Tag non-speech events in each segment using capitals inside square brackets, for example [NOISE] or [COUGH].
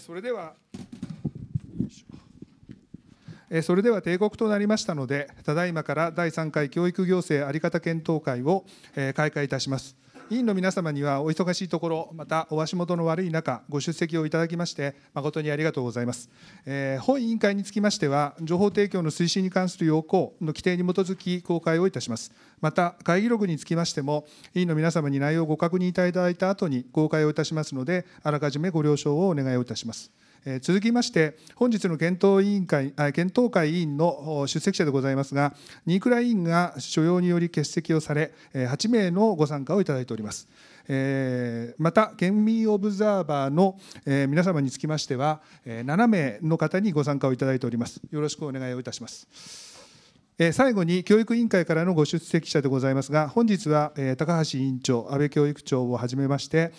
それではそれでは定刻となりましたのでただいまから第3回教育行政在り方検討会を開会いたします。委員の皆様にはお忙しいところ、またお足元の悪い中、ご出席をいただきまして、誠にありがとうございます。えー、本委員会につきましては、情報提供の推進に関する要項の規定に基づき公開をいたします。また、会議録につきましても、委員の皆様に内容をご確認いただいた後に公開をいたしますので、あらかじめご了承をお願いをいたします。続きまして本日の検討委員会検討会委員の出席者でございますが新倉委員が所要により欠席をされ8名のご参加をいただいております。また県民オブザーバーの、皆様につきましては、7名の方にご参加をいただいておりますよろしくお願いをいたします最後に教育委員会からのご出席者でございますが、本日は高橋委員長、安倍教育長をはじめまして、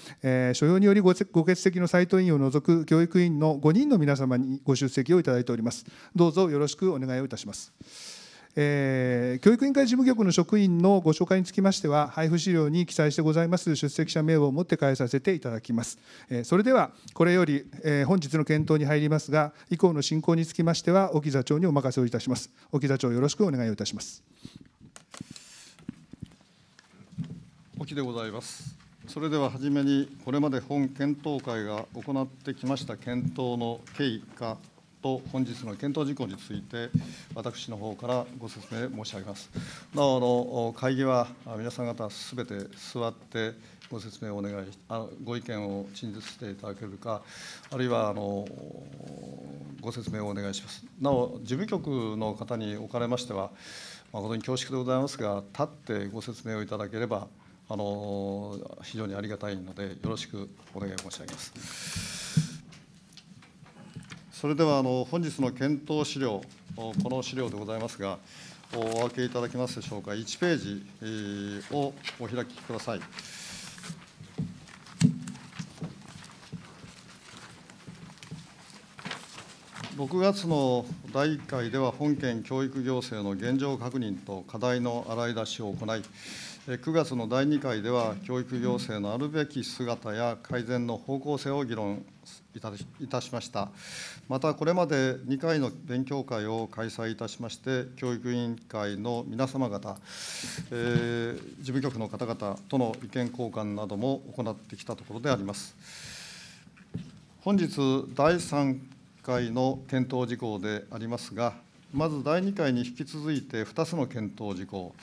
所要によりご欠席の斎藤委員を除く教育委員の5人の皆様にご出席をいただいております。どうぞよろしくお願いをいたします。えー、教育委員会事務局の職員のご紹介につきましては配布資料に記載してございます出席者名簿を持って返させていただきます、えー、それではこれより、えー、本日の検討に入りますが以降の進行につきましては沖座長にお任せをいたします沖座長よろしくお願いいたします沖でございますそれでは初めにこれまで本検討会が行ってきました検討の経緯かと本日の検討事項について、私の方からご説明申し上げます。なお、会議は皆さん方すべて座って、ご説明をお願いあご意見を陳述していただけるか、あるいはあのご説明をお願いします。なお、事務局の方におかれましては、誠に恐縮でございますが、立ってご説明をいただければ、あの非常にありがたいので、よろしくお願い申し上げます。それではあの本日の検討資料、この資料でございますが、お分けいただけますでしょうか、1ページをお開きください。6月の第1回では、本県教育行政の現状確認と課題の洗い出しを行い、9月の第2回では、教育行政のあるべき姿や改善の方向性を議論いたしました。またこれまで2回の勉強会を開催いたしまして、教育委員会の皆様方、えー、事務局の方々との意見交換なども行ってきたところであります。本日、第3回の検討事項でありますが、まず第2回に引き続いて2つの検討事項、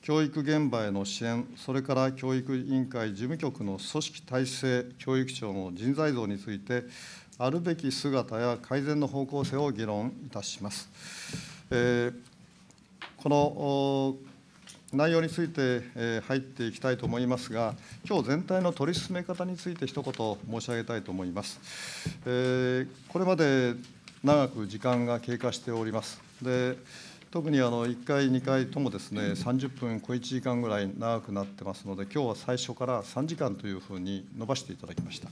教育現場への支援、それから教育委員会事務局の組織体制、教育庁の人材像について、あるべき姿や改善の方向性を議論いたします。えー、この内容について、え入っていきたいと思いますが、今日全体の取り進め方について一言申し上げたいと思います。えー、これまで長く時間が経過しております。で特にあの1回、2回ともですね30分、小1時間ぐらい長くなってますので、今日は最初から3時間というふうに延ばしていただきました。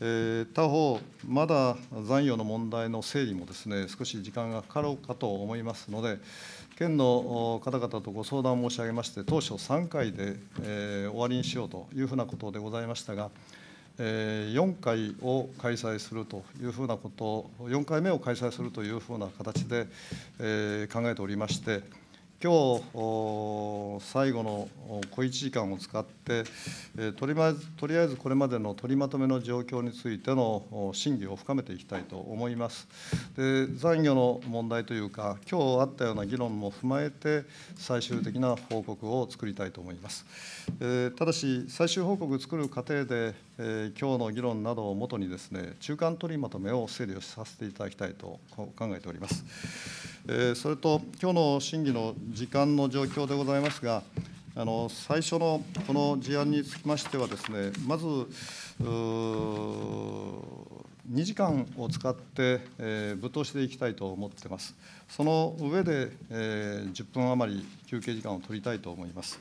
えー、他方、まだ残余の問題の整理もですね少し時間がかかろうかと思いますので、県の方々とご相談申し上げまして、当初3回で、えー、終わりにしようというふうなことでございましたが、4回を開催するというふうなこと、4回目を開催するというふうな形で考えておりまして、今日最後の小1時間を使っ、えとりまとりあえずこれまでの取りまとめの状況についての審議を深めていきたいと思います。で残業の問題というか、今日あったような議論も踏まえて、最終的な報告を作りたいと思います。えただし、最終報告を作る過程で、え今日の議論などをもとにです、ね、中間取りまとめを整理をさせていただきたいと考えております。えそれと、今日の審議の時間の状況でございますが、あの最初のこの事案につきましてはですねまず2時間を使って、えー、ぶっ通していきたいと思ってます。その上で、えー、10分余り休憩時間を取りたいと思います。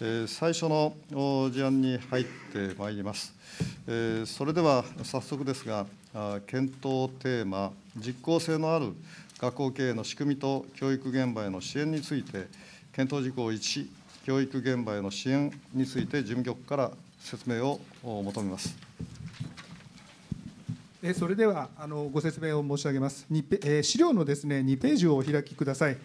えー、最初の事案に入ってまいります。えー、それでは早速ですが、検討テーマ、実効性のある学校経営の仕組みと教育現場への支援について、検討事項1、教育現場への支援について、事務局から説明を求めます。それではあのご説明を申し上げます。えー、資料のです、ね、2ページをお開きください。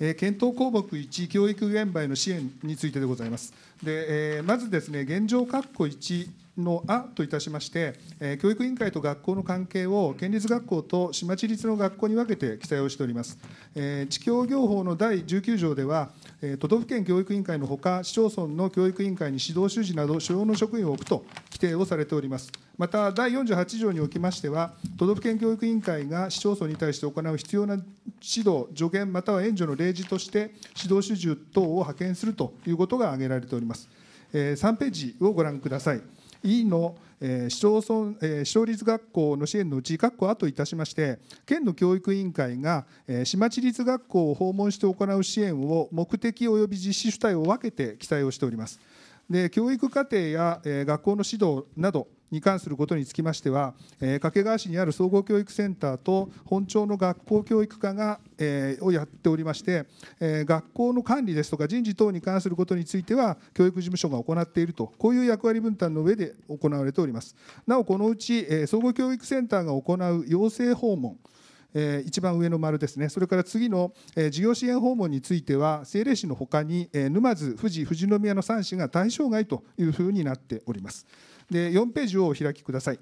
えー、検討項目1、教育現場への支援についてでございます。でえー、まずです、ね、現状括弧1のあといたしまして、えー、教育委員会と学校の関係を県立学校と市町立の学校に分けて記載をしております。えー、地教業法の第19条では、えー、都道府県教育委員会のほか、市町村の教育委員会に指導主事など、所要の職員を置くと規定をされております。また第48条におきましては、都道府県教育委員会が市町村に対して行う必要な指導、助言、または援助の例示として、指導主従等を派遣するということが挙げられております。3ページをご覧ください。委員の、市町村、市町立学校の支援のうち、括弧あといたしまして、県の教育委員会が、市町立学校を訪問して行う支援を目的及び実施主体を分けて記載をしております。で教育課程や、学校の指導などに関することにつきましては、えー、掛川市にある総合教育センターと本庁の学校教育課が、えー、をやっておりまして、えー、学校の管理ですとか人事等に関することについては教育事務所が行っているとこういう役割分担の上で行われておりますなおこのうち、えー、総合教育センターが行う養成訪問えー、一番上の丸ですね、それから次の、え事業支援訪問については、政令市のほかに、え沼津、富士、富士宮の3市が対象外というふうになっております。で4ページをお開きください。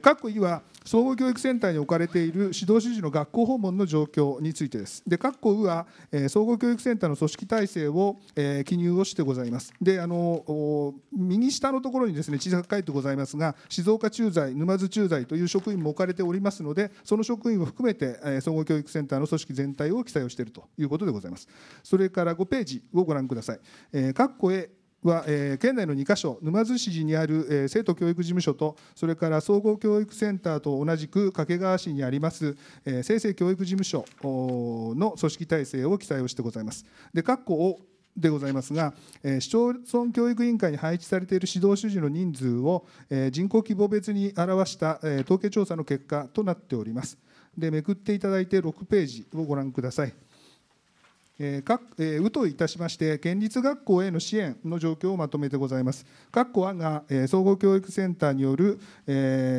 各医は総合教育センターに置かれている指導主事の学校訪問の状況についてです。で、弧校は総合教育センターの組織体制を記入をしてございます。で、あの右下のところにですね小さく書いてございますが、静岡駐在、沼津駐在という職員も置かれておりますので、その職員を含めて総合教育センターの組織全体を記載をしているということでございます。それから5ページをご覧ください。括弧へは、えー、県内の2カ所沼津市にある、えー、生徒教育事務所とそれから総合教育センターと同じく掛川市にあります、えー、生成教育事務所の組織体制を記載をしてございます。で括弧をでございますが、えー、市町村教育委員会に配置されている指導主事の人数を、えー、人口規模別に表した、えー、統計調査の結果となっております。でめくっていただいて6ページをご覧ください。うといたしまして県立学校への支援の状況をまとめてございます。各校案が、総合教育センターによる、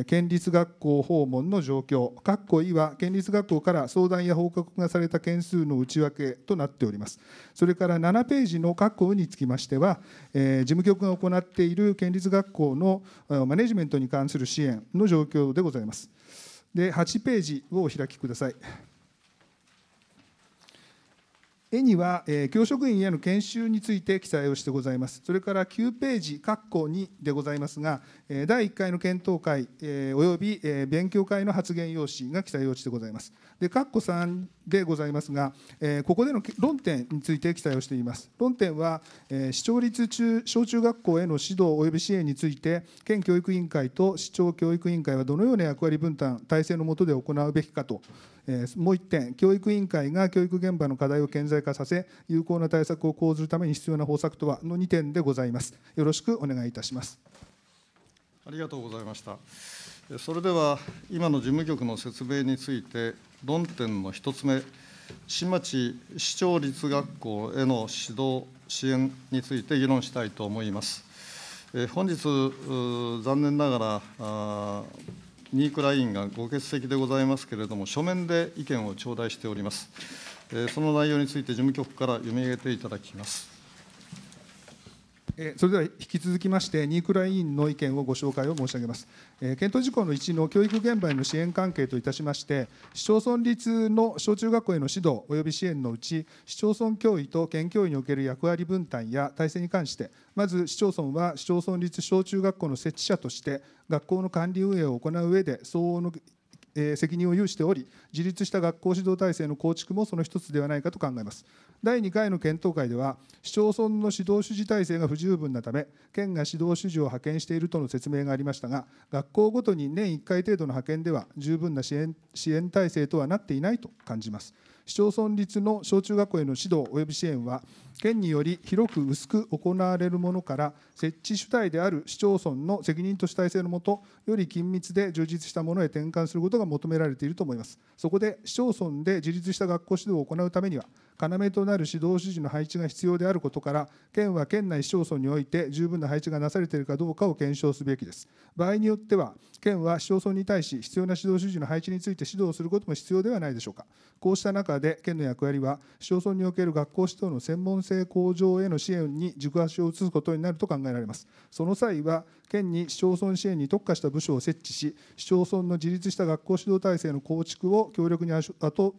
県立学校訪問の状況、各校いは県立学校から相談や報告がされた件数の内訳となっております。それから7ページの各校につきましては、事務局が行っている県立学校のマネジメントに関する支援の状況でございます。で8ページをお開きください。絵には、えー、教職員への研修について記載をしてございます。それから9ページ、括弧2でございますが、えー、第1回の検討会、えー、および、えー、勉強会の発言用紙が記載をしてございます。で、括弧3でございますが、えー、ここでの論点について記載をしています。論点は、えー、市長立中小中学校への指導及び支援について、県教育委員会と市長教育委員会はどのような役割分担、体制の下で行うべきかと。えもう1点、教育委員会が教育現場の課題を顕在化させ、有効な対策を講ずるために必要な方策とはの2点でございます。よろしくお願いいたします。ありがとうございました。それでは、今の事務局の説明について、論点の1つ目、新町市長立学校への指導、支援について議論したいと思います。本日、残念ながら、ニークラインがご欠席でございますけれども、書面で意見を頂戴しております。その内容について、事務局から読み上げていただきます。えそれでは引き続きまして新倉委員の意見をご紹介を申し上げます、え検討事項の1の教育現場への支援関係といたしまして市町村立の小中学校への指導及び支援のうち市町村教委と県教委における役割分担や体制に関してまず市町村は市町村立小中学校の設置者として学校の管理運営を行う上で相応の責任を有しており自立した学校指導体制の構築もその一つではないかと考えます第2回の検討会では市町村の指導主事体制が不十分なため県が指導主事を派遣しているとの説明がありましたが学校ごとに年1回程度の派遣では十分な支援支援体制とはなっていないと感じます市町村立の小中学校への指導及び支援は県により広く薄く行われるものから設置主体である市町村の責任と主体性のもとより緊密で充実したものへ転換することが求められていると思いますそこで市町村で自立した学校指導を行うためには要となる指導主事の配置が必要であることから県は県内市町村において十分な配置がなされているかどうかを検証すべきです場合によっては県は市町村に対し必要な指導主事の配置について指導することも必要ではないでしょうかこうした中で県の役割は市町村における学校指導の専門性性向上への支援に軸足を移すことになると考えられますその際は県に市町村支援に特化した部署を設置し市町村の自立した学校指導体制の構築を強力に後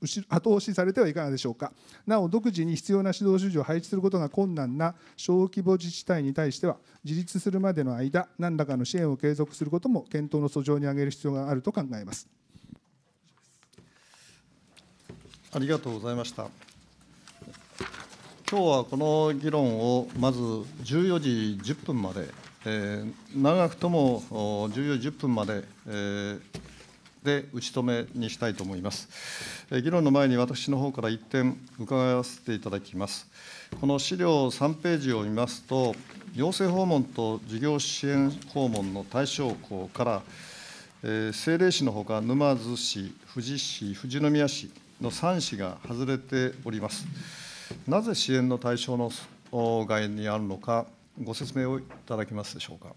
押しされてはいかがでしょうかなお独自に必要な指導主事を配置することが困難な小規模自治体に対しては自立するまでの間何らかの支援を継続することも検討の訴状に挙げる必要があると考えますありがとうございました今日はこの議論をまず14時10分まで、えー、長くとも14時10分まで、えー、で打ち止めにしたいと思います。えー、議論の前に私の方から1点伺わせていただきます。この資料3ページを見ますと、行政訪問と事業支援訪問の対象校から、えー、政令市のほか沼津市、富士市、富士宮市の3市が外れております。なぜ支援の対象の外にあるのか、ご説明をいただけますでしょうか。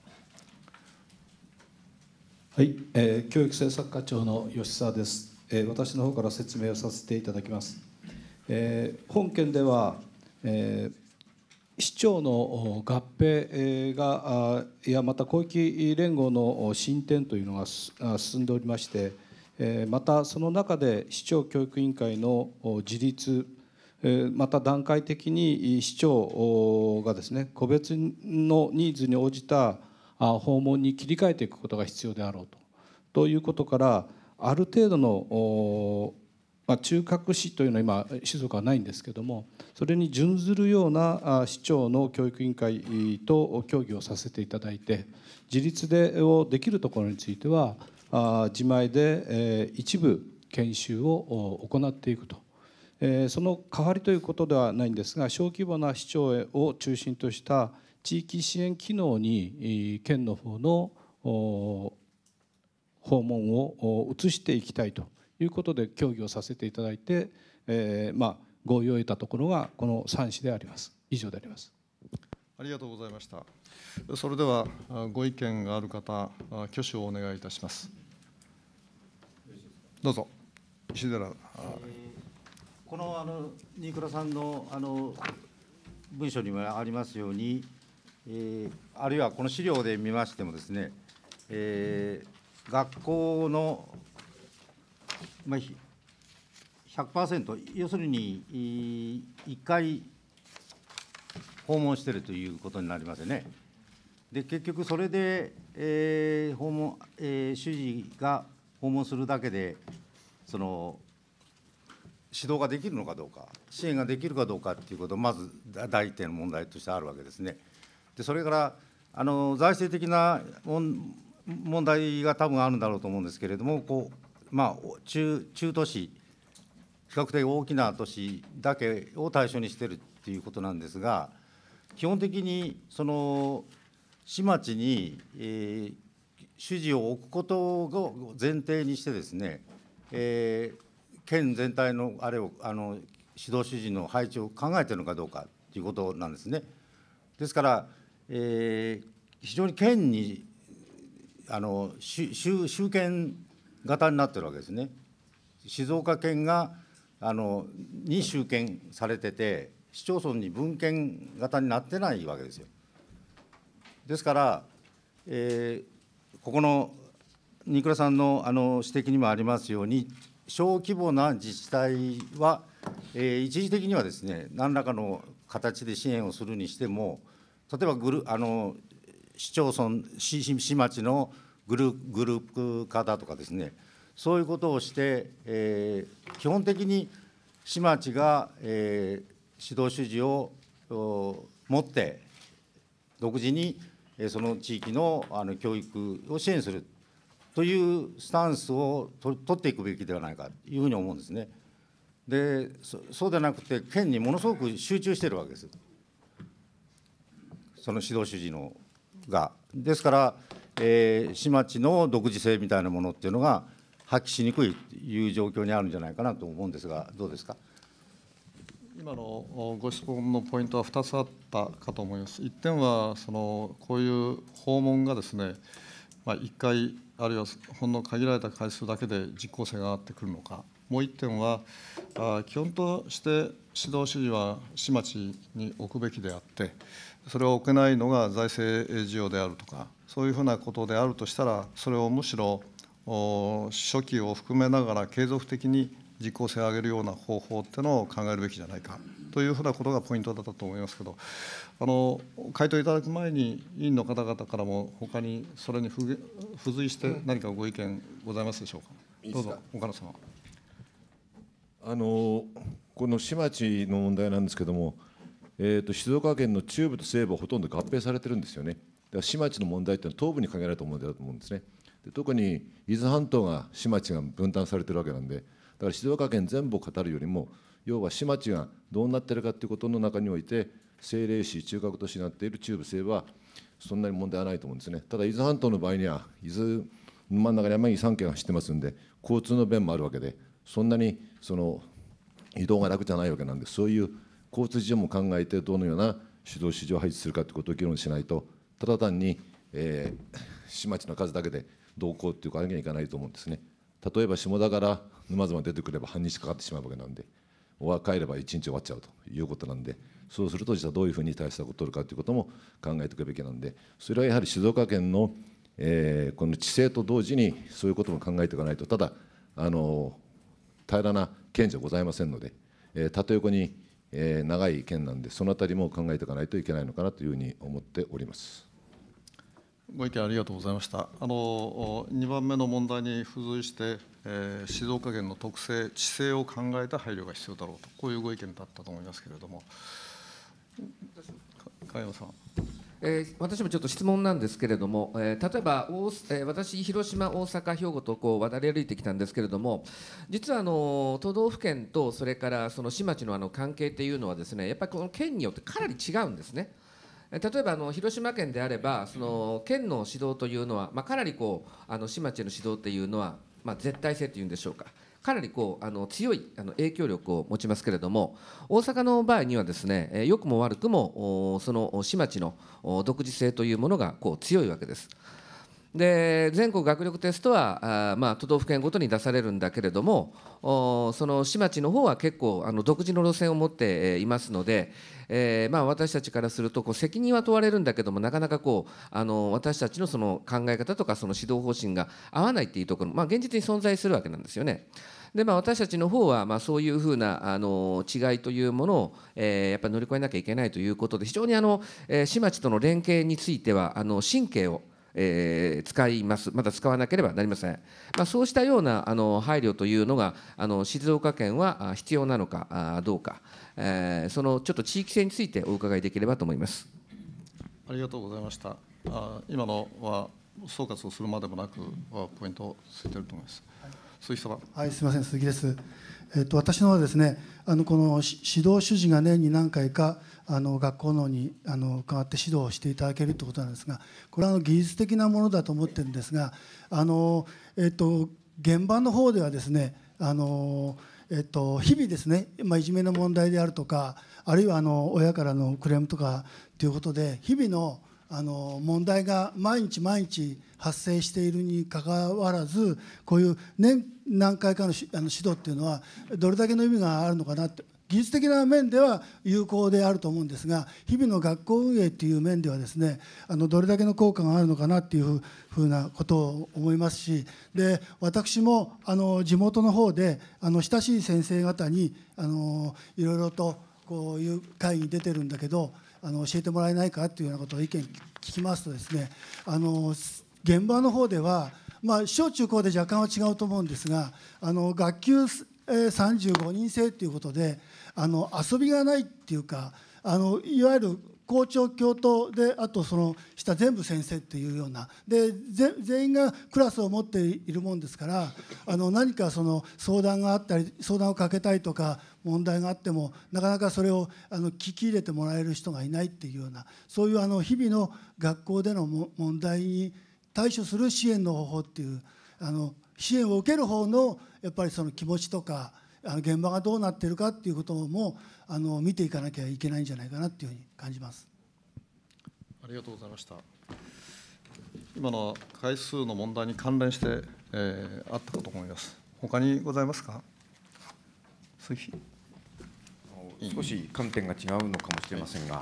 はい、えー、教育政策課長の吉沢です、えー、私の方から説明をさせていただきます。えー、本件では、えー市長の合併がいやまた広域連合の進展というのが進んでおりましてえまたその中で市長教育委員会の自立また段階的に市長がですね個別のニーズに応じた訪問に切り替えていくことが必要であろうと。ということからある程度の、ま中核市というのは今静岡はないんですけどもそれに準ずるような市長の教育委員会と協議をさせていただいて自立でをできるところについては自前で一部研修を行っていくとその代わりということではないんですが小規模な市町を中心とした地域支援機能に県の方の訪問を移していきたいということで協議をさせていただいて、えー、まあ合意を得たところがこの3市であります以上でありますありがとうございましたそれではご意見がある方挙手をお願いいたしますどうぞ石寺このあの新倉さんのあの文書にもありますように、えー、あるいはこの資料で見ましてもですね、えー、学校の、まあ、100%、要するに1回訪問しているということになりますよね。で結局、それで、えー訪問えー、主治が訪問するだけで、その指導ができるのかどうか、支援ができるかどうかということをまず第一点の問題としてあるわけですね。でそれからあの財政的な問題が多分あるんだろうと思うんですけれども、こうまあ、中中都市、比較的大きな都市だけを対象にしているということなんですが、基本的にその市町に、えー、主事を置くことを前提にしてですね、えー、県全体のあれをあの指導主人の配置を考えているのかどうかということなんですね。ですから、えー、非常に県にあの集権型になってるわけですね。静岡県があのに集権されてて市町村に分権型になってないわけですよ。ですから、えー、ここの新倉さんのあの指摘にもありますように小規模な自治体は、えー、一時的にはですね何らかの形で支援をするにしても例えばグルあの市町村市市町のグルグループ化だとかですねそういうことをして、えー、基本的に市町が、えー、指導主事を持って独自にその地域のあの教育を支援するというスタンスを取っていくべきではないかというふうに思うんですね。でそうでなくて県にものすごく集中してるわけです。その指導主事のがですから、えー、市町の独自性みたいなものっていうのが発揮しにくいという状況にあるんじゃないかなと思うんですがどうですか今のご質問のポイントは2つあったかと思います。1点はそのこういう訪問がですねまあ、1回あるいはほんの限られた回数だけで実効性が上がってくるのかもう1点は基本として指導指示は市町に置くべきであってそれを置けないのが財政需要であるとかそういうふうなことであるとしたらそれをむしろ初期を含めながら継続的に実効性を上げるような方法っていうのを考えるべきじゃないかというふうなことがポイントだったと思いますけどあの回答いただく前に委員の方々からも他にそれに付随して何かご意見ございますでしょうか。どうぞ岡野様あのこの市町の問題なんですけども、えーと、静岡県の中部と西部はほとんど合併されてるんですよね。だから市町の問題っていうのは東部に限られた問題だと思うんですね。で特に伊豆半島が市町が分担されてるわけなんでから静岡県全部を語るよりも、要は市町がどうなってるかということの中において、政令市、中核都市になっている中部西は、そんなに問題はないと思うんですね。ただ伊豆半島の場合には、伊豆真ん中に山に3県走ってますんで、交通の便もあるわけで、そんなにその移動が楽じゃないわけなんで、そういう交通事情も考えて、どのような主導市場を配置するかということを議論しないと、ただ単に、えー、市町の数だけでどうこうというわけにはいかないと思うんですね。例えば下田から沼津まで出てくれば半日かかってしまうわけなんで帰れば1日終わっちゃうということなんでそうすると実はどういうふうに対策を取るかということも考えていくべきなんでそれはやはり静岡県の、えー、この地政と同時にそういうことも考えていかないとただあの平らな県じゃございませんので、えー、縦横に、えー、長い県なんでそのあたりも考えていかないといけないのかなというふうに思っております。ご意見ありがとうございました。あの2番目の問題に付随して、えー、静岡県の特性、地勢を考えた配慮が必要だろうと、こういうご意見だったと思いますけれども、加山さん。えー、私もちょっと質問なんですけれども、えー、例えば大、えー、私、広島、大阪、兵庫とこう渡り歩いてきたんですけれども、実はあの都道府県とそれからその市町のあの関係っていうのはですね、やっぱりこの県によってかなり違うんですね。例えばあの広島県であればその県の指導というのは、まあ、かなりこうあの市町への指導というのは、まあ、絶対性というんでしょうかかなりこうあの強いあの影響力を持ちますけれども大阪の場合にはですね良くも悪くもその市町の独自性というものがこう強いわけです。で全国学力テストはあ、まあ、都道府県ごとに出されるんだけれどもその市町の方は結構あの独自の路線を持っていますので、えーまあ、私たちからするとこう責任は問われるんだけどもなかなかこうあの私たちのその考え方とかその指導方針が合わないっていうところ、まあ、現実に存在するわけなんですよね。でまあ、私たちの方はまあそういうふうなあの違いというものを、えー、やっぱり乗り越えなきゃいけないということで非常にあの、えー、市町との連携についてはあの神経をえー、使います、まだ使わなければなりません。まあ、そうしたようなあの配慮というのがあの静岡県は必要なのかどうか、えー、そのちょっと地域性についてお伺いできればと思いますありがとうございました。あ今のは総括をするまでもなくポイントをついてると思います。はい、鈴木様。はい、すみません、鈴木です。えっと私のはですね、あのこの指導主事が年に何回かあの学校のにあの伺って指導をしていただけるということなんですが、これはあの技術的なものだと思ってるんですが、あのえっと現場の方ではですね、あのーえっと、日々ですね、まあ、いじめの問題であるとかあるいはあの親からのクレームとかということで日々のあの問題が毎日毎日発生しているにかかわらずこういう年何回かのあの指導っていうのはどれだけの意味があるのかなって技術的な面では有効であると思うんですが日々の学校運営という面ではですねあのどれだけの効果があるのかなっていうふうなことを思いますしで私もあの地元の方であの親しい先生方にあのいろいろとこういう会に出てるんだけどあの教えてもらえないかっていうようなことを意見聞きますとですねあの現場の方では、まあ、小中高で若干は違うと思うんですがあの学級35人制ということであの遊びがないっていうかあのいわゆる校長教頭であとその下全部先生っていうようなで全員がクラスを持っているもんですからあの何かその相談があったり相談をかけたいとか問題があってもなかなかそれをあの聞き入れてもらえる人がいないっていうようなそういうあの日々の学校での問題に対処する支援の方法っていうあの支援を受ける方のやっぱりその気持ちとか。あの現場がどうなっているかということもあの見ていかなきゃいけないんじゃないかなというふうに感じます。ありがとうございました。今の回数の問題に関連して、えー、あったかと思います。他にございますか。少し観点が違うのかもしれませんが、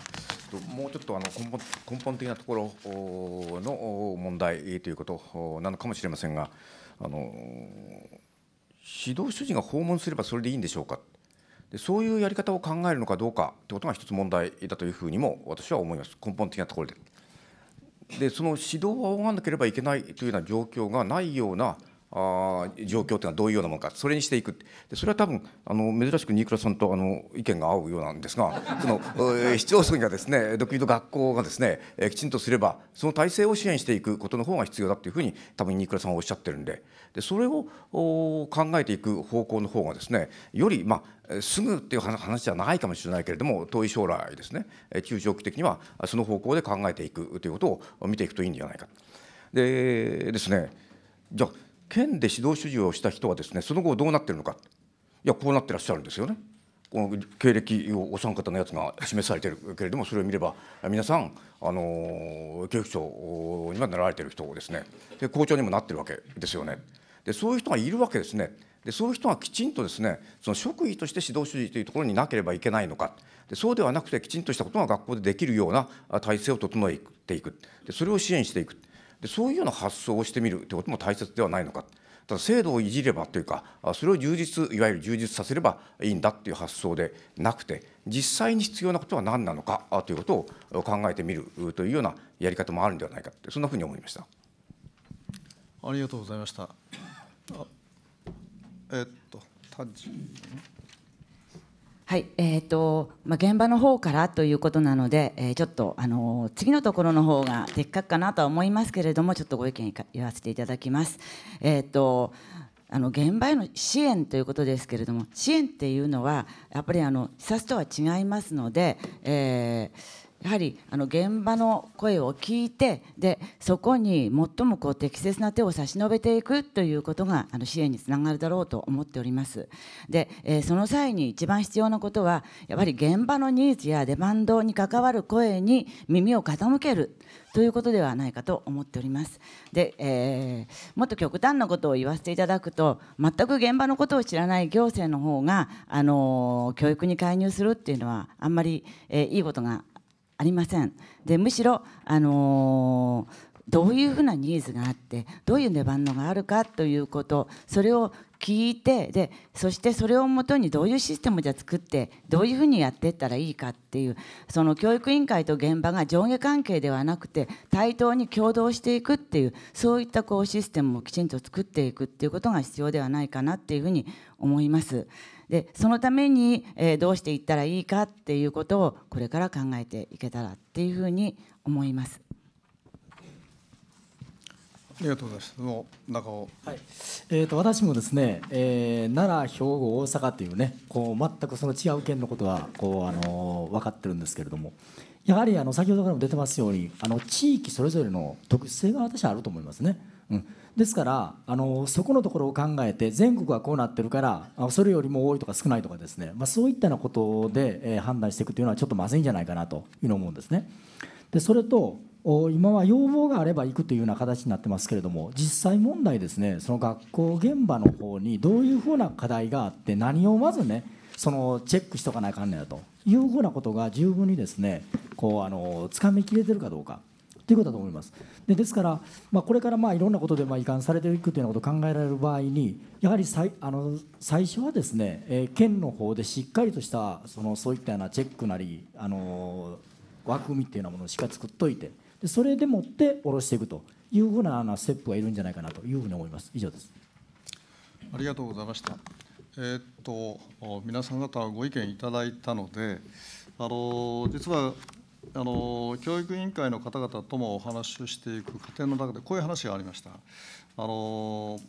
もうちょっとあの根本根本的なところの問題ということなのかもしれませんが、あの指導主人が訪問すればそれでいいんでしょうかでそういうやり方を考えるのかどうかということが一つ問題だというふうにも私は思います根本的なところで。でその指導を仰がなければいけないというような状況がないようなあ状況というのはどういうようなものかそれにしていくでそれは多分あの珍しく新倉さんとあの意見が合うようなんですがその市町村がですね独立の学校がですねきちんとすればその体制を支援していくことの方が必要だというふうに多分新倉さんはおっしゃってるんででそれを考えていく方向の方がですねよりまあすぐっていう話じゃないかもしれないけれども遠い将来ですね中長期的にはその方向で考えていくということを見ていくといいんじゃないか。でですねじゃあ県で指導主事をした人はですねその後どうなってるのかいやこうなってらっしゃるんですよね。この経歴をお三方のやつが示されてるけれどもそれを見れば皆さんあの教育長にはなられてる人をですねで校長にもなってるわけですよね。でそういう人がいるわけですね。でそういう人がきちんとですねその職位として指導主義というところになければいけないのかでそうではなくてきちんとしたことが学校でできるような体制を整えていくでそれを支援していくでそういうような発想をしてみるってことも大切ではないのかただ制度をいじればというかそれを充実いわゆる充実させればいいんだっていう発想でなくて実際に必要なことは何なのかということを考えてみるというようなやり方もあるんではないかってそんなふうに思いましたありがとうございました。えっと、タッチ。はい、えっ、ー、と、まあ、現場の方からということなので、えー、ちょっと、あの次のところの方が的確かなとは思いますけれども、ちょっとご意見言わせていただきます。えっ、ー、と、あの現場への支援ということですけれども、支援っていうのは、やっぱりあの視察とは違いますので、えーやはりあの現場の声を聞いてでそこに最もこう適切な手を差し伸べていくということがあの支援につながるだろうと思っております。で、えー、その際に一番必要なことはやはり現場のニーズやデマンドに関わる声に耳を傾けるということではないかと思っております。で、えー、もっと極端なことを言わせていただくと全く現場のことを知らない行政の方が、あのー、教育に介入するっていうのはあんまり、えー、いいことがありませんでむしろ、あのー、どういうふうなニーズがあってどういう出番のがあるかということそれを聞いてでそしてそれをもとにどういうシステムじゃ作ってどういうふうにやっていったらいいかっていうその教育委員会と現場が上下関係ではなくて対等に共同していくっていうそういったこうシステムをきちんと作っていくっていうことが必要ではないかなっていうふうに思います。でそのために、えどうしていったらいいかっていうことをこれから考えていけたらっていうふうに思います。ありがとうございます。もう中尾。はい。えっ、ー、と私もですね、えー、奈良、兵庫、大阪っていうね、こう全くその違う県のことはこうあの分かってるんですけれども、やはりあの先ほどからも出てますように、あの地域それぞれの特性が私はあると思いますね。うん。ですからあのそこのところを考えて全国はこうなってるからそれよりも多いとか少ないとかですね、まあ、そういったようなことで、えー、判断していくというのはちょっとまずいんじゃないかなというのに思うんですね。でそれと今は要望があれば行くというような形になってますけれども実際問題ですねその学校現場の方にどういうふうな課題があって何をまずねそのチェックしとかないかんねやというふうなことが十分にですねこうあの掴みきれてるかどうか。ということだと思います。でですから、まあ、これからまあいろんなことでまあ移管されていくというようなことを考えられる場合にやはりさいあの最初はですね、えー、県の方でしっかりとしたそのそういったようなチェックなり、あのー、枠組みっていうようなものをしっかり作っといてでそれでもって下ろしていくというふうなステップがいるんじゃないかなというふうに思います。以上ですありがとうございました。えー、っと皆さん方ご意見いただいたのであの実はあの教育委員会の方々ともお話をしていく過程の中で、こういう話がありました。あの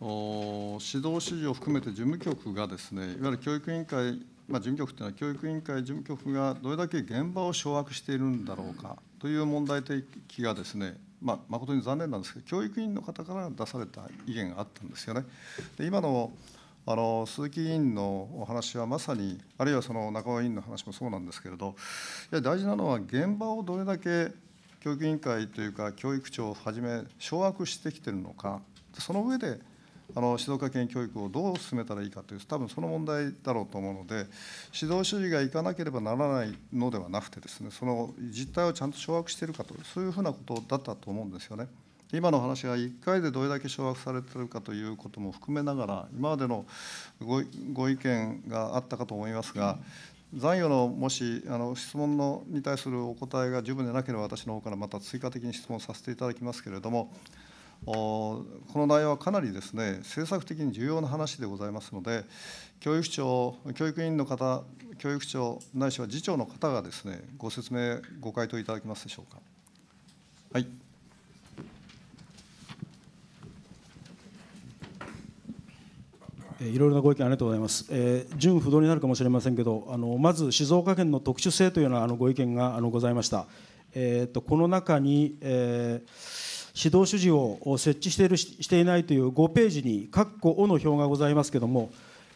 指導指示を含めて事務局がですね、いわゆる教育委員会、まあ、事務局というのは教育委員会、事務局がどれだけ現場を掌握しているんだろうかという問題提起がですね、まあ、誠に残念なんですけど、教育委員の方から出された意見があったんですよね。で今のあの鈴木委員のお話はまさに、あるいはその中尾委員の話もそうなんですけれど、いや大事なのは現場をどれだけ教育委員会というか、教育庁をはじめ、掌握してきてるのか、その上であの静岡県教育をどう進めたらいいかという、多分その問題だろうと思うので、指導主義がいかなければならないのではなくてです、ね、その実態をちゃんと掌握しているかと、そういうふうなことだったと思うんですよね。今の話が1回でどれだけ掌握されているかということも含めながら、今までのご意見があったかと思いますが、残余のもしあの質問のに対するお答えが十分でなければ、私の方からまた追加的に質問させていただきますけれども、この内容はかなりですね政策的に重要な話でございますので、教育長、教育委員の方、教育長、ないしは次長の方がですねご説明、ご回答いただけますでしょうか。はいいろいろなご意見ありがとうございます、えー、不動になるかもしれませんけどあのまず静岡県の特殊性というようなあのご意見があのございました、えーと、この中に、えー、指導主事を設置しているしていないという5ページに「括弧をの表がございますけども、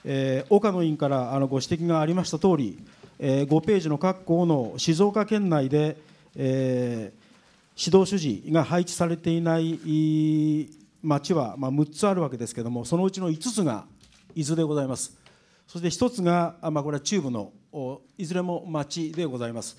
えー、岡野委員からあのご指摘がありました通り、えー、5ページの括弧をの静岡県内で、えー、指導主事が配置されていない町は、まあ、6つあるわけですけどもそのうちの5つが伊豆でございますそして一つが、まあ、これは中部のいずれも町でございます、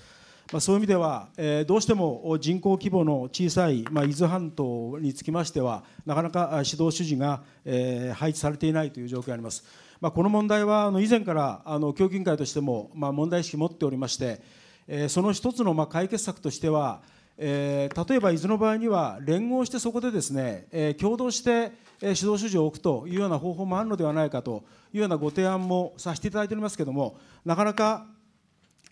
まあ、そういう意味では、えー、どうしても人口規模の小さい、まあ、伊豆半島につきましてはなかなか指導主事が、えー、配置されていないという状況があります、まあ、この問題はあの以前からあの教育委員会としても、まあ、問題意識を持っておりまして、えー、その一つの、まあ、解決策としては、えー、例えば伊豆の場合には連合してそこでですね、えー、共同して指導主事を置くというような方法もあるのではないかというようなご提案もさせていただいておりますけれども、なかなか、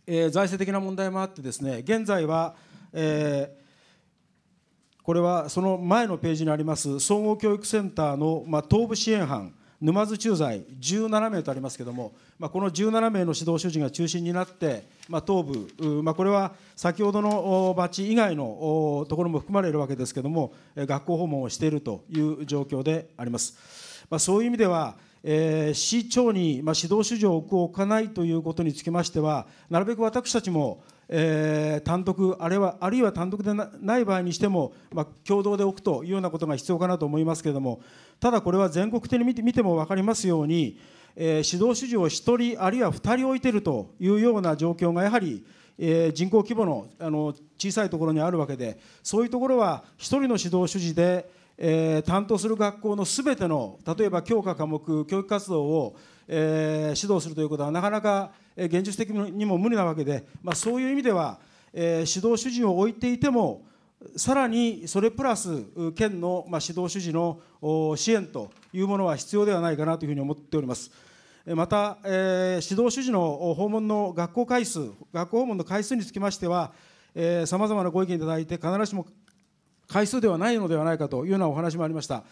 え財政的な問題もあって、ですね現在は、えー、これはその前のページにあります、総合教育センターの、まあ、東部支援班、沼津駐在17名とありますけれども、まあ、この17名の指導主事が中心になって、まあ、東部、まあ、これは先ほどのバチ以外のところも含まれるわけですけれども、学校訪問をしているという状況であります。まあ、そういう意味では、えー、市長に、まあ、指導主張を置かないということにつきましては、なるべく私たちも、えー、単独あれは、あるいは単独でない場合にしても、まあ、共同で置くというようなことが必要かなと思いますけれども、ただこれは全国的に見て見ても分かりますように、えー、指導主事を1人あるいは2人置いているというような状況がやはり、えー、人口規模のあの小さいところにあるわけでそういうところは1人の指導主事で、えー、担当する学校のすべての例えば教科科目教育活動を、えー、指導するということはなかなか現実的にも無理なわけで、まあ、そういう意味では、えー、指導主事を置いていてもさらにそれプラス県の、まあ、指導主事の支援というものは必要ではないかなというふうに思っております。また、えー、指導主事の訪問の学校回数、学校訪問の回数につきましては、さまざまなご意見いただいて、必ずしも回数ではないのではないかというようなお話もありました。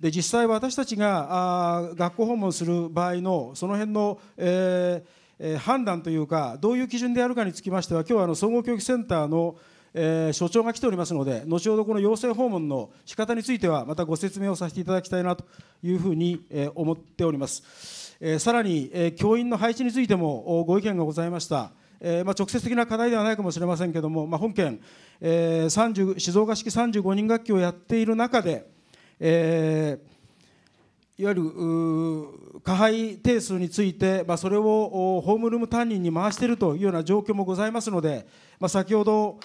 で実際、私たちがあ学校訪問する場合のその辺の、えー、判断というか、どういう基準であるかにつきましては、今日はあの総合教育センターのえー、所長が来ておりますので後ほどこの要請訪問の仕方についてはまたご説明をさせていただきたいなというふうに、えー、思っております、えー、さらに、え教員の配置についてもご意見がございましたえーまあ、直接的な課題ではないかもしれませんけれども、まあ、本件、えー、30静岡式35人学級をやっている中で、えー、いわゆる加配定数について、まあ、それをホームルーム担任に回しているというような状況もございますので、まあ、先ほど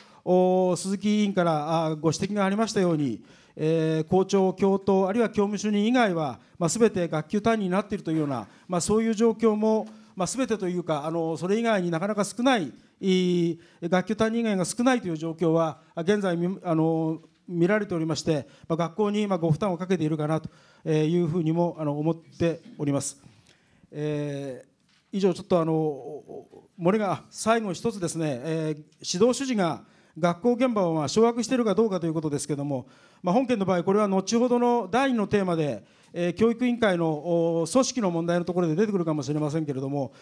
鈴木委員からご指摘がありましたように、えー、校長、教頭、あるいは教務主任以外は、す、べ、て学級担任になっているというような、まあ、そういう状況も、す、べ、てというかあの、それ以外になかなか少ない、学級担任以外が少ないという状況は、現在あの見られておりまして、まあ、学校にご負担をかけているかなというふうにもあの思っております。えー、以上、ちょっとあの漏れが最後一つですね、えー、指導主事が学校現場を掌握しているかどうかということですけれども、まあ、本件の場合、これは後ほどの第2のテーマで、えー、教育委員会の組織の問題のところで出てくるかもしれませんけれども、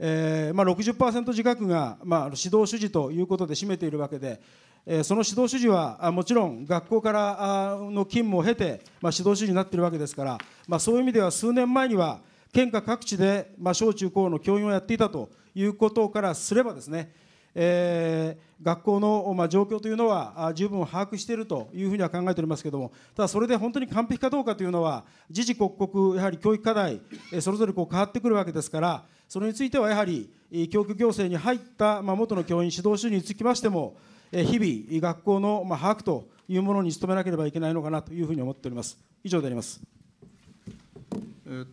えーまあ60、60%自覚が、まあ、指導主事ということで占めているわけで、えー、その指導主事はもちろん学校からの勤務を経て、まあ、指導主事になっているわけですから、まあ、そういう意味では数年前には県下各地で、まあ、小中高の教員をやっていたということからすればですねえー、学校の、まあ、状況というのは十分把握しているというふうには考えておりますけれども、ただそれで本当に完璧かどうかというのは、時々刻々、やはり教育課題、えー、それぞれこう変わってくるわけですから、それについてはやはり、教育行政に入った、まあ、元の教員指導主任につきましても、えー、日々、学校の、まあ、把握というものに努めなければいけないのかなというふうに思っております。以上であります。え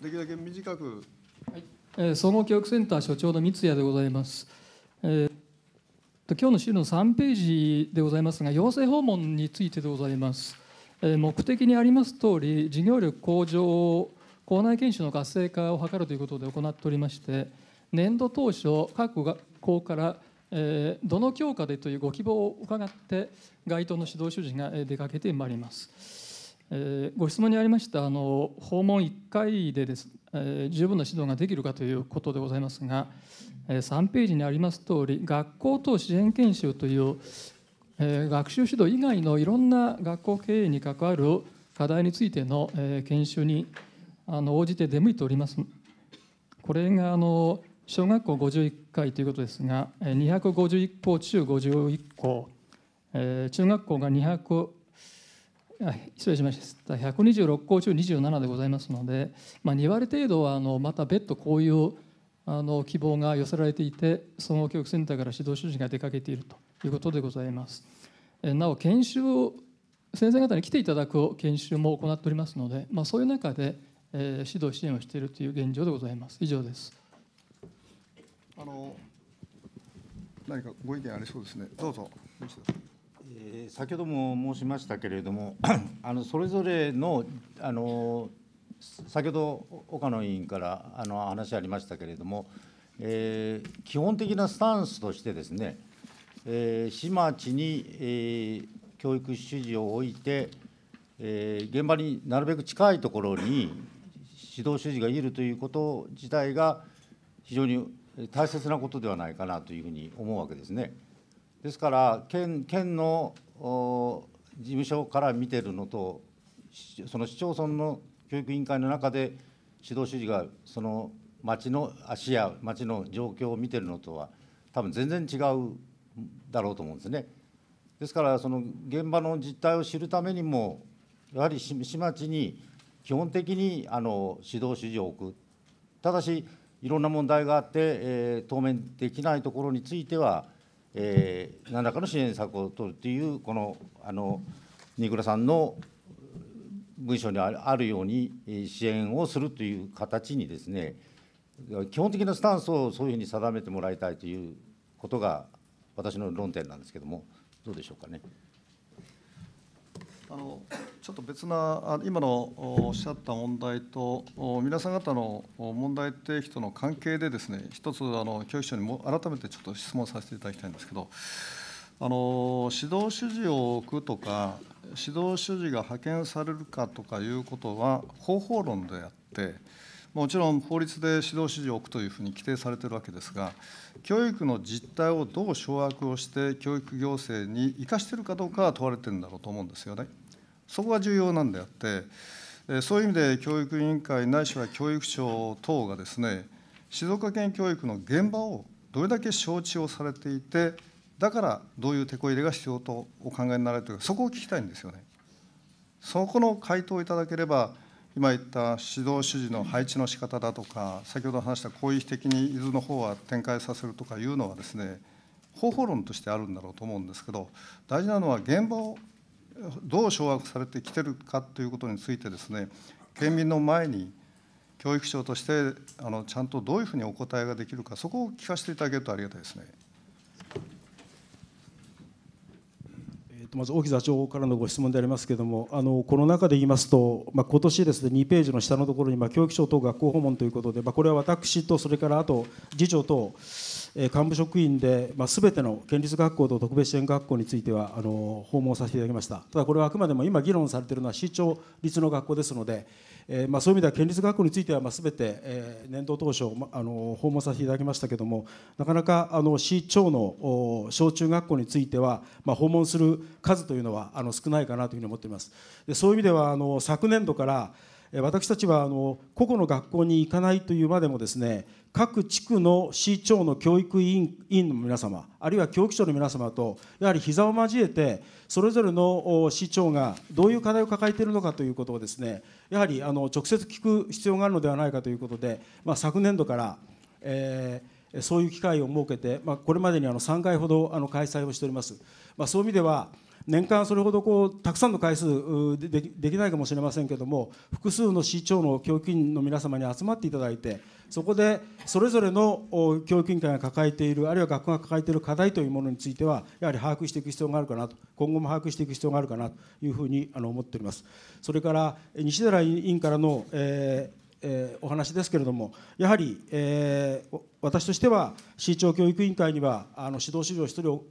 できるだけ短く、はいえ総合教育センター所長の三谷でございます、えー、今日の資料の3ページでございますが養成訪問についてでございます、えー、目的にあります通り事業力向上校内研修の活性化を図るということで行っておりまして年度当初各学校からえどの教科でというご希望を伺って該当の指導主事が出かけてまいります。えー、ご質問にありましたあの訪問1回でです、えー、十分な指導ができるかということでございますが、えー、3ページにあります通り学校等支援研修という、えー、学習指導以外のいろんな学校経営に関わる課題についての、えー、研修にあの応じて出向いております。これがあの小学校51回ということですが251校中51校、えー、中学校が200失礼しました126校中27でございますので、まあ、2割程度はあのまた別途こういうあの希望が寄せられていて総合教育センターから指導主事が出かけているということでございますなお研修を先生方に来ていただく研修も行っておりますので、まあ、そういう中で、え指導支援をしているという現状でございます以上ですあの何かご意見ありそうですねどうぞえ先ほども申しましたけれども、[CLEARS THROAT] あのそれぞれのあの先ほど岡野委員からあの話ありましたけれども、えー、基本的なスタンスとしてですね、えー、市町に、えー、教育指示を置いて、えー、現場になるべく近いところに指導主事がいるということ自体が非常に大切なことではないかなというふうに思うわけですね。ですから県県の事務所から見てるのとその市町村の教育委員会の中で指導主事がその町の足や町の状況を見てるのとは多分全然違うだろうと思うんですね。ですからその現場の実態を知るためにもやはり市町に基本的にあの指導指示を置くただしいろんな問題があって、えー、当面できないところについてはえー、何らかの支援策を取るというこのあの新倉さんの文書にあるように支援をするという形にですね基本的なスタンスをそういうふうに定めてもらいたいということが私の論点なんですけどもどうでしょうかね。あのちょっと別な今のおっしゃった問題と皆さん方の問題提起との関係でですね一つあの教育長にも改めてちょっと質問させていただきたいんですけどあの指導主事を置くとか指導主事が派遣されるかとかいうことは方法論であって。もちろん法律で指導指示を置くというふうに規定されているわけですが、教育の実態をどう掌握をして、教育行政に生かしているかどうかは問われているんだろうと思うんですよね。そこが重要なんであって、そういう意味で教育委員会ないしは教育省等がですね、静岡県教育の現場をどれだけ承知をされていて、だからどういうてこ入れが必要とお考えになられているか、そこを聞きたいんですよね。そこの回答をいただければ今言った指導指示の配置の仕方だとか、先ほど話した広域的に伊豆の方は展開させるとかいうのはですね、方法論としてあるんだろうと思うんですけど、大事なのは現場をどう掌握されてきてるかということについてですね、県民の前に教育省としてあのちゃんとどういうふうにお答えができるか、そこを聞かせていただけるとありがたいですね。まず大木座長からのご質問でありますけれども、あのこの中で言いますと、まあ、今年ですね、2ページの下のところに、まあ、教育省等学校訪問ということで、まあ、これは私と、それからあと次長と、え幹部職員で、まあ、全ての県立学校と特別支援学校についてはあの訪問させていただきました。ただこれはあくまでも今議論されているのは市長立の学校ですのでえーまあ、そういう意味では県立学校については、まあ、て、えー、年度当初、ま、あの訪問させていただきましたけれどもなかなかあの市長の小中学校については、まあ、訪問する数というのはあの少ないかなというふうに思っています。でそういう意味ではあの昨年度から私たちはあの個々の学校に行かないというまでもですね各地区の市長の教育委員の皆様あるいは教育長の皆様とやはり膝を交えてそれぞれの市長がどういう課題を抱えているのかということをですねやはりあの直接聞く必要があるのではないかということで、まあ、昨年度から、えー、そういう機会を設けて、まあ、これまでにあの3回ほどあの開催をしております。まあ、そういう意味では年間それほどこうたくさんの回数でできないかもしれませんけれども複数の市長の教育員の皆様に集まっていただいてそこでそれぞれの教育委員会が抱えているあるいは学校が抱えている課題というものについてはやはり把握していく必要があるかなと今後も把握していく必要があるかなというふうに思っております。それから西寺委員からの、えーえー、お話ですけれどもやはり、えー、私としては市長教育委員会にはあの指導指導1人を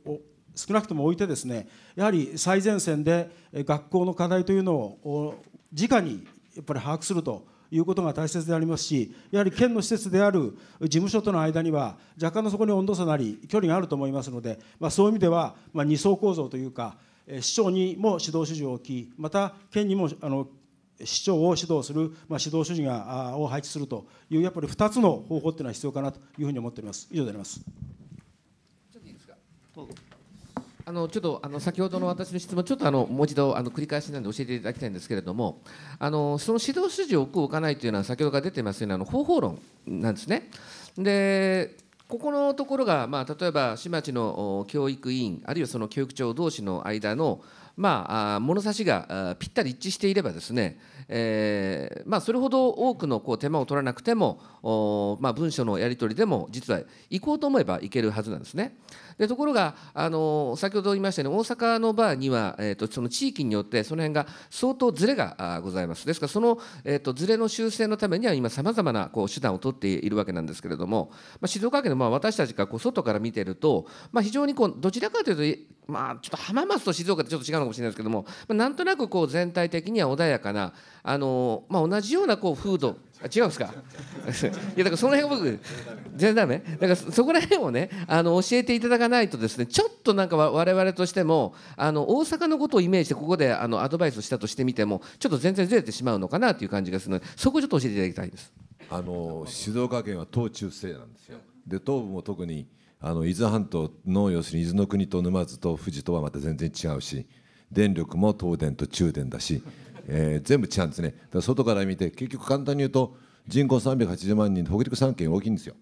少なくとも置いてですねやはり最前線で学校の課題というのを直にやっぱり把握するということが大切でありますし、やはり県の施設である事務所との間には、若干のそこに温度差なり、距離があると思いますので、まあ、そういう意味では、まあ、二層構造というか、市長にも指導指示を置き、また県にもあの市長を指導する、まあ、指導主事がを配置するという、やっぱり2つの方法というのは必要かなというふうに思っております。以上であります。あのちょっとあの先ほどの私の質問、ちょっとあのもう一度あの繰り返しなんで教えていただきたいんですけれども、あのその指導筋を置く、置かないというのは、先ほどから出てますようにあの方法論なんですね。でここのところが、まあ、例えば市町の教育委員、あるいはその教育長同士の間の、まあ、物差しがぴったり一致していればですね、えーまあ、それほど多くのこう手間を取らなくても、まあ、文書のやり取りでも実は行こうと思えば行けるはずなんですね。でところがあの先ほど言いましたように大阪のバーには、えーと、その地域によってその辺が相当ずれがございますですからその、えーと、とずれの修正のためには今さまざまなこう手段を取っているわけなんですけれども、まあ、静岡県のまあ私たちがこう外から見てると、まあ、非常にこうどちらかというとまあ、ちょっと浜松と静岡ってちょっと違うのかもしれないですけども、まあ、なんとなくこう全体的には穏やかなあの、まあ、同じようなこう風土あ違うんですか [LAUGHS] いやだからその辺僕全然ダメだからそこら辺をねあの教えていただかないとですねちょっとなんか我々としてもあの大阪のことをイメージしてここであのアドバイスしたとしてみてもちょっと全然ずれてしまうのかなという感じがするのでそこをちょっと教えていただきたいですあの静岡県は東中西なんですよで東部も特にあの伊豆半島の要するに伊豆の国と沼津と富士とはまた全然違うし電力も東電と中電だしえー、全部うんですねか外から見て結局簡単に言うと人口380万人で北陸3県大きいんですよ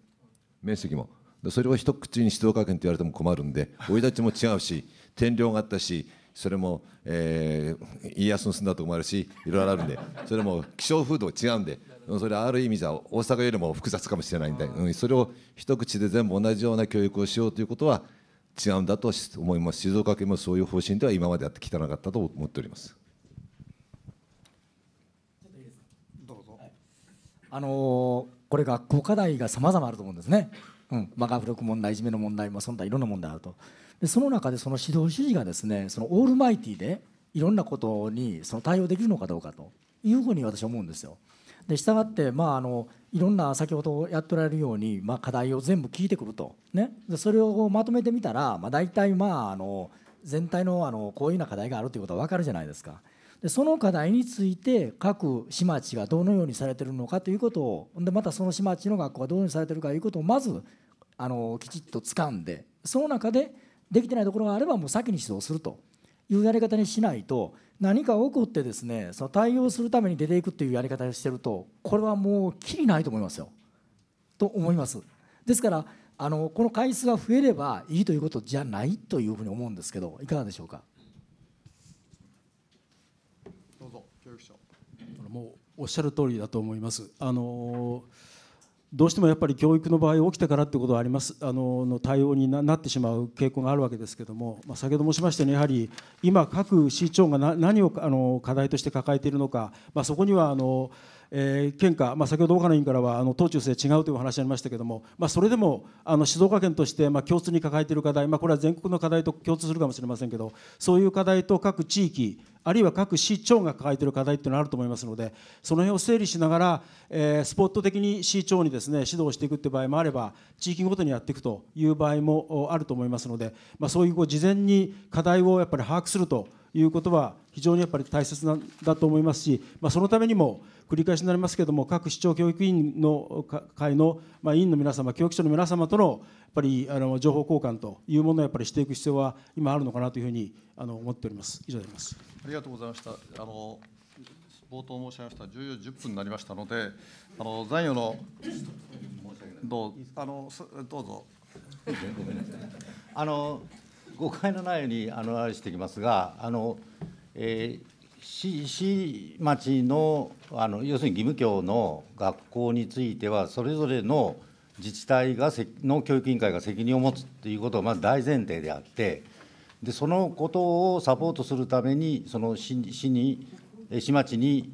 面積もそれを一口に静岡県って言われても困るんで生い立ちも違うし天領があったしそれも、えー、家康の住んだとこもあるしいろいろあるんでそれも気象風土違うんでそれある意味じゃ大阪よりも複雑かもしれないんで、うん、それを一口で全部同じような教育をしようということは違うんだと思います静岡県もそういう方針では今までやってきてなかったと思っております。あのー、これ学校課題がさまざまあると思うんですね、うん、まあ、学力問題いじめの問題もそんないろんな問題あるとでその中でその指導主義がですねそのオールマイティでいろんなことにその対応できるのかどうかというふうに私は思うんですよ。で従って、まあ、あのいろんな先ほどやっておられるように、まあ、課題を全部聞いてくると、ね、でそれをまとめてみたら、まあ、大体まああの全体のあのこういうような課題があるということは分かるじゃないですか。でその課題について各市町がどのようにされてるのかということをでまたその市町の学校がどのようにされてるかということをまずあのきちっと掴んでその中でできてないところがあればもう先に指導するというやり方にしないと何か起こってですねその対応するために出ていくっていうやり方をしてるとこれはもうきりないと思いますよと思います。ですからあのこの回数が増えればいいということじゃないというふうに思うんですけどいかがでしょうか。もうおっしゃる通りだと思います。あのどうしてもやっぱり教育の場合起きてからってことはありますあのの対応になってしまう傾向があるわけですけども、まあ、先ほど申しましたようにやはり今各市長が何をあの課題として抱えているのか、まあ、そこにはあのえー、県下、まあ、先ほど岡野委員からはあの党中性違うというお話ありましたけれども、まあ、それでもあの静岡県として、まあ、共通に抱えている課題、まあ、これは全国の課題と共通するかもしれませんけどそういう課題と各地域あるいは各市町が抱えている課題というのはあると思いますのでその辺を整理しながら、えー、スポット的に市長にです、ね、指導していくという場合もあれば地域ごとにやっていくという場合もあると思いますので、まあ、そういうこう事前に課題をやっぱり把握するということは非常にやっぱり大切なんだと思いますし、まあ、そのためにも繰り返しになりますけれども各市長教育委員の会の、まあ、委員の皆様教育長の皆様とのやっぱりあの情報交換というものをやっぱりしていく必要は今あるのかなというふうにあの思っております以上でありますありがとうございましたあの冒頭申し上げました14時10分になりましたのであの残余のどうあのどうぞあの誤解のないようにあのしていきますがあのえー、市町のあの要するに義務教の学校については、それぞれの自治体がの教育委員会が責任を持つということがまず大前提であって、でそのことをサポートするために、その市市に、市町に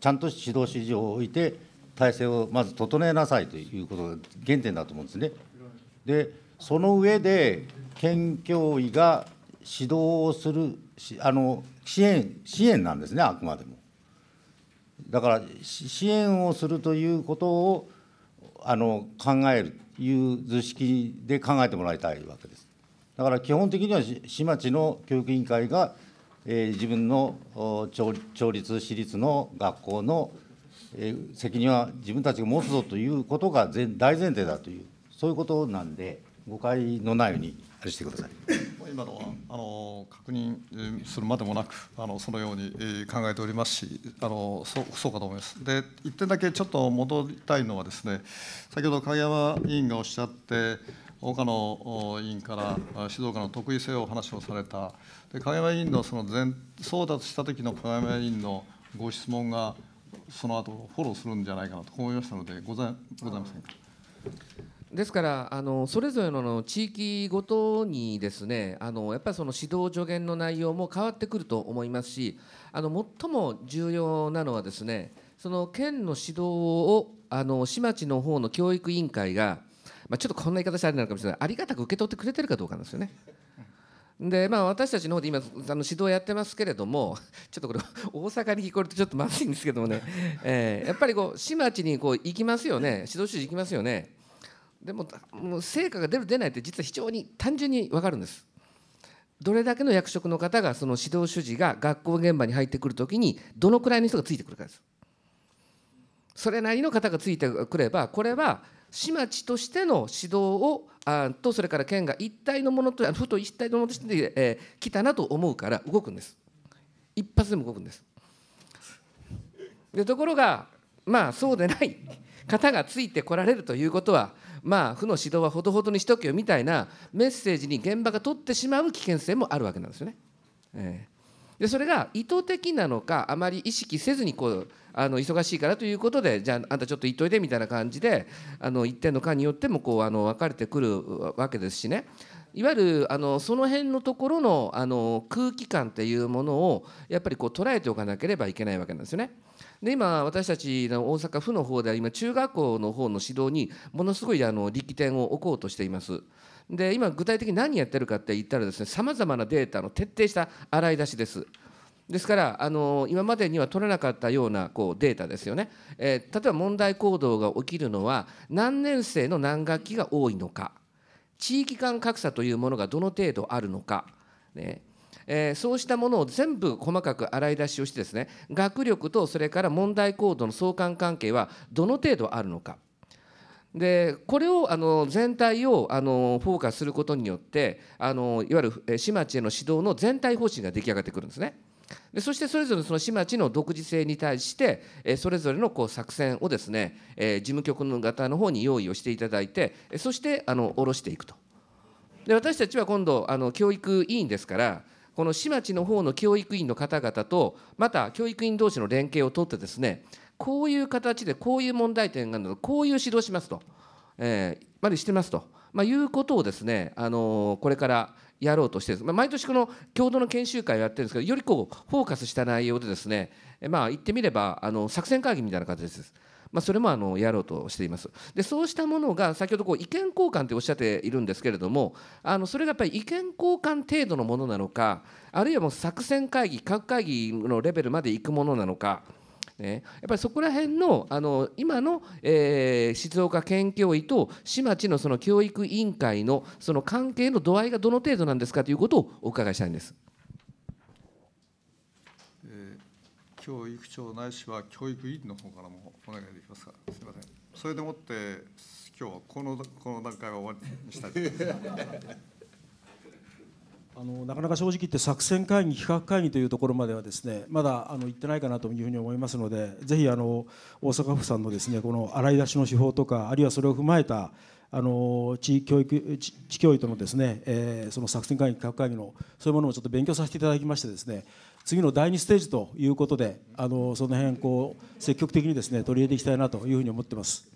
ちゃんと指導指示を置いて、体制をまず整えなさいということが原点だと思うんですね。でその上で県教委が指導をするあの支援支援なんですねあくまでも。だから支援をするということをあの考えるという図式で考えてもらいたいわけです。だから基本的には市町の教育委員会が、えー、自分の町立私立の学校の、えー、責任は自分たちが持つぞということが大前提だというそういうことなんで誤解のないようにしてください。今のはあの確認するまでもなくあのそのように考えておりますしあのそうそうかと思います。で1点だけちょっと戻りたいのはですね先ほど影山委員がおっしゃって岡野委員から静岡の得意性を話をされたで影山委員のその前争奪した時の影山委員のご質問がその後フォローするんじゃないかなと思いましたのでござございませんか。ですからあのそれぞれの地域ごとにですねあのやっぱりその指導助言の内容も変わってくると思いますしあの最も重要なのはですねその県の指導をあの市町の方の教育委員会が、まあ、ちょっとこんな言い方したらあれなのかもしれないありがたく受け取ってくれてるかどうかなんですよね。でまあ、私たちの方で今あの指導やってますけれどもちょっとこれ大阪に聞こえるとちょっとまずいんですけどもね、えー、やっぱりこう市町にこう行きますよね指導主事行きますよねでももう成果が出る出ないって実は非常に単純に分かるんです。どれだけの役職の方がその指導主事が学校現場に入ってくるときにどのくらいの人がついてくるかです。それなりの方がついてくればこれは市町としての指導をあとそれから県が一体のものとふと一体のものとして、えー、来たなと思うから動くんです。一発でも動くんです。でところがまあそうでない。方がついてこられるということはまあ負の指導はほどほどにしとけよみたいなメッセージに現場が取ってしまう危険性もあるわけなんですよね。えー、でそれが意図的なのかあまり意識せずにこうあの忙しいからということでじゃああんたちょっと行っといでみたいな感じであの言ってんのかによってもこうあの分かれてくるわけですしね。いわゆるあのその辺のところのあの空気感っていうものをやっぱりこう捉えておかなければいけないわけなんですよね。で今私たちの大阪府の方では今中学校の方の指導にものすごいあの力点を置こうとしています。で今具体的に何やってるかって言ったらですねさまざまなデータの徹底した洗い出しです。ですからあの今までには取れなかったようなこうデータですよね、えー、例えば問題行動が起きるのは何年生の何学期が多いのか地域間格差というものがどの程度あるのか、ね、えー、そうしたものを全部細かく洗い出しをしてですね学力とそれから問題行動の相関関係はどの程度あるのか。でこれをあの全体をあのフォーカスすることによってあのいわゆる市町への指導の全体方針が出来上がってくるんですね。でそしてそれぞれその市町の独自性に対してそれぞれのこう作戦をですね事務局の方の方に用意をしていただいてそしてあの下ろしていくと。で私たちは今度あの教育委員ですからこの市町の方の教育員の方々とまた教育員同士の連携を取ってですねこういう形でこういう問題点があるのでこういう指導しますと、えー、までしてますと、まあ、いうことをですね、あのー、これからやろうとしてまあ、毎年この共同の研修会をやってるんですけどよりこうフォーカスした内容でですね、まあ、言ってみればあの作戦会議みたいな形です。まあ、それもあのやろうとしていますでそうしたものが先ほどこう意見交換っておっしゃっているんですけれどもあのそれがやっぱり意見交換程度のものなのかあるいはもう作戦会議各会議のレベルまで行くものなのか。ね、やっぱりそこら辺のあの今の、えー、静岡県教委と市町のその教育委員会のその関係の度合いがどの程度なんですかということをお伺いしたいんです。教育長ないしは教育委員の方からもお願いできますか、すみません。それでもって、今日はこのこの段階は終わりにしたいと思います。[LAUGHS] あのなかなか正直言って作戦会議、企画会議というところまではですねまだあの行ってないかなというふうに思いますのでぜひあの大阪府さんのですねこの洗い出しの手法とかあるいはそれを踏まえたあの地域教育地教育とのですね、えその作戦会議、企画会議のそういうものをちょっと勉強させていただきましてですね次の第2ステージということであのその辺こう積極的にですね取り入れていきたいなというふうに思ってます。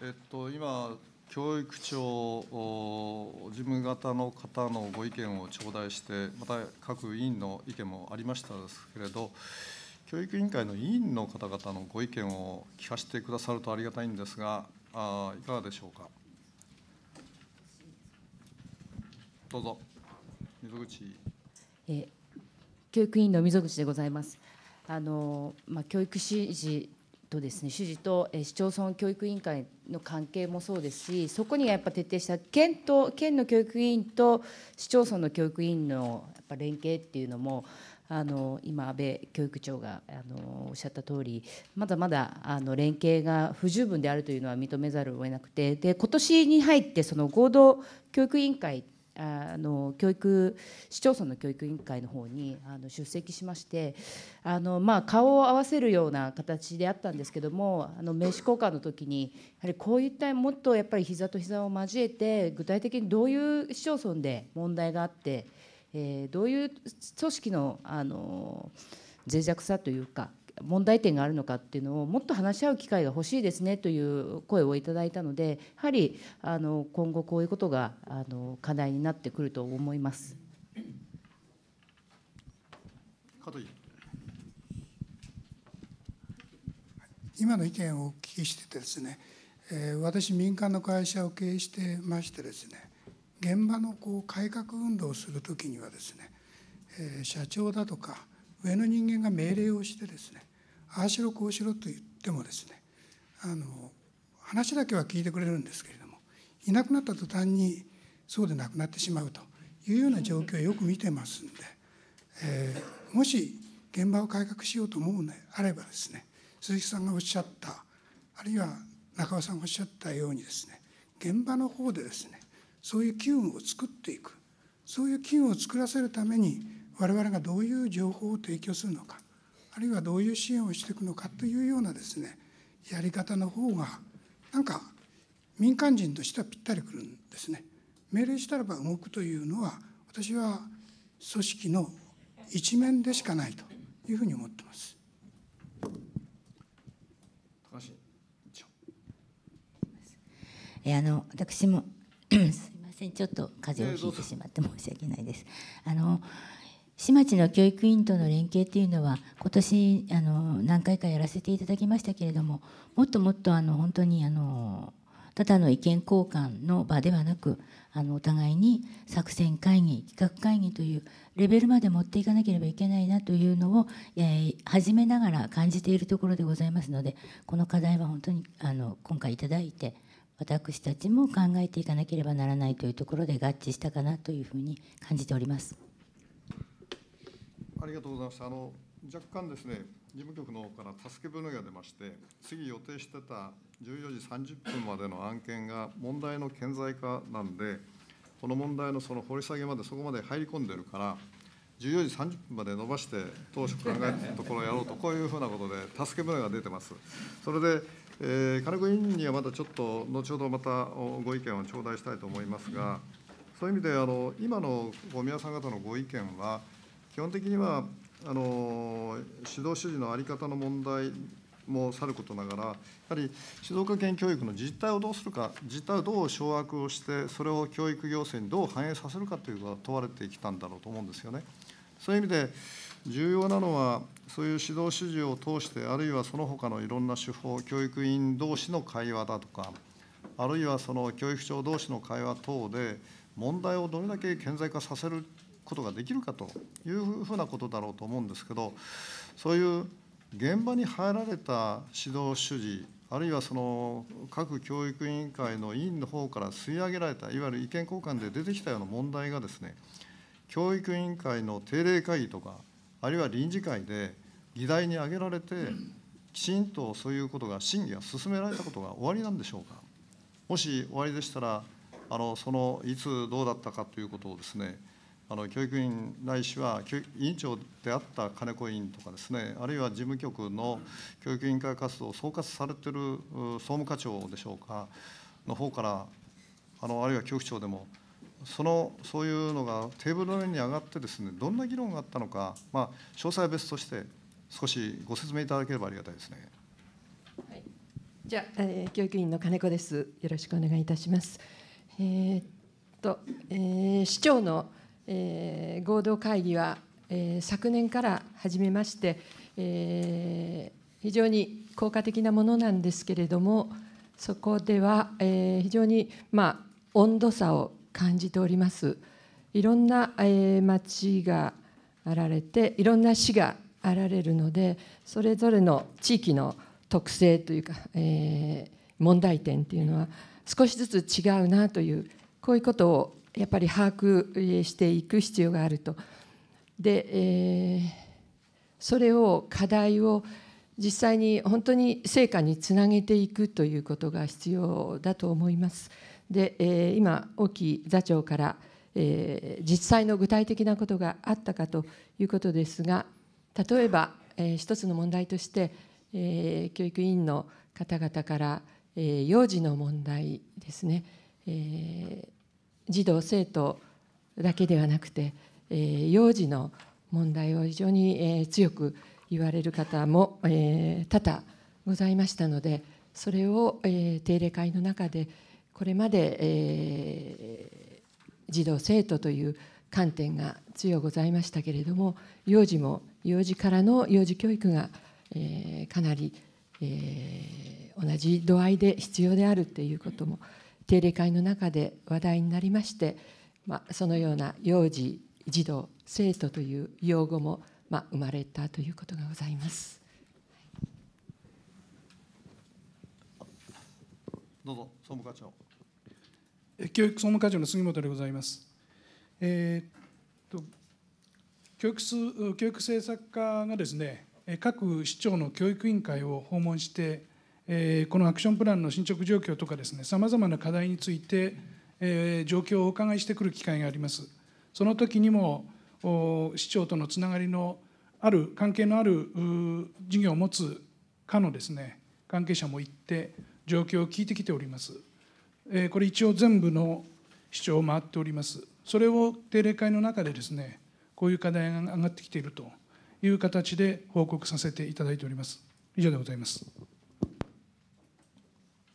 えっと、今、教育庁事務方の方のご意見を頂戴して、また各委員の意見もありましたですけれど、教育委員会の委員の方々のご意見を聞かせてくださるとありがたいんですが、あいかがでしょうか。どうぞ、溝口。え教育委員の溝口でございます。あのまあ、教育指示とですね主事と市町村教育委員会の関係もそうですしそこにやっぱ徹底した県と県の教育委員と市町村の教育委員のやっぱ連携っていうのもあの今安倍教育長があのおっしゃった通りまだまだあの連携が不十分であるというのは認めざるを得なくてで今年に入ってその合同教育委員会あの教育市町村の教育委員会の方にあの出席しましてあの、まあ、顔を合わせるような形であったんですけどもあの名刺交換の時にやはりこういったもっとやっぱり膝と膝を交えて具体的にどういう市町村で問題があって。えー、どういう組織のあの脆弱さというか問題点があるのかっていうのをもっと話し合う機会が欲しいですねという声をいただいたのでやはりあの今後こういうことがあの課題になってくると思います。今の意見をお聞きしててですね、えー、私民間の会社を経営してましてですね現場のこう改革運動をするときにはですね、えー、社長だとか上の人間が命令をしてですねああしろこうしろと言ってもですねあの話だけは聞いてくれるんですけれどもいなくなった途端にそうでなくなってしまうというような状況をよく見てますんで、えー、もし現場を改革しようと思うのであればですね鈴木さんがおっしゃったあるいは中尾さんがおっしゃったようにですね現場の方でですねそういう機運を作っていくそういう機運を作らせるために我々がどういう情報を提供するのかあるいはどういう支援をしていくのかというようなですねやり方の方がなんか民間人としてはぴったりくるんですね。命令したらば動くというのは私は組織の一面でしかないというふうに思ってます。あの私もすいませんちょっと風邪をひいてしまって申し訳ないです。あの市町の教育委員との連携っていうのは今年あの何回かやらせていただきましたけれどももっともっとあの本当にあのただの意見交換の場ではなくあのお互いに作戦会議企画会議というレベルまで持っていかなければいけないなというのを、え始めながら感じているところでございますのでこの課題は本当にあの今回頂いて。私たちも考えていかなければならないというところで合致したかなというふうに感じております。ありがとうございました。あの若干ですね、事務局の方から助け舟が出まして、次予定してた14時30分までの案件が問題の顕在化なんで、この問題のその掘り下げまでそこまで入り込んでるから、14時30分まで伸ばして当初考えたところをやろうとこういうふうなことで助け舟が出てます。それで金子委員にはまだちょっと、後ほどまたご意見を頂戴したいと思いますが、そういう意味で、今の皆さん方のご意見は、基本的にはあの指導主事の在り方の問題もさることながら、やはり静岡県教育の実態をどうするか、実態をどう掌握をして、それを教育行政にどう反映させるかということが問われてきたんだろうと思うんですよね。そういう意味で重要なのは、そういう指導指示を通して、あるいはその他のいろんな手法、教育委員同士の会話だとか、あるいはその教育長同士の会話等で、問題をどれだけ顕在化させることができるかというふうなことだろうと思うんですけど、そういう現場に入られた指導主事、あるいはその各教育委員会の委員の方から吸い上げられた、いわゆる意見交換で出てきたような問題がですね、教育委員会の定例会議とか、あるいは臨時会で議題に挙げられて、きちんとそういうことが審議が進められたことが終わりなんでしょうか。もし終わりでしたら、あのそのいつどうだったかということをですね、あの教育委員ないしは委員長であった金子委員とかですね、あるいは事務局の教育委員会活動を総括されている総務課長でしょうか、の方から、あのあるいは教育長でも、そのそういうのがテーブルの上に上がってですねどんな議論があったのか、まあ、詳細は別として少しご説明いただければありがたいですね。はい、じゃあ、えー、教育委員の金子です。よろしくお願いいたします。えー、っと、えー、市長の、えー、合同会議は、えー、昨年から始めまして、えー、非常に効果的なものなんですけれども、そこでは、えー、非常にまあ温度差を感じておりますいろんな、え町があられていろんな市があられるのでそれぞれの地域の特性というか、えー、問題点というのは少しずつ違うなというこういうことをやっぱり把握していく必要があると。で、えー、それを課題を実際に本当に成果につなげていくということが必要だと思います。で、えー、今沖座長から、えー、実際の具体的なことがあったかということですが例えば、えー、一つの問題として、えー、教育委員の方々から、えー、幼児の問題ですね、えー、児童生徒だけではなくて、えー、幼児の問題を非常に、えー、強く言われる方も、えー、多々ございましたのでそれを、えー、定例会の中で、これまで、えー、児童生徒という観点が強ございましたけれども幼児も幼児からの幼児教育が、えー、かなり、えー、同じ度合いで必要であるということも定例会の中で話題になりまして、まあ、そのような幼児児童生徒という用語も、まあ、生まれたということがございます。どうぞ総務課長教育総務課長の杉本でございます。えー、っと教育教育政策課がですね各市長の教育委員会を訪問して、えー、このアクションプランの進捗状況とかですねさまざまな課題について、えー、状況をお伺いしてくる機会があります。その時にも市長とのつながりのある関係のある事業を持つ課のですね関係者も行って状況を聞いてきております。えこれ一応全部の主張を回っておりますそれを定例会の中でですねこういう課題が上がってきているという形で報告させていただいております以上でございます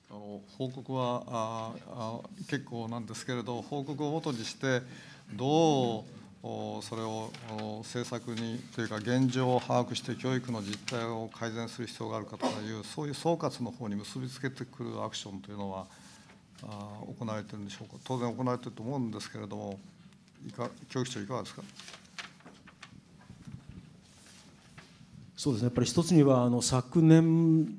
あの報告はああ結構なんですけれど報告をもとにしてどうそれを政策にというか現状を把握して教育の実態を改善する必要があるかというそういう総括の方に結びつけてくるアクションというのは行われているんでしょうか、当然行われていると思うんですけれども、いか教育長、いかがですか。そうですねやっぱり一つにはあの昨年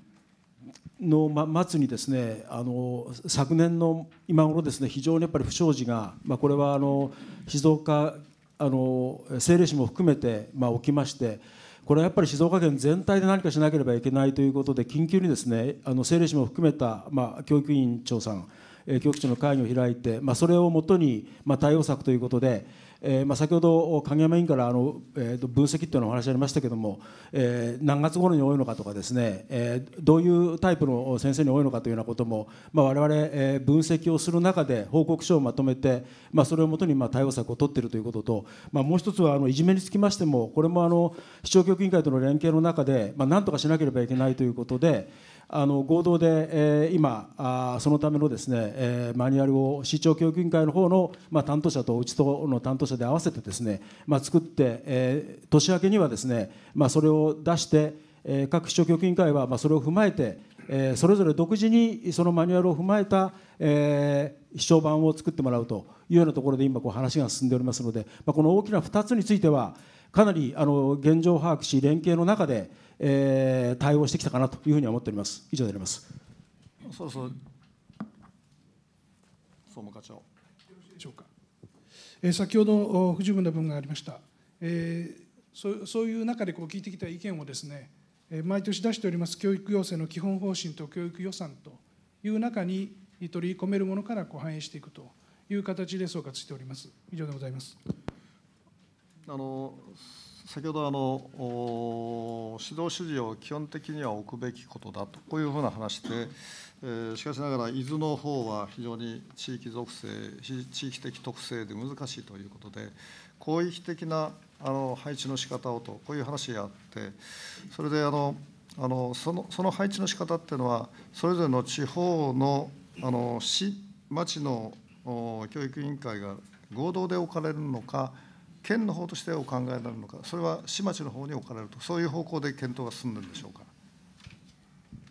の末にですねあの昨年の今頃ですね非常にやっぱり不祥事が、まあ、これはあの静岡あの政令市も含めて、まあ、起きましてこれはやっぱり静岡県全体で何かしなければいけないということで緊急にですねあの政令市も含めた、まあ、教育委員長さんえ局長の会議を開いて、まあ、それをもとに、まあ、対応策ということで、えー、まあ、先ほど影山委員からあの、えー、と分析というのお話ありましたけども、えー、何月頃に多いのかとかですね、えー、どういうタイプの先生に多いのかというようなことも、まあ、我々、えー、分析をする中で報告書をまとめて、まあ、それをもとにまあ対応策を取っているということと、まあ、もう一つはあのいじめにつきましてもこれもあの市長局委員会との連携の中で、まあ、何とかしなければいけないということで。あの合同で、えー、今あそのためのですね、えー、マニュアルを市長教育委員会の方の、まあ、担当者とうちとの担当者で合わせてですね、まあ、作って、えー、年明けにはですね、まあ、それを出して、えー、各市長教育委員会は、まあ、それを踏まえて、えー、それぞれ独自にそのマニュアルを踏まえた、えー、市長版を作ってもらうというようなところで今こう話が進んでおりますので、まあ、この大きな2つについてはかなりあの現状把握し連携の中でえー、対応してきたかなというふうに思っております。以上であります。そうそう総務課長。よろしいでしょうか。えー、先ほど不十分な部分がありました。えー、そそういう中でこう聞いてきた意見をですね、えー、毎年出しております教育要請の基本方針と教育予算という中に取り込めるものからこう反映していくという形で総括しております。以上でございます。あの先ほどあの指導指示を基本的には置くべきことだとこういうふうな話で、えー、しかしながら伊豆の方は非常に地域属性地域的特性で難しいということで広域的なあの配置の仕方をとこういう話があってそれであのあのそのその配置の仕方っていうのはそれぞれの地方のあの市町の教育委員会が合同で置かれるのか県の方としてお考えになるのか、それは市町の方に置かれると、そういう方向で検討が進んでるんでしょうか。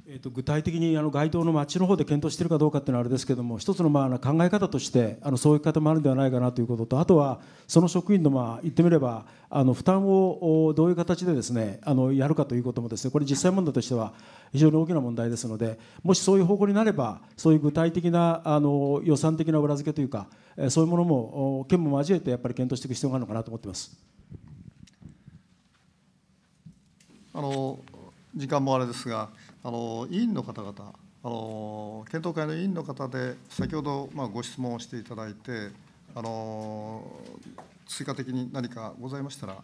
えー、と具体的にあの街頭の町の方で検討しているかどうかっていうのはあれですけども一つのまあ考え方としてあのそういう方もあるんではないかなということとあとはその職員のまあ言ってみればあの負担をどういう形でですねあのやるかということもですねこれ実際問題としては非常に大きな問題ですのでもしそういう方向になればそういう具体的なあの予算的な裏付けというかそういうものも県も交えてやっぱり検討していく必要があるのかなと思っています。あの時間もあれですが、あの委員の方々、あの検討会の委員の方で、先ほどまあご質問をしていただいて、あの追加的に何かございましたら、は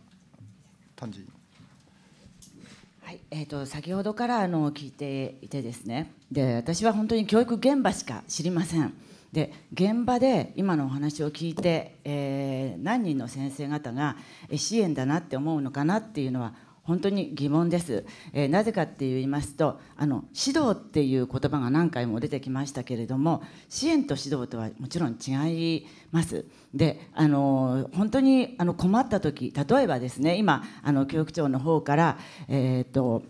いえーと、と先ほどからあの聞いていてですねで私は本当に教育現場しか知りませんで現場で今のお話を聞いて、えー、何人の先生方が支援だなって思うのかなっていうのは本当に疑問です、えー、なぜかって言いますとあの指導っていう言葉が何回も出てきましたけれども支援と指導とはもちろん違いますであの本当にあの困った時例えばですね今あの教育長の方から、えーと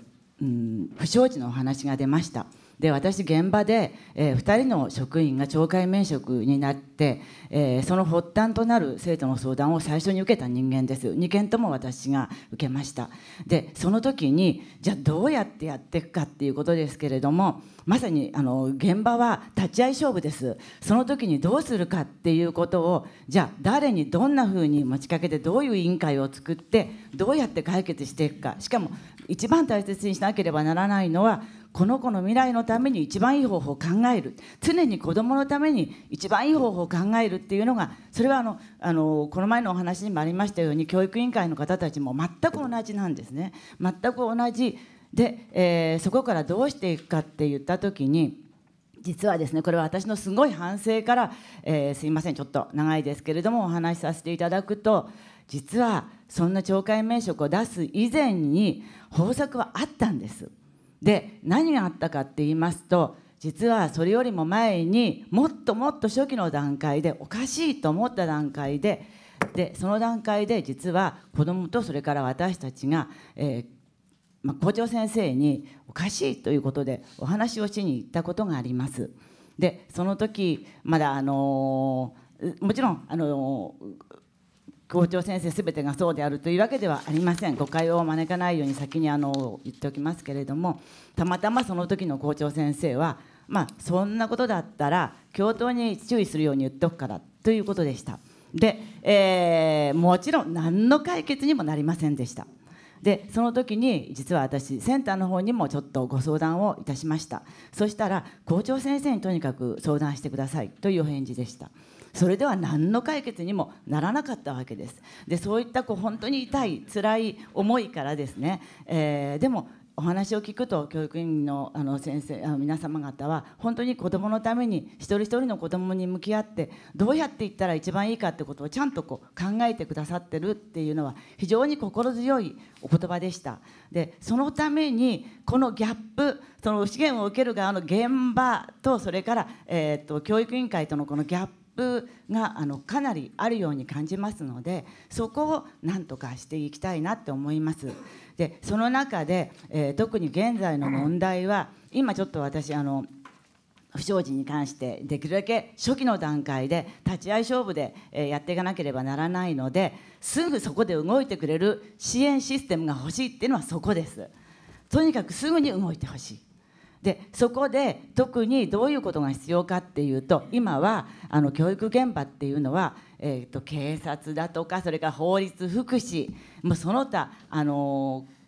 うん、不祥事のお話が出ました。で私現場で、えー、2人の職員が懲戒免職になって、えー、その発端となる生徒の相談を最初に受けた人間です2件とも私が受けましたでその時にじゃあどうやってやっていくかっていうことですけれどもまさにあの現場は立ち合い勝負ですその時にどうするかっていうことをじゃあ誰にどんなふうに持ちかけてどういう委員会を作ってどうやって解決していくかしかも一番大切にしなければならないのはこの子の未来のために一番いい方法を考える常に子どものために一番いい方法を考えるっていうのがそれはあのあのこの前のお話にもありましたように教育委員会の方たちも全く同じなんですね全く同じで、えー、そこからどうしていくかって言った時に実はですねこれは私のすごい反省から、えー、すいませんちょっと長いですけれどもお話しさせていただくと実はそんな懲戒免職を出す以前に方策はあったんです。で何があったかって言いますと実はそれよりも前にもっともっと初期の段階でおかしいと思った段階ででその段階で実は子どもとそれから私たちが、えーまあ、校長先生におかしいということでお話をしに行ったことがあります。でその時まだあのーもちろんあのー校長先生べてがそうであるというわけではありません誤解を招かないように先にあの言っておきますけれどもたまたまその時の校長先生は、まあ、そんなことだったら教頭に注意するように言っておくからということでした。で、えー、もちろん何の解決にもなりませんでした。でその時に実は私センターの方にもちょっとご相談をいたしましたそしたら校長先生にとにかく相談してくださいというお返事でしたそれでは何の解決にもならなかったわけですでそういったこう本当に痛い辛い思いからですね、えー、でもお話を聞くと教育員のあの先生あの皆様方は本当に子どものために一人一人の子どもに向き合ってどうやっていったら一番いいかってことをちゃんとこう考えてくださってるっていうのは非常に心強いお言葉でしたでそのためにこのギャップその資源を受ける側の現場とそれから、えーと、教育委員会とのこのギャッププがあのかなりあるように感じますのでそこをなんとかしていきたいなって思います。でその中で、えー、特に現在の問題は今ちょっと私あの不祥事に関してできるだけ初期の段階で立ち会い勝負でやっていかなければならないのですぐそこで動いてくれる支援システムが欲しいっていうのはそこですとにかくすぐに動いてほしいでそこで特にどういうことが必要かっていうと今はあの教育現場っていうのは、えーと、警察だとかそれから法律福祉もうその他あのー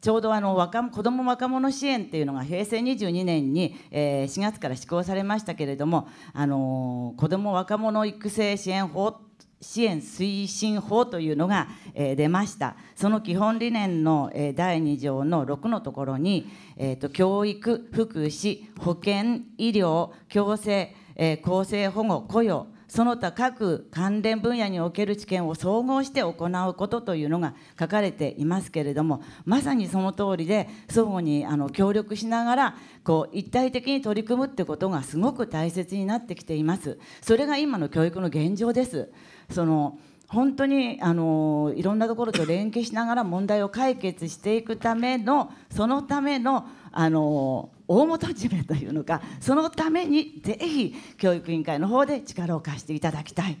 ちょうどあの若子ども若者支援っていうのが平成22年に、え4月から施行されましたけれども、あの子ども若者育成支援法支援推進法というのが、出ましたその基本理念の、第2条の6のところに、えーと、教育福祉保健医療共生、厚生、公正保護雇用その他各関連分野における知見を総合して行うことというのが書かれていますけれどもまさにその通りで相互にあの協力しながらこう一体的に取り組むってことがすごく大切になってきていますそれが今の教育の現状ですその本当にあのいろんなところと連携しながら問題を解決していくためのそのためのあの大元締めというのかそのためにぜひ教育委員会の方で力を貸していただきたい。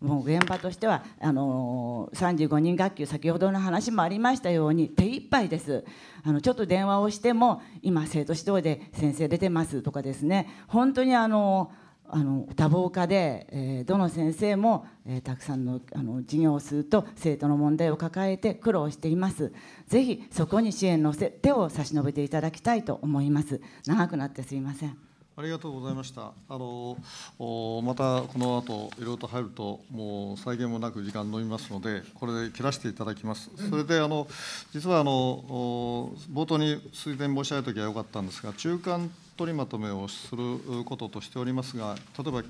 もう現場としてはあの35人学級先ほどの話もありましたように手一杯ですあのちょっと電話をしても今生徒指導で先生出てますとかですね本当にあのあの多忙化で、えー、どの先生も、えー、たくさんのあの授業をすると生徒の問題を抱えて苦労していますぜひそこに支援のせ手を差し伸べていただきたいと思います長くなってすいませんありがとうございました。あのおまたこの後いろいろと入るともう再現もなく時間伸びますのでこれで切らしていただきます。それであの実はあのお冒頭に推薦申し上げた時は良かったんですが中間取りまとめをすることとしておりますが、例えば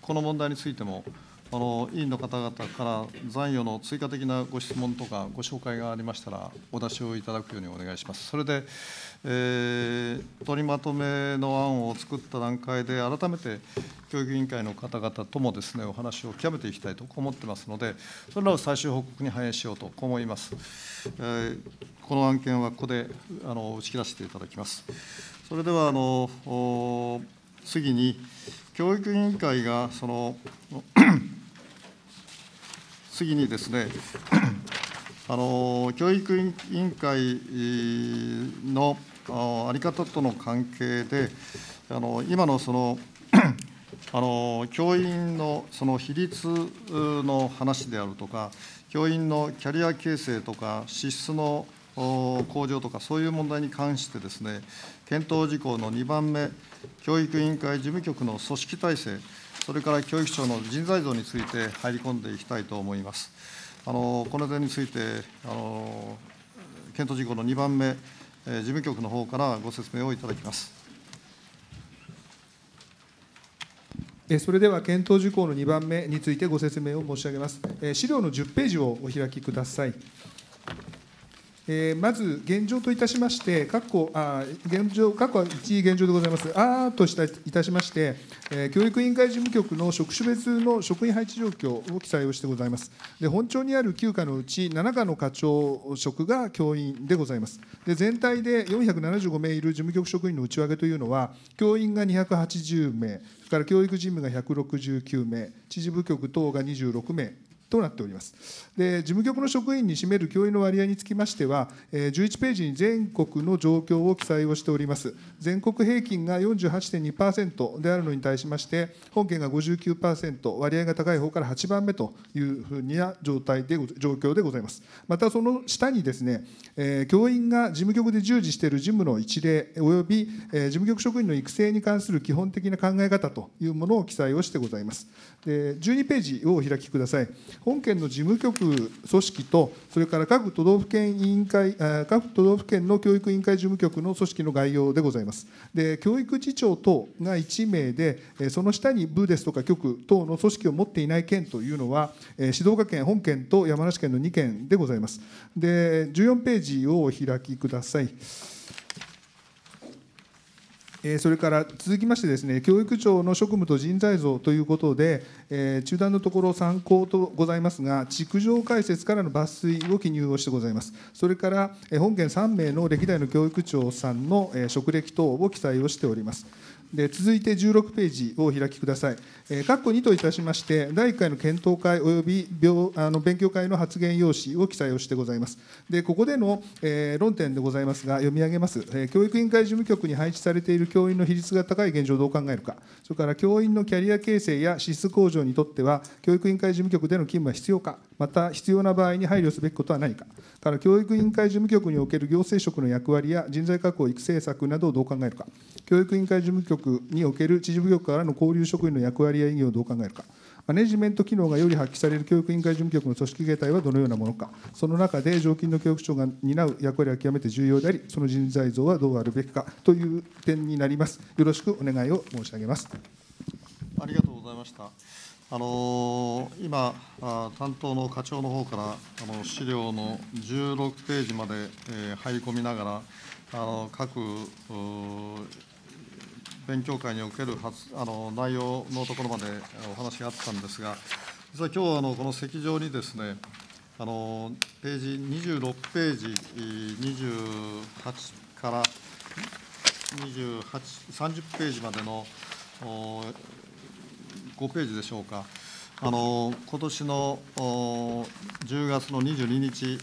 この問題についても、あの委員の方々から残余の追加的なご質問とかご紹介がありましたら、お出しをいただくようにお願いします。それで、えー、取りまとめの案を作った段階で、改めて教育委員会の方々ともですねお話を極めていきたいと思ってますので、それらを最終報告に反映しようと思います。えー、この案件はここであの打ち切らせていただきます。それではあの次に、教育委員会がその [COUGHS] 次にですね、[COUGHS] あの教育委員会の在り方との関係で、あの今のその [COUGHS] あの教員のその比率の話であるとか、教員のキャリア形成とか、資質の向上とか、そういう問題に関してですね、検討事項の2番目、教育委員会事務局の組織体制、それから教育庁の人材像について入り込んでいきたいと思います。あのこの点についてあの、検討事項の2番目、事務局の方からご説明をいただきます。それでは検討事項の2番目についてご説明を申し上げます。資料の10ページをお開きください。えー、まず現状といたしまして、括弧あ現状括弧は位現状でございます、あーとしたいたしまして、えー、教育委員会事務局の職種別の職員配置状況を記載をしてございます。で本庁にある9課のうち、7課の課長職が教員でございます。で全体で475名いる事務局職員の内訳というのは、教員が280名、それから教育事務が169名、知事部局等が26名となっておりますで事務局の職員に占める教員の割合につきましては11ページに全国の状況を記載をしております全国平均が48.2%であるのに対しまして本県が59%割合が高い方から8番目というふうな状態で状況でございますまたその下にですね教員が事務局で従事している事務の一例および事務局職員の育成に関する基本的な考え方というものを記載をしてございますで12ページをお開きください本県の事務局組織とそれから各都道府県委員会各都道府県の教育委員会事務局の組織の概要でございますで教育次長等が1名でその下に部ですとか局等の組織を持っていない県というのは静岡県本県と山梨県の2県でございますで14ページをお開きくださいそれから続きましてですね教育庁の職務と人材像ということで、えー、中断のところ参考とございますが築城解説からの抜粋を記入をしてございますそれから、え本件3名の歴代の教育長さんの、え職歴等を記載をしておりますで続いて16ページを開きください。えー、括弧2といたしまして、第1回の検討会及びあの勉強会の発言用紙を記載をしてございます。でここでの、えー、論点でございますが、読み上げます、えー、教育委員会事務局に配置されている教員の比率が高い現状をどう考えるか、それから教員のキャリア形成や資質向上にとっては、教育委員会事務局での勤務は必要か、また必要な場合に配慮すべきことは何か。教育委員会事務局における行政職の役割や人材確保育成策などをどう考えるか教育委員会事務局における知事部局からの交流職員の役割や意義をどう考えるかマネジメント機能がより発揮される教育委員会事務局の組織形態はどのようなものか、その中で常勤の教育長が担う役割は極めて重要であり、その人材像はどうあるべきかという点になります。よろしくお願いを申し上げます。ありがとうございました。あのー、今あ、担当の課長の方からあの資料の16ページまで、えー、入り込みながら、あの各勉強会におけるあの内容のところまでお話があったんですが、実は今日あのこの席上にですね、あのページ26ページ、28から28 30ページまでの5ページでしょうか、あの今年の10月の22日、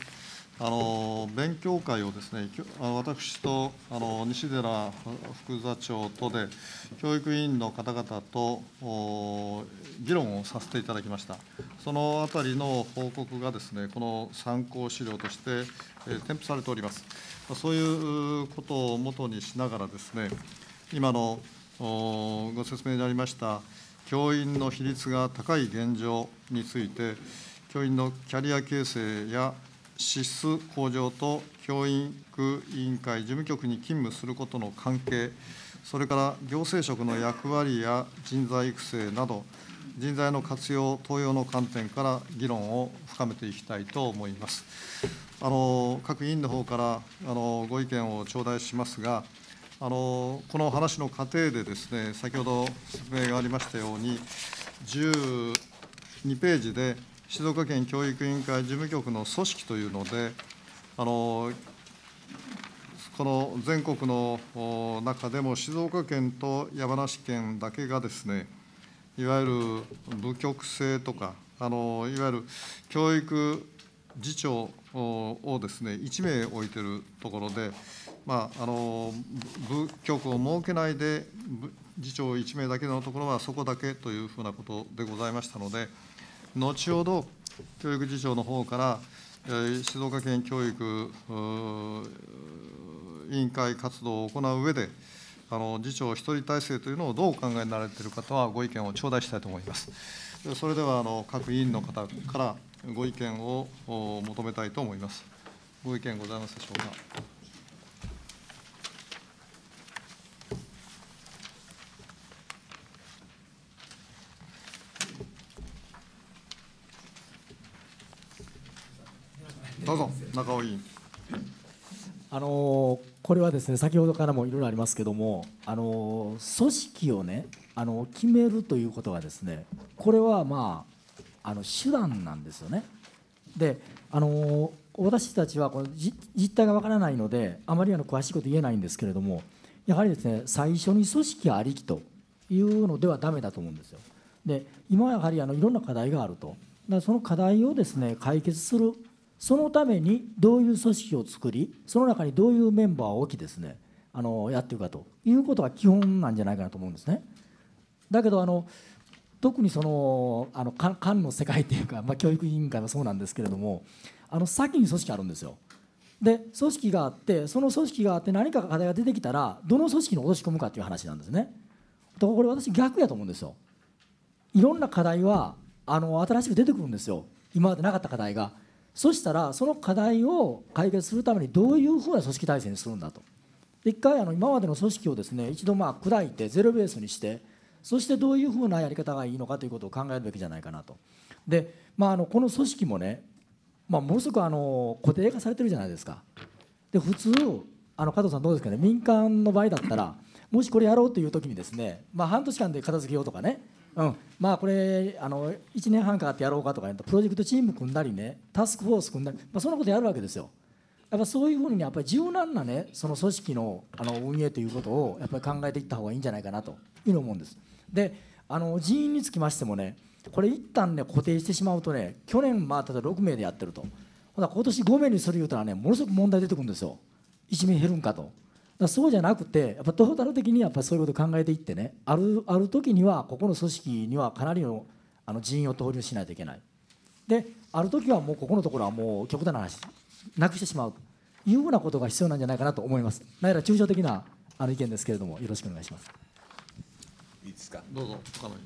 あの勉強会をですね私とあの西寺副座長とで、教育委員の方々と議論をさせていただきました、そのあたりの報告がですねこの参考資料として、えー、添付されております。そういうことをもとにしながらですね、今のご説明になりました教員の比率が高い現状について、教員のキャリア形成や資質向上と教育委員会事務局に勤務することの関係、それから行政職の役割や人材育成など、人材の活用、登用の観点から議論を深めていきたいと思います。あの各委員の方からあのご意見を頂戴しますが、あのこの話の過程でですね先ほど説明がありましたように12ページで静岡県教育委員会事務局の組織というのであのこの全国の中でも静岡県と山梨県だけがですねいわゆる部局制とかあのいわゆる教育次長をですね1名置いてるところで。まあ、あの部局を設けないで、次長1名だけのところはそこだけというふうなことでございましたので、後ほど教育次長の方から、静岡県教育委員会活動を行う上で、あの次長1人体制というのをどうお考えになられている方は、ご意見を頂戴したいと思います。それではあの各委員の方からご意見を求めたいと思います。ご意見ございますでしょうか。どうぞ中尾委員あのこれはですね先ほどからもいろいろありますけどもあの組織をねあの決めるということはですねこれはまああの手段なんですよね。であの私たちはこの実態がわからないのであまりあの詳しいこと言えないんですけれどもやはりですね最初に組織ありきというのではだめだと思うんですよ。で今はやはりあのいろんな課題があるとだその課題をですね解決するそのためにどういう組織を作りその中にどういうメンバーを置きですねあのやっていくかということが基本なんじゃないかなと思うんですね。だけどあの特にそのあの漢の世界っていうか、まあ、教育委員会もそうなんですけれどもあの先に組織あるんですよ。で組織があってその組織があって何か課題が出てきたらどの組織に落とし込むかっていう話なんですね。これ私逆やと思うんですよ。いろんな課題はあの新しく出てくるんですよ今までなかった課題が。そしたらその課題を解決するためにどういうふうな組織体制にするんだと一回あの今までの組織をですね一度まあ砕いてゼロベースにしてそしてどういうふうなやり方がいいのかということを考えるべきじゃないかなとで、まあ、あのこの組織もね、まあ、ものすごくあの固定化されてるじゃないですかで普通あの加藤さんどうですかね民間の場合だったらもしこれやろうという時にですね、まあ、半年間で片付けようとかねうん、まあこれあの1年半かかってやろうかとかとプロジェクトチーム組んだりねタスクフォース組んだり、まあ、そんなことやるわけですよやっぱそういうふうに、ね、やっぱり柔軟なねその組織のあの運営ということをやっぱり考えていった方がいいんじゃないかなというのに思うんですであの人員につきましてもねこれ一旦ね固定してしまうとね去年まあ例えば6名でやってるとほら今年5名にするいうたらねものすごく問題出てくるんですよ1名減るんかと。だそうじゃなくてやっぱトータル的にやっぱそういうことを考えていってねあるある時にはここの組織にはかなりのあの人員を投入しないといけないである時はもうここのところはもう極端な話なくしてしまうというふうなことが必要なんじゃないかなと思いますないら抽象的なあの意見ですけれどもよろしくお願いします。いいですかどうぞ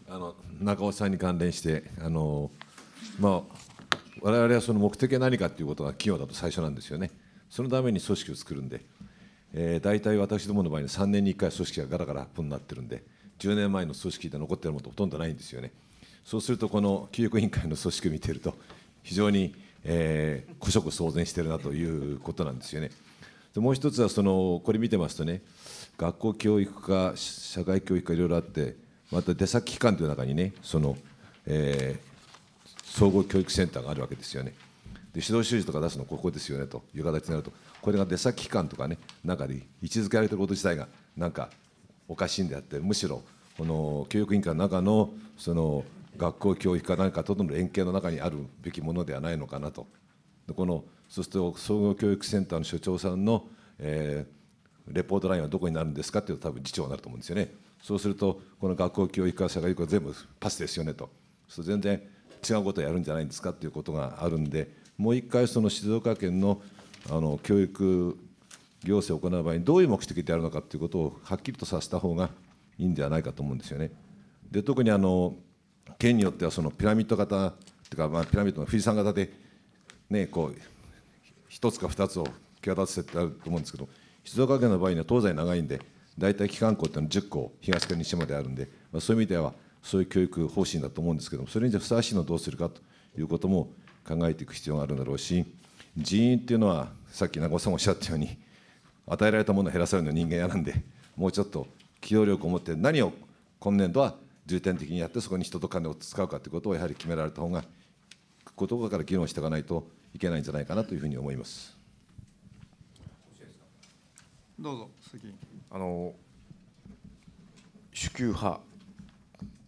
あの中尾さんに関連してあの、まあ、我々はその目的は何かということが企業だと最初なんですよね。そのために組織を作るんでえー、大体私どもの場合に3年に1回組織がガラガラアップになってるんで10年前の組織で残ってるものほとんどないんですよねそうするとこの教育委員会の組織を見てると非常に、えー、騒然してるなということなんですよねでもう一つはそのこれ見てますとね学校教育か社会教育かいろいろあってまた出先機関という中にねその、えー、総合教育センターがあるわけですよねで指導習字とか出すのここですよねという形になるとこれが出先機関とかね中で位置づけられてること自体がなんかおかしいんであってむしろこの教育委員会の中のその学校教育か何かとの連携の中にあるべきものではないのかなとでこのそうすると総合教育センターの所長さんの、えー、レポートラインはどこになるんですかっていうと多分次長になると思うんですよねそうするとこの学校教育課社会教育は全部パスですよねとそ全然違うことをやるんじゃないんですかっていうことがあるんでもう一回その静岡県のあの教育行政を行う場合にどういう目的であるのかということをはっきりとさせた方がいいんではないかと思うんですよね。で特にあの県によってはそのピラミッド型というか、まあ、ピラミッドの富士山型で、ね、こう1つか2つを際立つせてあると思うんですけど静岡県の場合には東西長いんで大体機関校ってのは10校東から西まであるんで、まあ、そういう意味ではそういう教育方針だと思うんですけどもそれにじゃふさわしいのをどうするかということも考えていく必要があるんだろうし人員っていうのはさっき名越さんおっしゃったように与えられたものを減らされるの人間やなんでもうちょっと機動力を持って何を今年度は重点的にやってそこに人と金を使うかということをやはり決められた方がことから議論していかないといけないんじゃないかなというふうに思います。どうぞ次あの主給派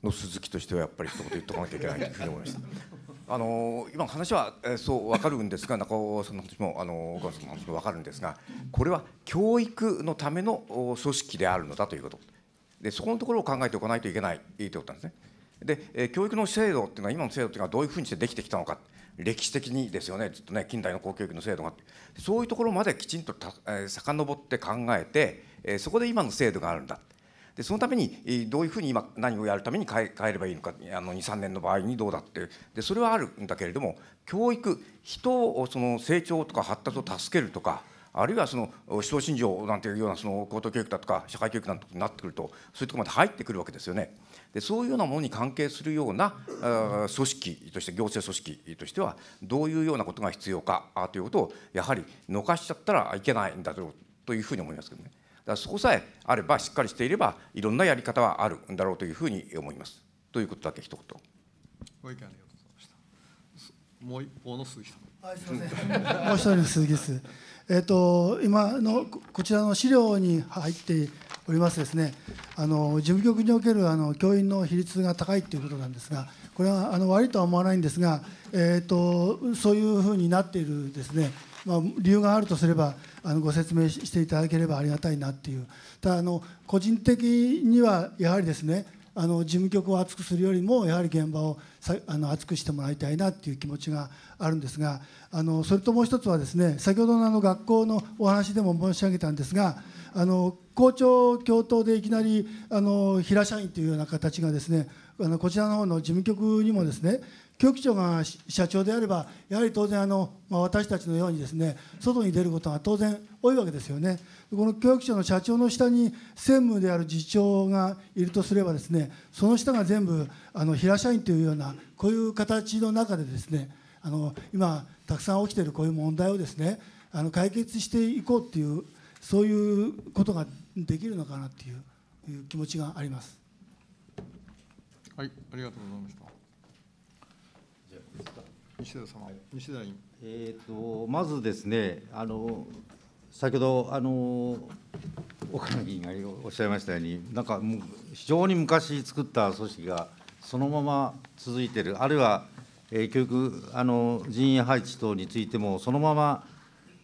の鈴木としてはやっぱり一言言っとかなきゃいけないというふうに思いました。あの今話は、えー、そう分かるんですが中尾さんの話もあの岡さんの話も分かるんですがこれは教育のための組織であるのだということでそこのところを考えておかないといけないということなんですね。で教育の制度っていうのは今の制度っていうのはどういうふうにしてできてきたのか歴史的にですよねずっとね近代の公教育の制度がそういうところまできちんとた、えー、遡って考えて、えー、そこで今の制度があるんだでそのためにどういうふうに今何をやるために変え変えればいいのか23年の場合にどうだってでそれはあるんだけれども教育人をその成長とか発達を助けるとか。あるいはその思想信条なんていうようなその高等教育だとか社会教育なんてになってくるとそういうとこまで入ってくるわけですよね。でそういうようなものに関係するような組織として行政組織としてはどういうようなことが必要かということをやはり逃しちゃったらいけないんだろうというふうに思いますけどね。らそこさえあればしっかりしていればいろんなやり方はあるんだろうというふうに思います。ということだけ一言。ご意見ありがとうございました。もう一方の鈴木さん。はい、すみません。[LAUGHS] もう一人の鈴木です。えっ、ー、と今のこちらの資料に入っておりますですね。あの事務局におけるあの教員の比率が高いということなんですが、これはあの悪いとは思わないんですが、えっ、ー、とそういうふうになっているですね。まあ理由があるとすれば。あのご説明していただければありがたいなっていうただあの個人的にはやはりですねあの事務局を厚くするよりもやはり現場をあの厚くしてもらいたいなっていう気持ちがあるんですがあのそれともう一つはですね先ほどのあの学校のお話でも申し上げたんですがあの校長教頭でいきなりあの平社員というような形がですねあのこちらの方の事務局にもですね局長が社長であれば、やはり当然あの、まあ、私たちのようにです、ね、外に出ることが当然多いわけですよね、この教育長の社長の下に専務である次長がいるとすればです、ね、その下が全部あの平社員というような、こういう形の中でです、ね、あの今、たくさん起きているこういう問題をです、ね、あの解決していこうという、そういうことができるのかなという気持ちがあります。はい、ありがとうございました。西田様、西田委員。えっ、ー、と、まずですね、あの、先ほど、あの。岡野議員がおっしゃいましたように、なんか非常に昔作った組織がそのまま続いている、あるいは、えー、教育あの人員配置等についても、そのまま、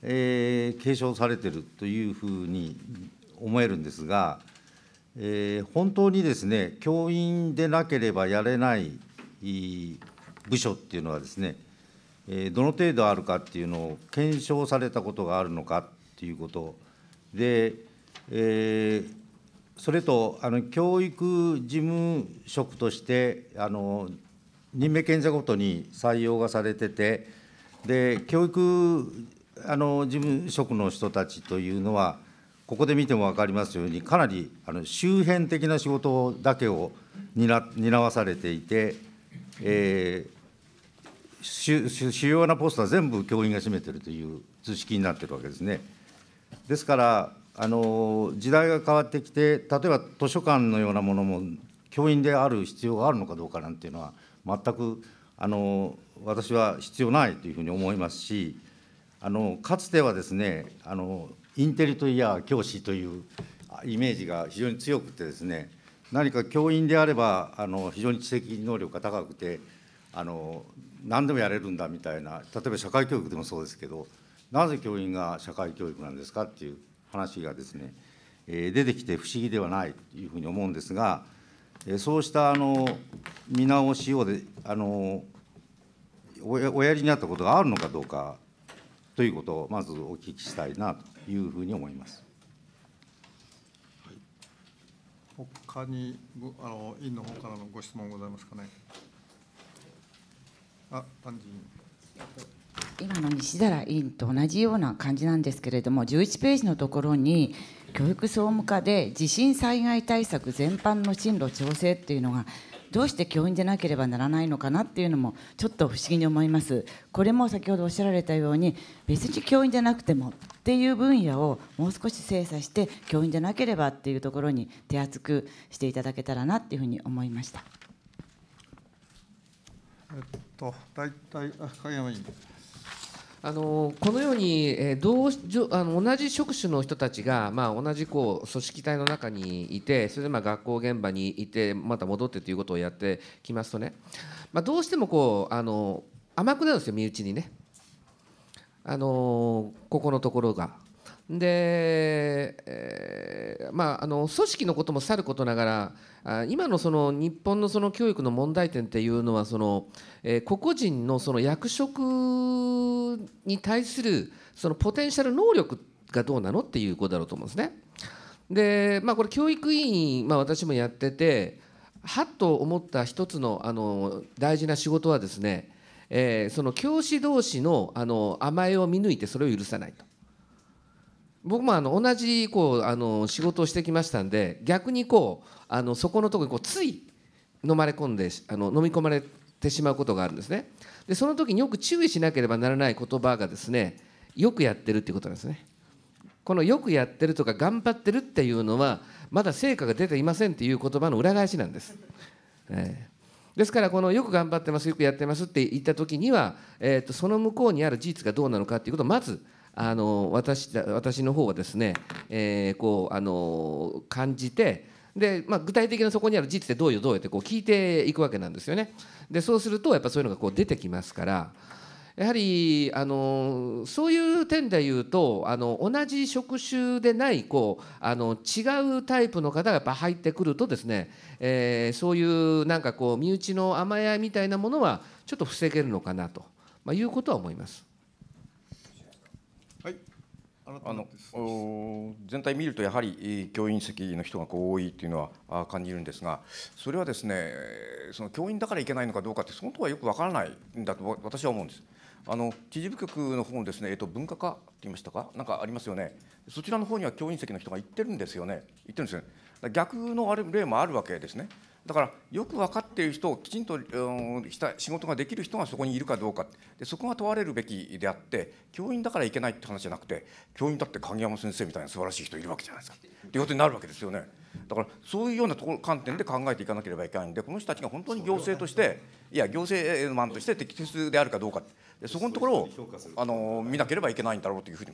えー、継承されているというふうに思えるんですが、えー、本当にですね教員でなければやれない部署っていうのはですね、えどの程度あるかっていうのを検証されたことがあるのかっていうことで、えー、それとあの教育事務職としてあの任命権者ごとに採用がされててで教育あの事務職の人たちというのはここで見ても分かりますようにかなりあの周辺的な仕事だけを担わされていて、えー、主主要なポストは全部教員が占めてるという図式になってるわけですね。ですからあの時代が変わってきて例えば図書館のようなものも教員である必要があるのかどうかなんていうのは全くあの私は必要ないというふうに思いますしあのかつてはですねあのインテリといや教師というイメージが非常に強くてですね何か教員であればあの非常に知的能力が高くてあの何でもやれるんだみたいな例えば社会教育でもそうですけどなぜ教員が社会教育なんですかっていう話がですね、え出てきて不思議ではないというふうに思うんですが、えそうしたあの見直しをであのおやりになったことがあるのかどうかということをまずお聞きしたいなというふうに思います。はい、他にあの委員の方からのご質問ございますかね。あ今の西寺委員と同じような感じなんですけれども11ページのところに教育総務課で地震災害対策全般の進路調整っていうのがどうして教員でなければならないのかなっていうのもちょっと不思議に思いますこれも先ほどおっしゃられたように別に教員じゃなくてもっていう分野をもう少し精査して教員じゃなければっていうところに手厚くしていただけたらなっていうふうに思いました。と大体影山委員あのこのように、えどう同あの同じ職種の人たちが、まあ、同じこう組織体の中にいてそれでまあ学校現場にいてまた戻ってということをやってきますとね、まあ、どうしてもこうあの甘くなるんですよ身内にねあのここのところが。で、えー、まあ、あの組織のこともさることながらあ今のその日本のその教育の問題点っていうのはその、え個々人のその役職に対するそのポテンシャル能力がどうなのっていうことだろうと思うんですね。でまあこれ教育委員、まあ、私もやっててはっと思った一つのあの大事な仕事はですね、えその教師同士のあの甘えを見抜いてそれを許さないと。僕もあの同じこうあの仕事をしてきましたんで逆にこうあのそこのとこにこうつい飲まれ込んであの飲み込まれてしまうことがあるんですねでその時によく注意しなければならない言葉がですねよくやってるっていうことなんですねこのよくやってるとか頑張ってるっていうのはまだ成果が出ていませんっていう言葉の裏返しなんです、えー、ですからこのよく頑張ってますよくやってますって言った時には、えーと、その向こうにある事実がどうなのかっていうことをまずあの私私の方はですね、えー、こうあの感じてで、まあ、具体的なそこにある事実ってどうよどうよってこう聞いていくわけなんですよね。でそうするとやっぱそういうのがこう出てきますからやはりあのそういう点で言うとあの同じ職種でないこうあの違うタイプの方がやっぱ入ってくるとですね、えー、そういうなんかこう身内の甘えみたいなものはちょっと防げるのかなと、まあ、いうことは思います。あの全体見るとやはり教員席の人がこう多いというのは感じるんですがそれはですねその教員だからいけないのかどうかってそのとはよくわからないんだと私は思うんです。あの知事部局の方のですね、えっと、文化課って言いましたか、なんかありますよね、そちらの方には教員席の人が行ってるんですよね、行ってるんですよ、ね、逆のあれ例もあるわけですね。だからよく分かっている人をきちんとした仕事ができる人がそこにいるかどうかでそこが問われるべきであって教員だからいけないって話じゃなくて教員だって鍵山先生みたいな素晴らしい人いるわけじゃないですかっていうことになるわけですよね。だからそういうようなところ観点で考えていかなければいけないんでこの人たちが本当に行政としていや行政マンとして適切であるかどうかでそこのところをあの見なければいけないんだろうというふうに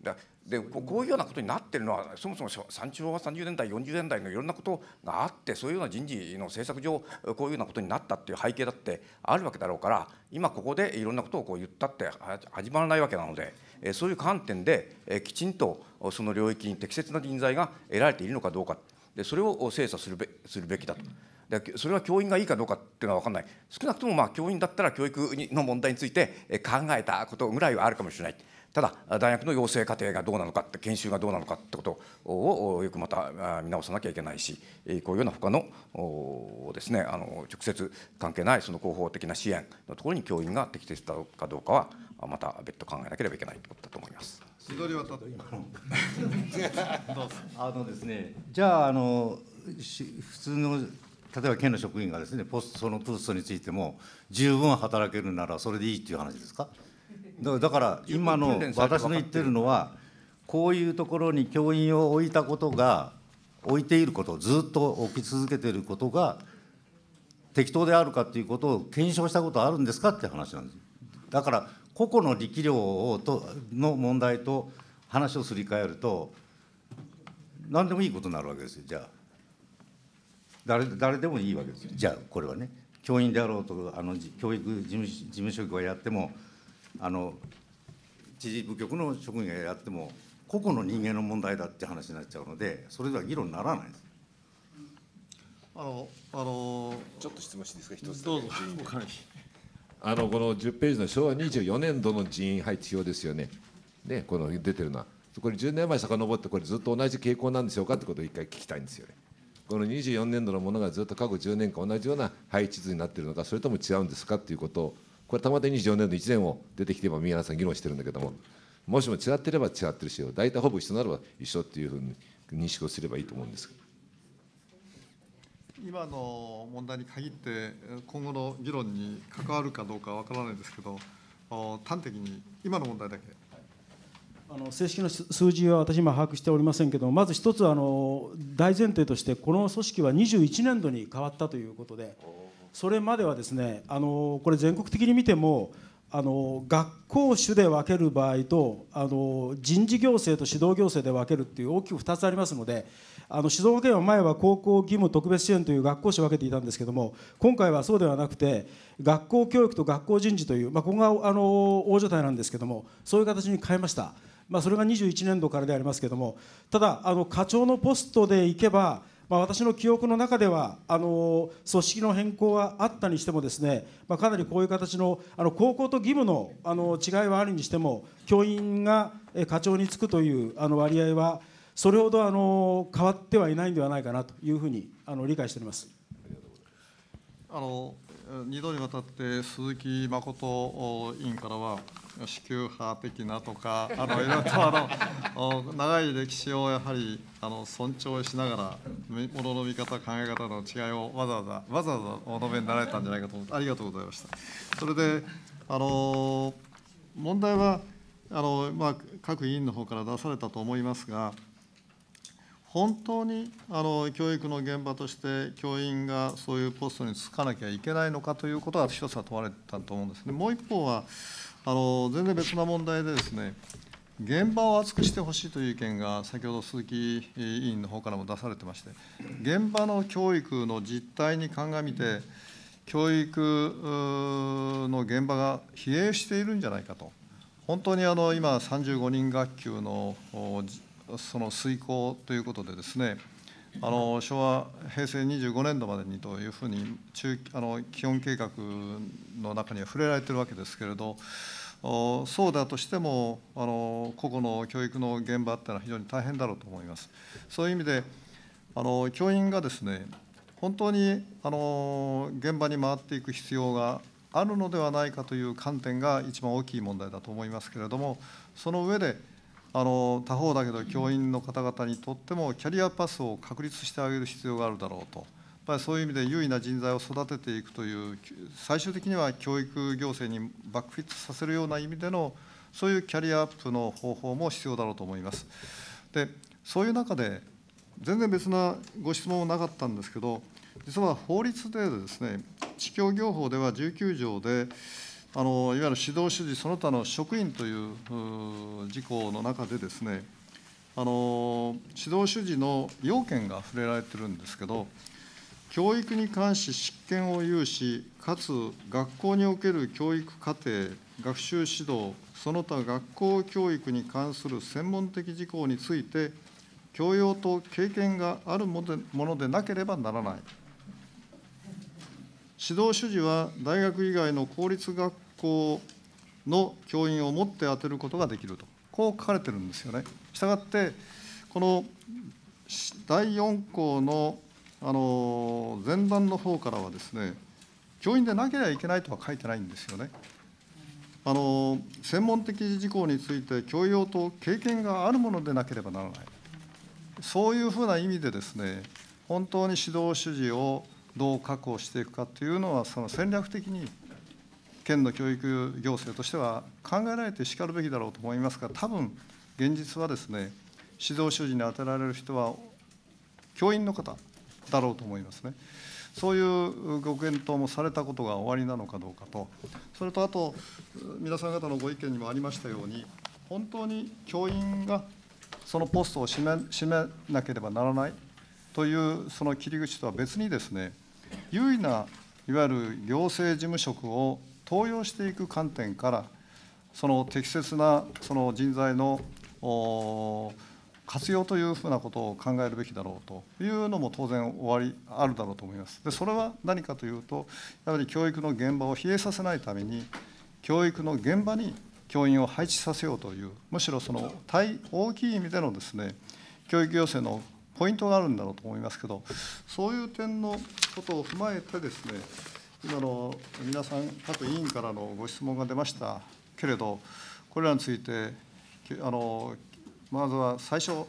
でこういうようなことになってるのはそもそも昭和30年代40年代のいろんなことがあってそういうような人事の政策上こういうようなことになったっていう背景だってあるわけだろうから今ここでいろんなことをこう言ったって始まらないわけなのでそういう観点できちんとその領域に適切な人材が得られているのかどうかでそれを精査するべするべきだと。でそれは教員がいいかどうかっていうのは分かんない少なくともまあ教員だったら教育の問題について考えたことぐらいはあるかもしれない。ただ大学の養成課程がどうなのかって研修がどうなのかってことをよくまた見直さなきゃいけないしこういうような他のですねあの直接関係ないその広報的な支援のところに教員が適切だかどうかはまた別途考えなければいけないということだと思います。どうぞあのですねじゃああの普通の例えば県の職員がですねポストそのポストについても十分働けるならそれでいいっていう話ですか。だだから今の私の言ってるのはこういうところに教員を置いたことが置いていることずっと置き続けていることが適当であるかということを検証したことあるんですかって話なんですだから個々の力量をとの問題と話をすり替えると何でもいいことになるわけですよじゃあ誰誰でもいいわけですよじゃあこれはね教員であろうとあの教育事務事務職がやってもあの知事部局の職員がやっても個々の人間の問題だって話になっちゃうのでそれでは議論にならないです。あのあのちょっと質問していいですか一つどうぞ。あのこの10ページの昭和24年度の人員配置表ですよね。ねこの出てるのは。これ10年前遡ってこれずっと同じ傾向なんでしょうかってことを一回聞きたいんですよね。この24年度のものがずっと過去10年間同じような配置図になっているのかそれとも違うんですかということをこれ、たまたま24年度1年を出てきて、今、皆さん議論してるんだけども、もしも違ってれば違ってるし、大体ほぼ一緒ならば一緒っていうふうに認識をすればいいと思うんです今の問題に限って、今後の議論に関わるかどうかわからないですけど、端的に今の問題だけ。あの正式な数字は私、今把握しておりませんけどまず一つあの大前提としてこの組織は21年度に変わったということで。それまではですねあのこれ全国的に見てもあの学校主で分ける場合とあの人事行政と指導行政で分けるっていう大きく2つありますのであの静岡県は前は高校義務特別支援という学校種を分けていたんですけども今回はそうではなくて学校教育と学校人事という、まあ、ここがあの大所帯なんですけどもそういう形に変えました、まあ、それが21年度からでありますけどもただあの課長のポストでいけばまあ、私の記憶の中ではあの組織の変更はあったにしてもですね、まあ、かなりこういう形のあの高校と義務のあの違いはあるにしても教員が課長に就くというあの割合はそれほどあの変わってはいないんではないかなというふうにあの理解しております。あの2度にわたって鈴木誠委員からは、支給派的なとか、あのいろいろとあの長い歴史をやはりあの尊重しながら、ものの見方、考え方の違いをわざわざ、わざわざお述べになられたんじゃないかと思って、ありがとうございました。それであの問題はあの、まあ、各委員の方から出されたと思いますが、本当にあの教育の現場として教員がそういうポストに就かなきゃいけないのかということが一つは問われたと思うんですね。もう一方はあの全然別な問題でですね現場を厚くしてほしいという意見が先ほど鈴木委員の方からも出されてまして現場の教育の実態に鑑みて教育の現場が疲弊しているんじゃないかと本当にあの今35人学級のその遂行ということでですね、あの昭和平成25年度までにというふうに中あの基本計画の中には触れられてるわけですけれどそうだとしてもあの個々の教育の現場っていうのは非常に大変だろうと思います。そういう意味であの教員がですね本当にあの現場に回っていく必要があるのではないかという観点が一番大きい問題だと思いますけれどもその上であの他方だけど教員の方々にとってもキャリアパスを確立してあげる必要があるだろうと。やっぱりそういう意味で優位な人材を育てていくという最終的には教育行政にバックフィットさせるような意味でのそういうキャリアアップの方法も必要だろうと思います。でそういう中で全然別なご質問もなかったんですけど実は法律でですね地教業法では19条であのいわゆる指導主事その他の職員という事項の中でですねあの指導主事の要件が触れられてるんですけど教育に関し執権を有しかつ学校における教育課程学習指導その他学校教育に関する専門的事項について教養と経験があるものでなければならない指導主事は大学以外の公立学校の教員をもって当てることができると、こう書かれてるんですよね。したがって、この第4項のあの前段の方からはですね、教員でなければいけないとは書いてないんですよね。あの専門的事項について教養と経験があるものでなければならないそういうふうな意味でですね本当に指導主事をどう確保していくかというのは、その戦略的に県の教育行政としては考えられてしかるべきだろうと思いますが、多分現実はですね、指導主事に当てられる人は、教員の方だろうと思いますね。そういうご検討もされたことがおありなのかどうかと、それとあと、皆さん方のご意見にもありましたように、本当に教員がそのポストを占めなければならないというその切り口とは別にですね優位ないわゆる行政事務職を登用していく観点からその適切なその人材の活用というふうなことを考えるべきだろうというのも当然終わりあるだろうと思います。でそれは何かというとやはり教育の現場を疲弊させないために教育の現場に教員を配置させようというむしろその大きい意味でのですね教育行政のポイントがあるんだろうと思いますけどそういう点のことを踏まえてですね今の皆さん各委員からのご質問が出ましたけれどこれらについてあのまずは最初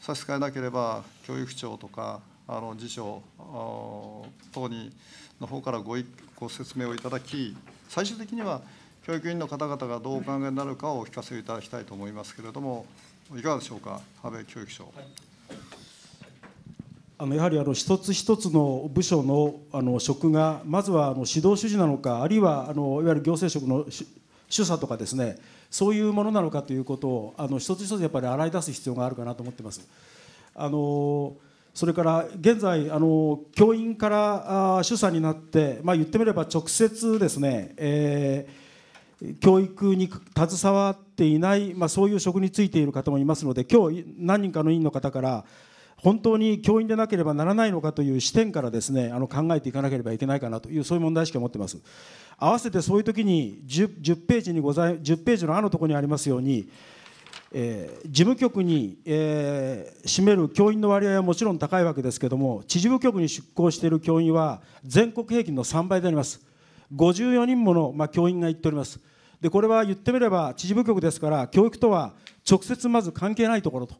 差し支えなければ教育長とかあの次長等にの方からごご説明をいただき最終的には教育委員の方々がどうお考えになるかをお聞かせいただきたいと思いますけれどもいかがでしょうか、安倍教育長。はいあのやはりあの一つ一つの部署のあの職がまずはあの指導主事なのかあるいはあのいわゆる行政職の主査とかですねそういうものなのかということをあの一つ一つやっぱり洗い出す必要があるかなと思ってます。あのそれから現在あの教員から主査になって、まあ、言ってみれば直接ですね、えー、教育に携わっていない、まあ、そういう職に就いている方もいますので今日何人かの委員の方から本当に教員でなければならないのかという視点からですねあの考えていかなければいけないかなというそういう問題意識を持ってます合わせてそういう時に 10, 10ページにござい10ページのあのところにありますように、えー、事務局に、えー、占める教員の割合はもちろん高いわけですけども知事部局に出向している教員は全国平均の3倍であります54人もの、まあ、教員が行っておりますでこれは言ってみれば知事部局ですから教育とは直接まず関係ないところと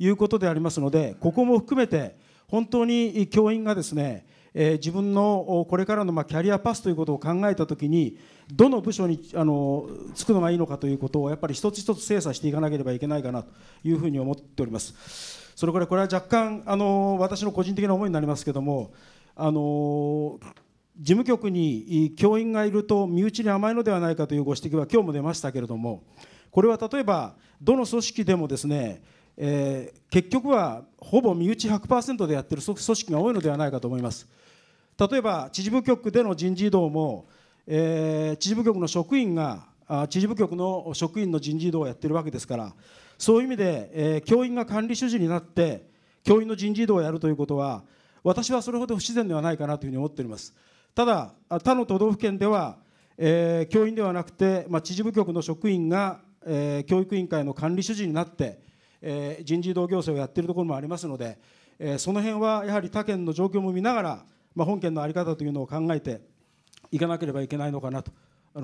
いうことでありますのでここも含めて本当に教員がですねえ自分のこれからのまキャリアパスということを考えたときにどの部署にあのつくのがいいのかということをやっぱり一つ一つ精査していかなければいけないかなというふうに思っておりますそれからこれは若干あの私の個人的な思いになりますけどもあの事務局に教員がいると身内に甘いのではないかというご指摘は今日も出ましたけれどもこれは例えばどの組織でもですねえー、結局はほぼ身内100%でやってる組織が多いのではないかと思います例えば知事部局での人事異動も、えー、知事部局の職員が知事部局の職員の人事異動をやってるわけですからそういう意味で、えー、教員が管理主事になって教員の人事異動をやるということは私はそれほど不自然ではないかなというふうに思っておりますただ他の都道府県では、えー、教員ではなくて、まあ、知事部局の職員が、えー、教育委員会の管理主事になってえー、人事異動行政をやっているところもありますので、えー、その辺はやはり他県の状況も見ながら、まあ、本県の在り方というのを考えていかなければいけないのかなと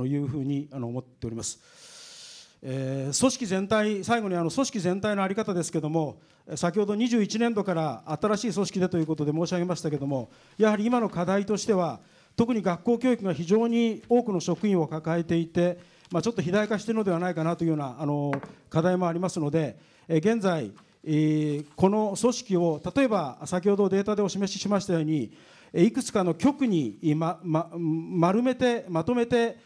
いうふうに思っております。えー、組織全体最後にあの組織全体の在り方ですけれども先ほど21年度から新しい組織でということで申し上げましたけれどもやはり今の課題としては特に学校教育が非常に多くの職員を抱えていて、まあ、ちょっと肥大化しているのではないかなというようなあの課題もありますので。現在、この組織を例えば先ほどデータでお示ししましたようにいくつかの局に、ま、丸めてまとめて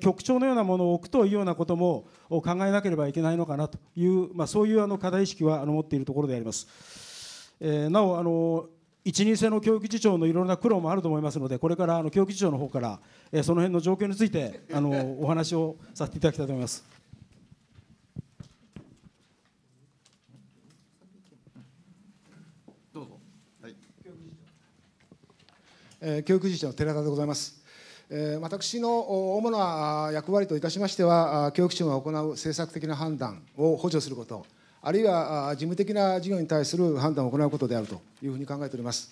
局長のようなものを置くというようなことも考えなければいけないのかなという、まあ、そういうあの課題意識は持っているところであります。なおあの一任制の教育次長のいろんな苦労もあると思いますのでこれからあの教育次長の方からその辺の状況についてあのお話をさせていただきたいと思います。教育実習の寺田でございます。私の主な役割といたしましては教育庁が行う政策的な判断を補助することあるいは事務的な事業に対する判断を行うことであるというふうに考えております。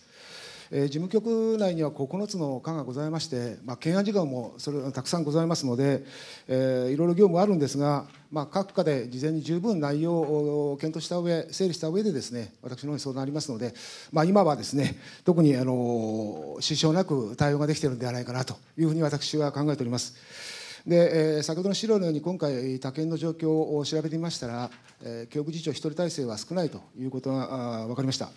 事務局内には9つの課がございまして、まあ、懸案事項もそれたくさんございますので、えー、いろいろ業務あるんですがまあ、各課で事前に十分内容を検討した上整理した上でですね私の方に相談ありますので、まあ、今はですね特にあの支障なく対応ができているのではないかなというふうに私は考えております。で、え先ほどの資料のように今回他県の状況を調べてみましたら、え教育次長1人体制は少ないということが分かりました、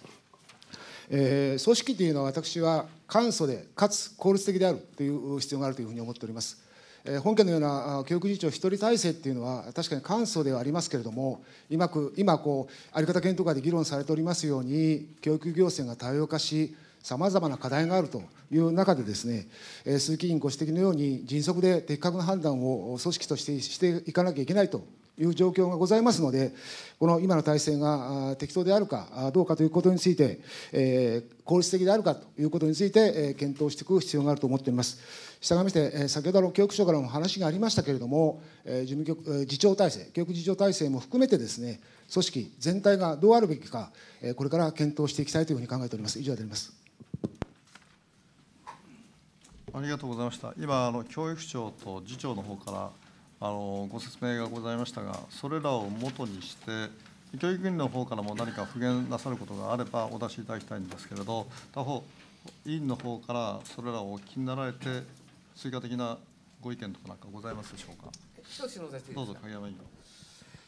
え組織というのは私は簡素でかつ効率的であるという必要があるというふうに思っております本件のような教育実長一人体制っていうのは確かに簡素ではありますけれども今今こう在り方検討会で議論されておりますように教育行政が多様化しさまざまな課題があるという中でですね鈴木委員ご指摘のように迅速で的確な判断を組織としてしていかなきゃいけないという状況がございますので、この今の体制が適当であるかどうかということについて、えー、効率的であるかということについて、えー、検討していく必要があると思っております。したがいまして、えー、先ほどの教育省からも話がありましたけれども、えー、事務局、次長体制、教育次長体制も含めてですね、組織全体がどうあるべきか、えー、これから検討していきたいというふうに考えております。以上であります。ありがとうございました。今あの教育長と次長の方から。あのご説明がございましたが、それらをもとにして、教育委員の方からも何か復元なさることがあればお出しいただきたいんですけれど、他方、委員の方からそれらをお聞きになられて、追加的なご意見とかなんかございますでしょうか。どうぞ影山委員。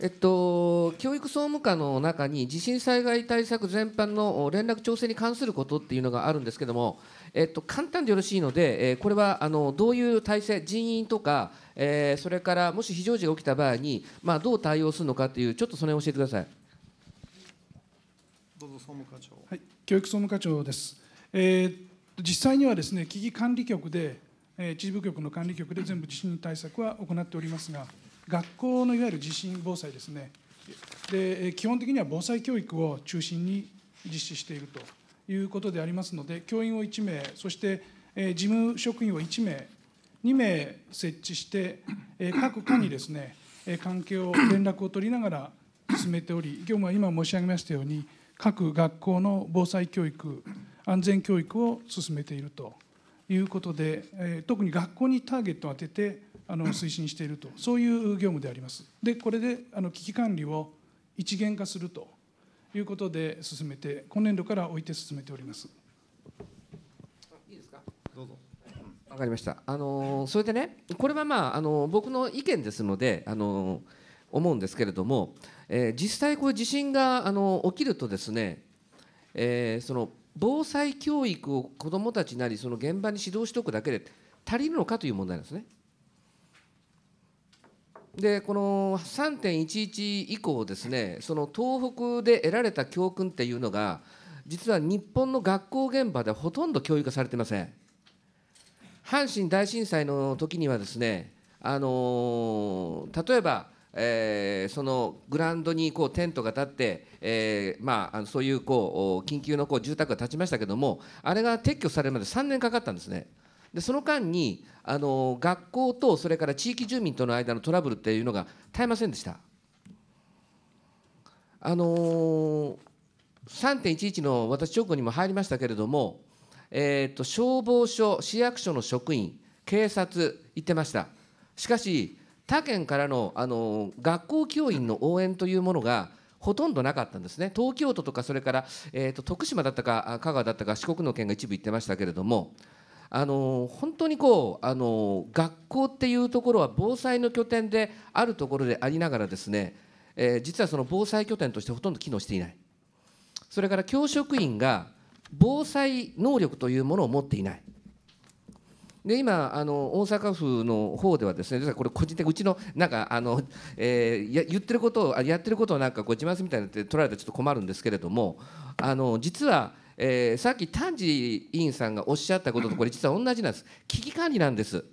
えっと、教育総務課の中に地震災害対策全般の連絡調整に関することっていうのがあるんですけども、えっと、簡単でよろしいので、えこれはあのどういう体制、人員とか、えー、それからもし非常時が起きた場合に、まあ、どう対応するのかという、ちょっとその辺教えてください。どうぞ総務課長、はい、教育総務課長です、えー、実際にはですね危機管理局で、えー、事部局の管理局で全部地震対策は行っておりますが学校のいわゆる地震防災ですねで基本的には防災教育を中心に実施しているということでありますので教員を1名そして事務職員を1名2名設置して、各課にですね、関係を、連絡を取りながら進めており、業務は今申し上げましたように、各学校の防災教育、安全教育を進めているということで、え特に学校にターゲットを当ててあの推進しているとそういう業務でありますでこれであの危機管理を一元化するということで進めて今年度からおいて進めておりますいいですかどうぞわかりました。あのそれでね、これはまああの僕の意見ですので、あの思うんですけれども、えー、実際こう地震があの起きるとですね、えー、その防災教育を子どもたちなりその現場に指導しておくだけで足りるのかという問題なんですね。でこの3.11以降ですねその東北で得られた教訓っていうのが実は日本の学校現場でほとんど教育化されていません。阪神大震災の時にはですね、あのー、例えば、えー、そのグラウンドにこうテントが立って、えーまあ、そういうこう緊急のこう住宅が建ちましたけどもあれが撤去されるまで3年かかったんですね。でその間にあの学校とそれから地域住民との間のトラブルっていうのが絶えませんでした。あのー、3.11の私直後にも入りましたけれどもえーと、消防署市役所の職員警察行ってましたしかし他県からのあの学校教員の応援というものがほとんどなかったんですね東京都とかそれから、えーと、と徳島だったか香川だったか四国の県が一部行ってましたけれどもあの本当にこうあの学校っていうところは防災の拠点であるところでありながらですね、えー、実はその防災拠点としてほとんど機能していないそれから教職員が防災能力というものを持っていない。で今あの大阪府の方ではですね実はこれ個人的うちのなんかあの、えー、言ってることをやってることをなんかこう自慢みたいになって取られてちょっと困るんですけれどもあの実は、えー、さっき丹治委員さんがおっしゃったこととこれ実は同じなんです危機管理なんです。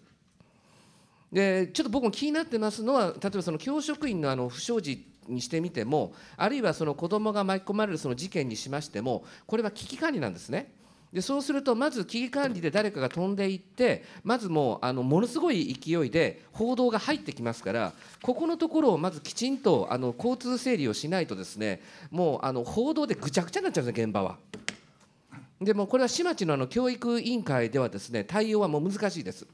でちょっと僕も気になってますのは例えばその教職員のあの不祥事にしてみてもあるいはその子どもが巻き込まれるその事件にしましてもこれは危機管理なんですね。でそうするとまず危機管理で誰かが飛んでいってまずもうあのものすごい勢いで報道が入ってきますからここのところをまずきちんとあの交通整理をしないとですねもうあの報道でぐちゃぐちゃになっちゃうんです現場は。でもこれは市町のあの教育委員会ではですね対応はもう難しいです。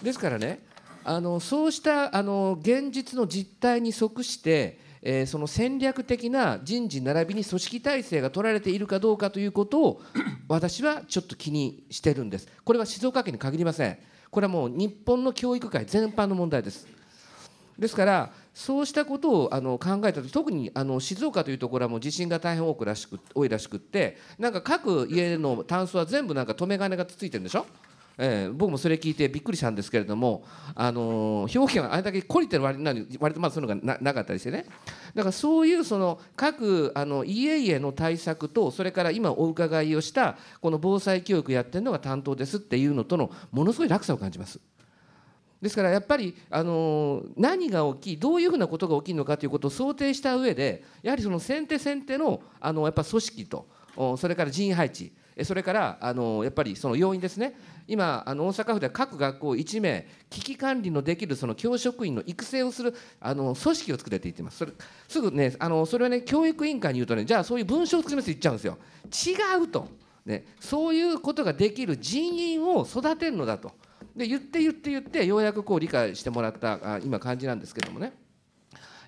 ですからねあのそうしたあの現実の実態に即して、えー、その戦略的な人事並びに組織体制が取られているかどうかということを私はちょっと気にしてるんです。これは静岡県に限りません。これはもう日本の教育界全般の問題です。ですからそうしたことをあの考えた時特にあの静岡というところはもう地震が大変多くらしく多いらしくってなんか各家のタンスは全部なんか留め金がついてるんでしょ。えー、僕もそれ聞いてびっくりしたんですけれども、あのー、表現はあれだけ懲りてる割に割とまあそういうのがなかったりしてねだからそういうその各あの家々の対策とそれから今お伺いをしたこの防災教育やってるのが担当ですっていうのとのものすごい落差を感じます。ですからやっぱり、あの何が起きどういうふうなことが起きるのかということを想定した上でやはりその先手先手のあのやっぱ組織とそれから人員配置それからあのやっぱりその要因ですね今あの大阪府では各学校1名危機管理のできるその教職員の育成をするあの組織を作れていってますそれすぐねあのそれはね教育委員会に言うとねじゃあそういう文章を作りますって言っちゃうんですよ違うと、ね、そういうことができる人員を育てるのだとで言って言って言ってようやくこう理解してもらったあ今感じなんですけどもね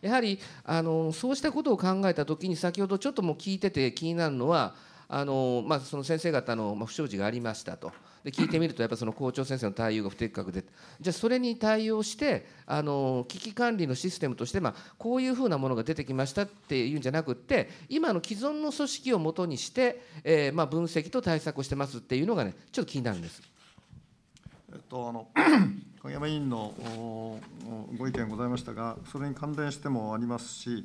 やはりあのそうしたことを考えた時に先ほどちょっともう聞いてて気になるのはあのまあ、その先生方の不祥事がありましたとで聞いてみるとやっぱその校長先生の対応が不適格でじゃあそれに対応してあの危機管理のシステムとして、まあ、こういうふうなものが出てきましたっていうんじゃなくって今の既存の組織をもとにして、えー、まあ、分析と対策をしてますっていうのがねちょっと気になるんです。えっと、あの小山委員のご意見ございましたが、それに関連してもありますし、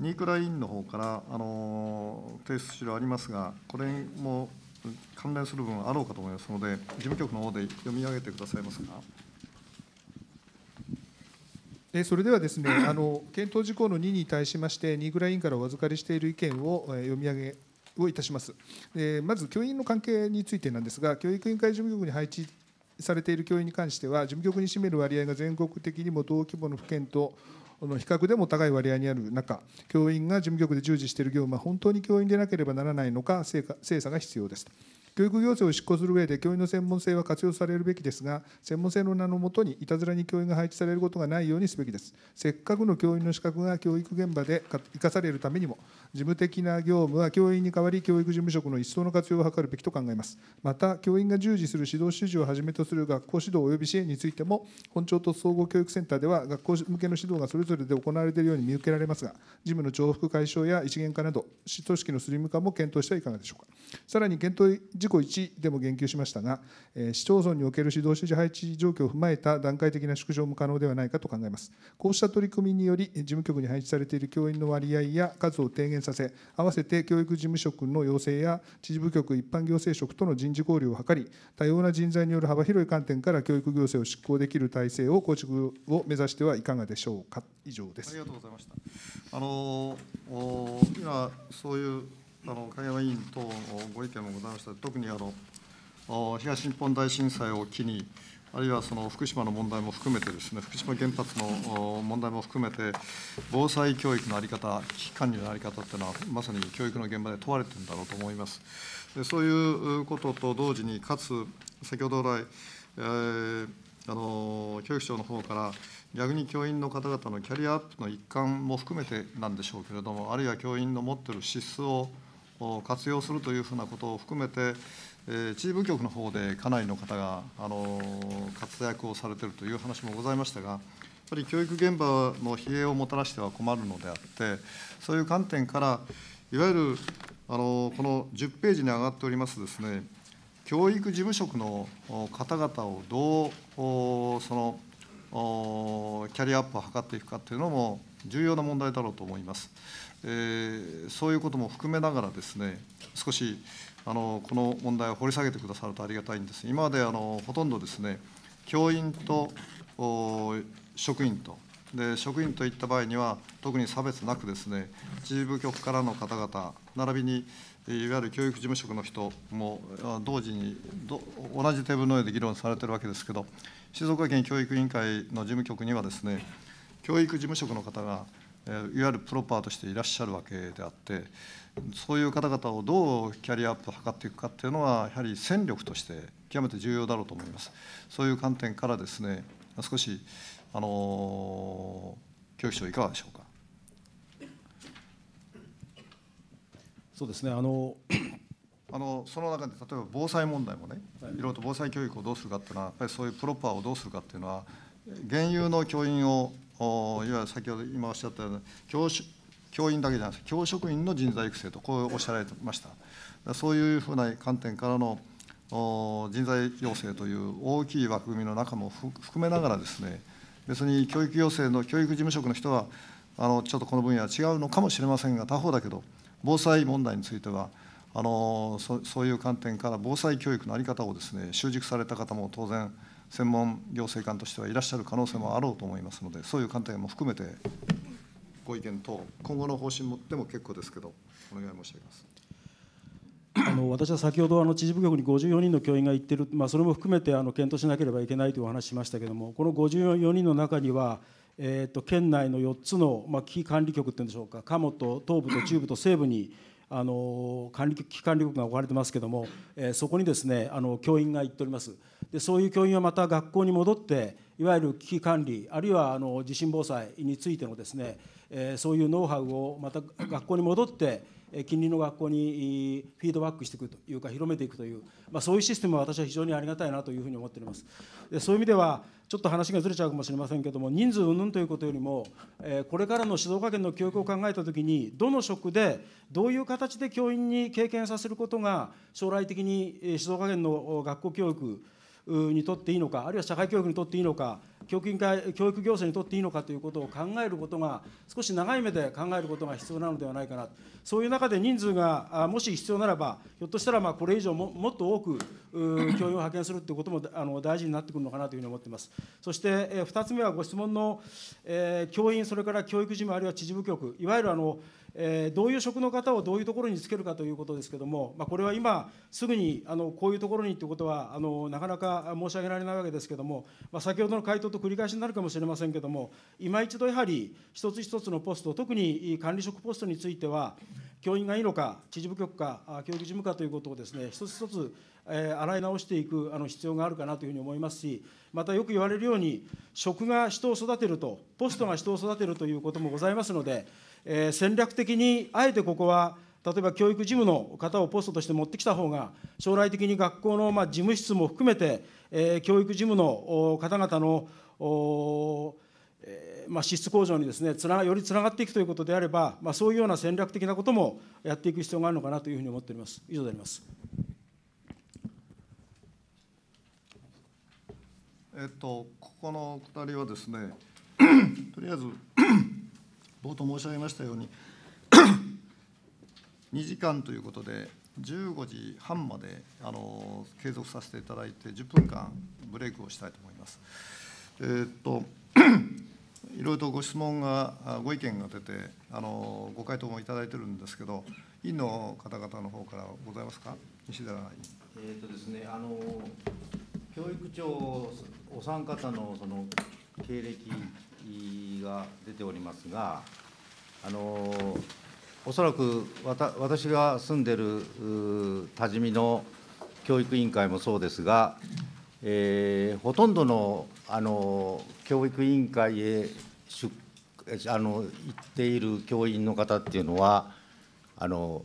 新倉委員の方からあの提出資料ありますが、これも関連する部分あろうかと思いますので、事務局の方で読み上げてくださいますか。それではですね、あの検討事項の2に対しまして、新倉委員からお預かりしている意見を読み上げをいたします。まず教員の関係についてなんですが、教育委員会事務局に配置されている教員に関しては事務局に占める割合が全国的にも同規模の府県との比較でも高い割合にある中教員が事務局で従事している業務は本当に教員でなければならないのか精査が必要です。教育行政を執行する上で教員の専門性は活用されるべきですが専門性の名のもとにいたずらに教員が配置されることがないようにすべきですせっかくの教員の資格が教育現場で生かされるためにも事務的な業務は教員に代わり教育事務職の一層の活用を図るべきと考えますまた教員が従事する指導指示をはじめとする学校指導及び支援についても本庁と総合教育センターでは学校向けの指導がそれぞれで行われているように見受けられますが事務の重複解消や一元化など組織のスリム化も検討してはいかがでしょうかさらに検討事項1でも言及しましたが、え市町村における指導指示配置状況を踏まえた段階的な縮小も可能ではないかと考えますこうした取り組みにより事務局に配置されている教員の割合や数を低減減させわせて教育事務職の要請や知事部局一般行政職との人事交流を図り多様な人材による幅広い観点から教育行政を執行できる体制を構築を目指してはいかがでしょうか以上ですありがとうございましたあの今そういうあの影山委員等ご意見もございました特にあの東日本大震災を機にあるいはその福島の問題も含めてですね、福島原発の問題も含めて、防災教育の在り方、危機管理の在り方っていうのは、まさに教育の現場で問われてるんだろうと思います。でそういうことと同時に、かつ、先ほど来、えー、あの教育省の方から、逆に教員の方々のキャリアアップの一環も含めてなんでしょうけれども、あるいは教員の持ってる資質を活用するというふうなことを含めて、えー、地部局の方でかなりの方が、あの活躍をされているという話もございましたが、やっぱり教育現場の疲弊をもたらしては困るのであって、そういう観点から、いわゆる、あのこの10ページに上がっておりますですね、教育事務職の方々をどうそのキャリアアップを図っていくかというのも重要な問題だろうと思います。えー、そういうことも含めながらですね、少し、あのこの問題を掘り下げてくださるとありがたいんです。今まであのほとんどですね教員と職員とで職員といった場合には特に差別なくですね自治部局からの方々並びにいわゆる教育事務職の人も同時に同じテーブルの上で議論されているわけですけど静岡県教育委員会の事務局にはですね教育事務職の方がいわゆるプロパーとしていらっしゃるわけであってそういう方々をどうキャリアアップを図っていくかっていうのは、やはり戦力として極めて重要だろうと思います。そういう観点からですね、少し、あの教育長、いかがでしょうか。そうですねあの [COUGHS] あのその中で例えば防災問題もね、い、ろいろと防災教育をどうするかっていうのは、やっぱりそういうプロパーをどうするかっていうのは、現有の教員を、いわゆる先ほど今おっしゃったような教師教員だけじゃなくて、教職員の人材育成と、こうおっしゃられてました。そういうふうな観点からの人材養成という大きい枠組みの中も含めながらですね、別に教育要請の、教育事務職の人は、あのちょっとこの分野は違うのかもしれませんが、他方だけど、防災問題については、あのそそういう観点から防災教育の在り方をですね習熟された方も当然専門行政官としてはいらっしゃる可能性もあろうと思いますのでそういう観点も含めてご意見等、今後の方針もでも結構ですけど、お願い申し上げます。あの私は先ほどあの知事部局に54人の教員が行っている、まあ、それも含めてあの検討しなければいけないというお話しましたけれども、この54人の中には、えーと、県内の4つの、まあ、危機管理局というんでしょうか、もと東部と中部と西部に、あの管理危機管理局が置かれてますけれども、えー、そこにですねあの教員が行っております。でそういう教員はまた学校に戻っていわゆる危機管理あるいはあの地震防災についてのですねえそういうノウハウをまた学校に戻って近隣の学校にフィードバックしていくというか広めていくという、まあ、そういうシステムは私は非常にありがたいなというふうに思っておりますでそういう意味ではちょっと話がずれちゃうかもしれませんけども人数云々ということよりも、えこれからの静岡県の教育を考えた時にどの職でどういう形で教員に経験させることが将来的に静岡県の学校教育にとっていいのかあるいは社会教育にとっていいのか教育委員会教育行政にとっていいのかということを考えることが少し長い目で考えることが必要なのではないかなそういう中で人数がもし必要ならばひょっとしたらまこれ以上ももっと多く教員を派遣するということもあの大事になってくるのかなというふうに思っていますそして、え2つ目はご質問の、え教員それから教育事務あるいは知事部局いわゆるあのえー、どういう職の方をどういうところにつけるかということですけども、まあ、これは今すぐにあのこういうところにということはあのなかなか申し上げられないわけですけども、まあ、先ほどの回答と繰り返しになるかもしれませんけども今一度やはり一つ一つのポスト特に管理職ポストについては教員がいいのか知事部局か教育事務課ということをですね一つ一つ、えー、洗い直していくあの必要があるかなというふうに思いますしまたよく言われるように職が人を育てるとポストが人を育てるということもございますのでえー、戦略的にあえてここは例えば教育事務の方をポストとして持ってきた方が将来的に学校のまあ事務室も含めて、えー、教育事務の方々のお、えー、まあ、支出向上にですねつなよりつながっていくということであれば、まあ、そういうような戦略的なこともやっていく必要があるのかなというふうに思っております。以上であります。えっと、ここのく人はですね [CLEARS THROAT] とりあえず冒頭申し上げましたように2 [COUGHS] 時間ということで15時半まであの継続させていただいて10分間ブレイクをしたいと思います。えー、っと [COUGHS] いろいろとご質問がご意見が出てあのご回答もいただいてるんですけど委員の方々の方からございますか西寺委員。えーとですね、あの教育長お三方のその経歴が出ておりますが、あのおそらく私が住んでる多治見の教育委員会もそうですが、えー、ほとんどのあの教育委員会へ出あの行っている教員の方っていうのはあの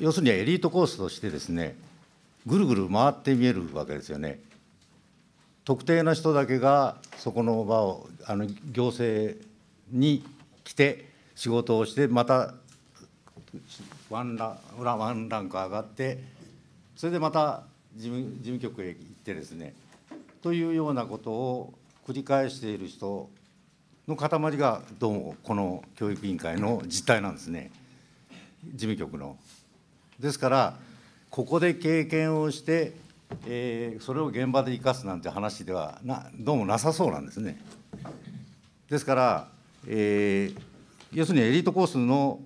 要するにエリートコースとしてですねぐるぐる回って見えるわけですよね。特定の人だけがそこの場をあの行政に来て仕事をしてまたワンラワンランク上がってそれでまた事務事務局へ行ってですねというようなことを繰り返している人の塊がどうもこの教育委員会の実態なんですね事務局の。ですからここで経験をしてえー、それを現場で生かすなんて話ではなどうもなさそうなんですね。ですから、えー、要するにエリートコースの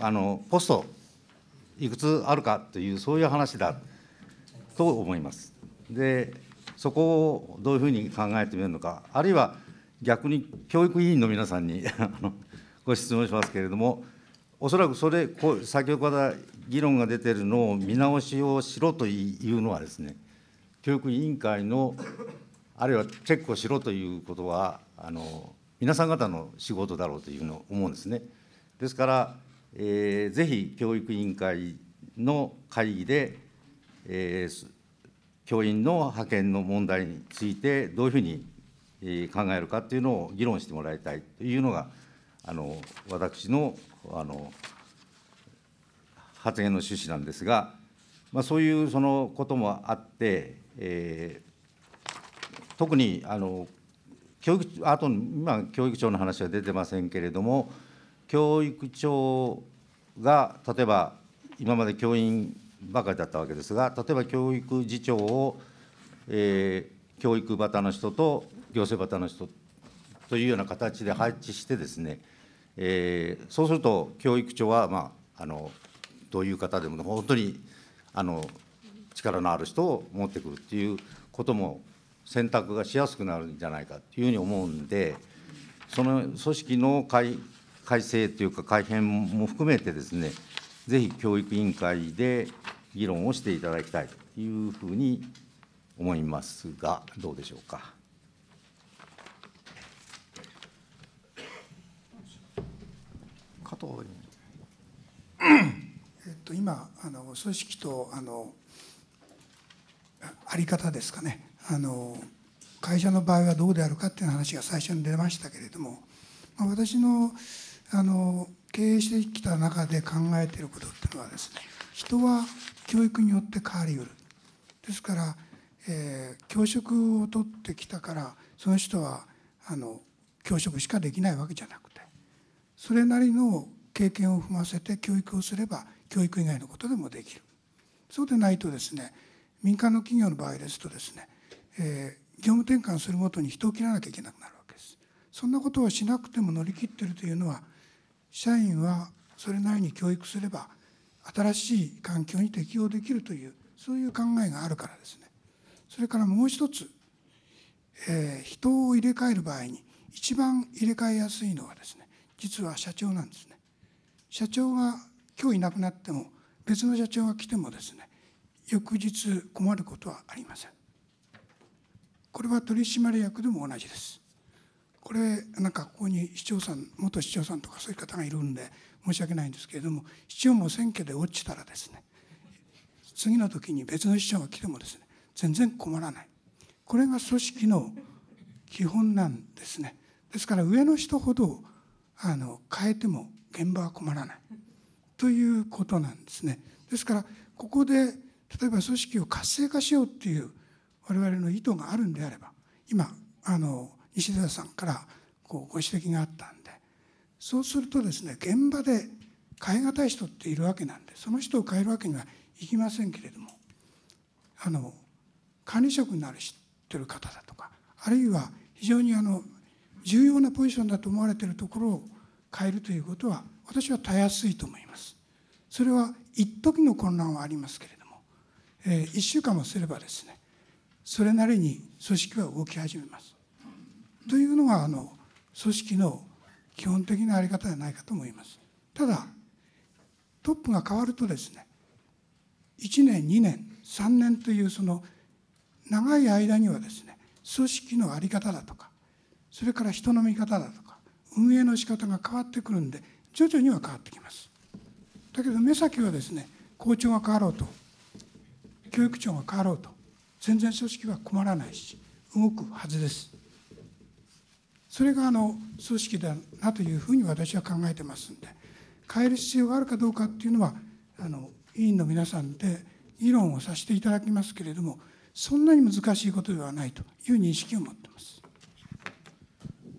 あのポストいくつあるかというそういう話だと思います。でそこをどういうふうに考えてみるのかあるいは逆に教育委員の皆さんにご質問しますけれどもおそらくそれこう先ほどから議論が出てるのを見直しをしろというのはですね、教育委員会の、あるいはチェックをしろということは、あの皆さん方の仕事だろうというの思うんですね。ですから、えー、ぜひ教育委員会の会議で、えー、教員の派遣の問題について、どういうふうに考えるかというのを議論してもらいたいというのが、あの私のあの発言の趣旨なんですが、まあ、そういうそのこともあって、えー、特にあの教育あと今教育長の話は出てませんけれども教育長が例えば今まで教員ばかりだったわけですが例えば教育次長を、えー、教育タの人と行政タの人というような形で配置してですね、えー、そうすると教育長は、まあ、あのという方でも本当にあの力のある人を持ってくるっていうことも選択がしやすくなるんじゃないかというふうに思うんでその組織の改改正というか改変も含めてですねぜひ教育委員会で議論をしていただきたいというふうに思いますがどうでしょうか。加藤委員と今あの組織とあのあり方ですかねあの会社の場合はどうであるかっていう話が最初に出ましたけれども、まあ、私のあの経営してきた中で考えていることっていうのはですね人は教育によって変わりうるですから、えー、教職を取ってきたからその人はあの教職しかできないわけじゃなくてそれなりの経験を踏ませて教育をすれば教育以外のことでもできるそうでないとですね民間の企業の場合ですとですね、えー、業務転換するごとに人を切らなきゃいけなくなるわけですそんなことをしなくても乗り切ってるというのは社員はそれなりに教育すれば新しい環境に適応できるというそういう考えがあるからですねそれからもう一つ、えー、人を入れ替える場合に一番入れ替えやすいのはですね実は社長なんですね社長が今日いなくなっても別の社長が来てもですね翌日困ることはありませんこれは取締役でも同じですこれなんかここに市長さん元市長さんとかそういう方がいるんで申し訳ないんですけれども市長も選挙で落ちたらですね次の時に別の市長が来てもですね全然困らないこれが組織の基本なんですねですから上の人ほどあの変えても現場は困らない。ということなんですね。ですからここで例えば組織を活性化しようっていう我々の意図があるんであれば今あの西田さんからこうご指摘があったんでそうするとですね現場で変え難い人っているわけなんでその人を変えるわけにはいきませんけれどもあの管理職になる知ってる方だとかあるいは非常にあの重要なポジションだと思われているところを変えるということは私はたやすいと思いますそれは一時の混乱はありますけれども、えー、1週間もすればですねそれなりに組織は動き始めますというのがあの組織の基本的なあり方じゃないかと思いますただトップが変わるとですね1年2年3年というその長い間にはですね組織の在り方だとかそれから人の見方だとか運営の仕方が変わってくるんで徐々には変わってきますだけど目先はですね校長が変わろうと教育長が変わろうと全然組織は困らないし動くはずですそれがあの組織だなというふうに私は考えてますんで変える必要があるかどうかっていうのはあの委員の皆さんで議論をさせていただきますけれどもそんなに難しいことではないという認識を持ってます。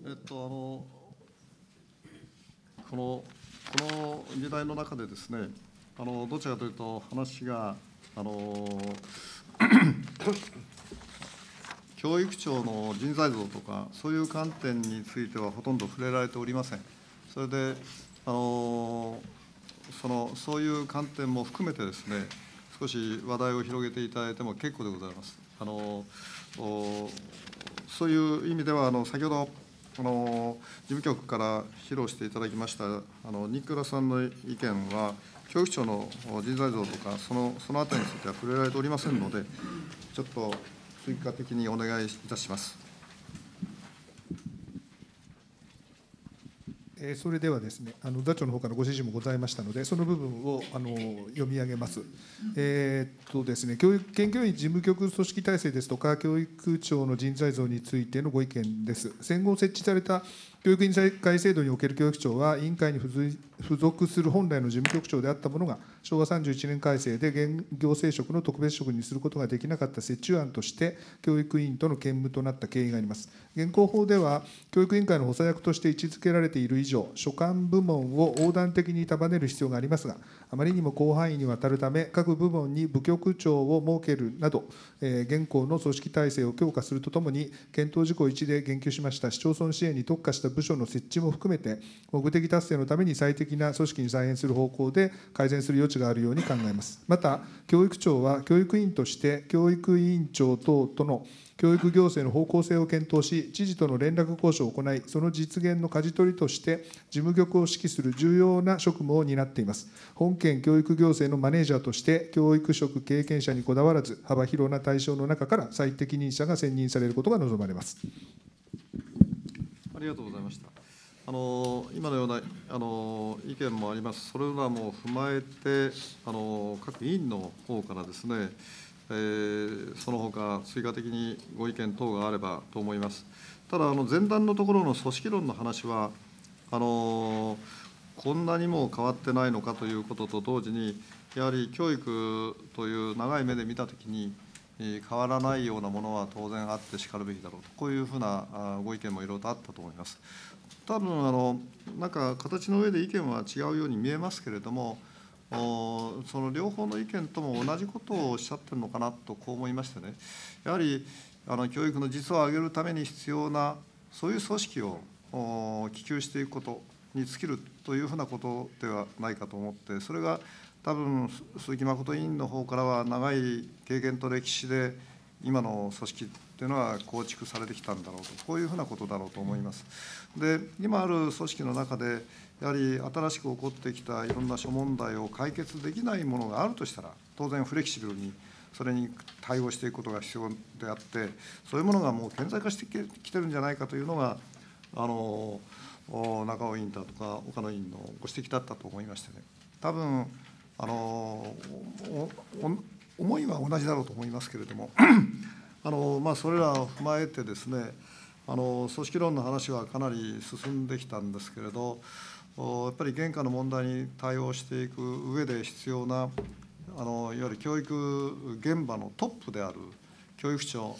えっと、あのこのこの時代の中でですねあのどちらかというと話があの [COUGHS] 教育庁の人材像とかそういう観点についてはほとんど触れられておりません。それであのそのそういう観点も含めてですね少し話題を広げていただいても結構でございます。あのそういう意味ではあの先ほどあの事務局から披露していただきましたあの新倉さんの意見は、教育長の人材像とか、そのそのあたりについては触れられておりませんので、ちょっと追加的にお願いいたします。えそれではですねあの座長の方からご指示もございましたのでその部分をあの読み上げます。えー、っとですね教育研究員事務局組織体制ですとか教育庁の人材像についてのご意見です。戦後設置された教育委員会制度における教育庁は委員会に付属する本来の事務局長であったものが昭和31年改正で行政職の特別職にすることができなかった折衷案として教育委員との兼務となった経緯があります現行法では教育委員会の補佐役として位置づけられている以上所管部門を横断的に束ねる必要がありますがあまりにも広範囲にわたるため各部門に部局長を設けるなど、え現行の組織体制を強化するとともに検討事項1で言及しました市町村支援に特化した部署の設置も含めて目的達成のために最適な組織に再編する方向で改善する余地値があるように考えますまた教育庁は教育委員として教育委員長等との教育行政の方向性を検討し知事との連絡交渉を行いその実現の舵取りとして事務局を指揮する重要な職務を担っています本県教育行政のマネージャーとして教育職経験者にこだわらず幅広な対象の中から最適任者が選任されることが望まれますありがとうございましたあの今のようなあの意見もあります、それらも踏まえて、あの各委員の方からですね、えー、その他追加的にご意見等があればと思います。ただ、あの前段のところの組織論の話は、あのこんなにも変わってないのかということと同時に、やはり教育という長い目で見たときに、変わらないようなものは当然あってしかるべきだろうと、こういうふうなご意見もいろいろとあったと思います。多分あのなんか形の上で意見は違うように見えますけれどもおその両方の意見とも同じことをおっしゃってるのかなとこう思いましてねやはりあの教育の実を上げるために必要なそういう組織を希求していくことに尽きるというふうなことではないかと思ってそれが多分鈴木誠委員の方からは長い経験と歴史で今の組織っていうのは構築されてきたんだろうとこういうふうなことだろうと思います。で今ある組織の中でやはり新しく起こってきたいろんな諸問題を解決できないものがあるとしたら当然フレキシブルにそれに対応していくことが必要であってそういうものがもう顕在化してきてるんじゃないかというのがあの中尾委員だとか岡野委員のご指摘だったと思いましてね多分あの思いは同じだろうと思いますけれどもあの、まあ、それらを踏まえてですねあの組織論の話はかなり進んできたんですけれどやっぱり現下の問題に対応していく上で必要なあのいわゆる教育現場のトップである教育長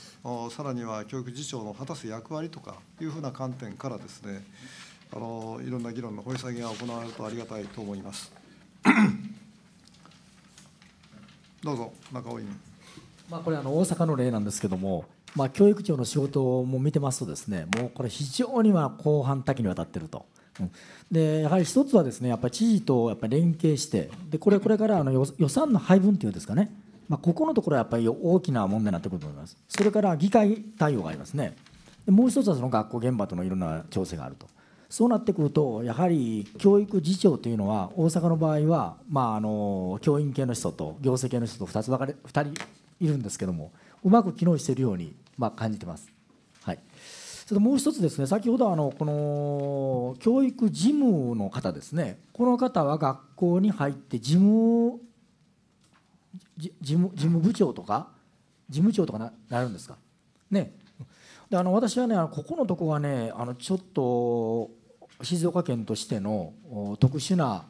さらには教育次長の果たす役割とかいうふうな観点からですねあのいろんな議論の掘り下げが行われるとありがたいと思います。[COUGHS] どうぞ中尾委員。まあこれあの大阪の例なんですけども。まあ、教育長の仕事も見てますとですねもうこれ非常には広範多岐にわたってると。うん、でやはり一つはですねやっぱり知事とやっぱ連携してでこれこれからあの予算の配分っていうんですかね、まあ、ここのところはやっぱり大きな問題になってくると思いますそれから議会対応がありますねでもう一つはその学校現場とのいろんな調整があるとそうなってくるとやはり教育次長というのは大阪の場合は、まあ、あの教員系の人と行政系の人と2つ分かれ2人いるんですけどもうまく機能しているようにまあ、感じてます。はいそれともう一つですね先ほどあのこの教育事務の方ですねこの方は学校に入って事務事務事務部長とか事務長とかななるんですかねであの私はねここのとこがねあのちょっと静岡県としての特殊な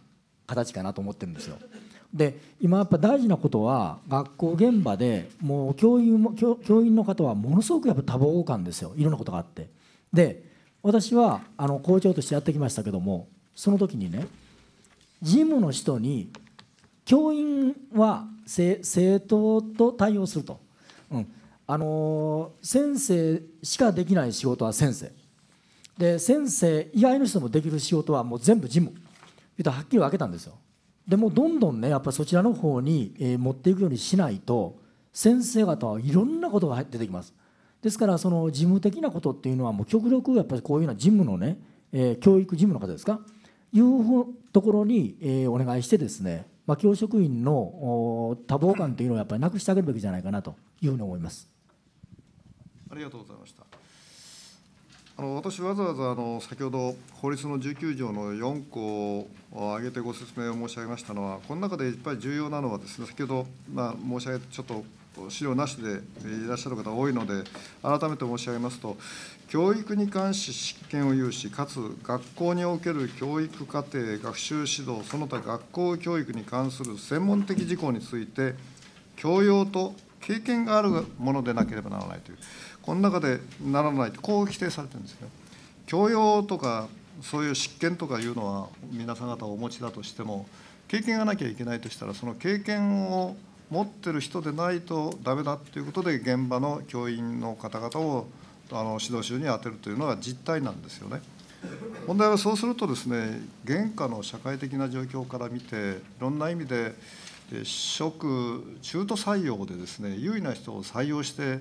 形かなと思ってるんですよ。で今やっぱ大事なことは学校現場でもう教員も教員の方はものすごくやっぱ多忙感ですよいろんなことがあってで私はあの校長としてやってきましたけどもその時にね事務の人に教員は生徒と対応すると、うん、あの先生しかできない仕事は先生で先生以外の人もできる仕事はもう全部事務言うとはっきり分けたんですよでもどんどんねやっぱりそちらの方に、えー、持っていくようにしないと先生方はいろんなことが出てきます。ですからその事務的なことっていうのはもう極力やっぱりこういうような事務のね、えー、教育事務の方ですかいうところに、えー、お願いしてですね、まあ、教職員の多忙感というのをやっぱりなくしてあげるべきじゃないかなというふうに思います。ありがとうございました。あの私、わざわざあの先ほど法律の19条の4項を挙げてご説明を申し上げましたのは、この中でやっぱり重要なのはです、ね、先ほど、まあ、申し上げちょっと資料なしでいらっしゃる方多いので、改めて申し上げますと、教育に関し執権を有し、かつ学校における教育課程、学習指導、その他学校教育に関する専門的事項について、教養と経験があるものでなければならないという。この中でならないとこう規定されてるんですよ。教養とかそういう執権とかいうのは皆さん方お持ちだとしても経験がなきゃいけないとしたらその経験を持ってる人でないとダメだっていうことで現場の教員の方々をあの指導者に充てるというのが実態なんですよね。問題はそうするとですね現下の社会的な状況から見ていろんな意味で職中途採用でですね優位な人を採用して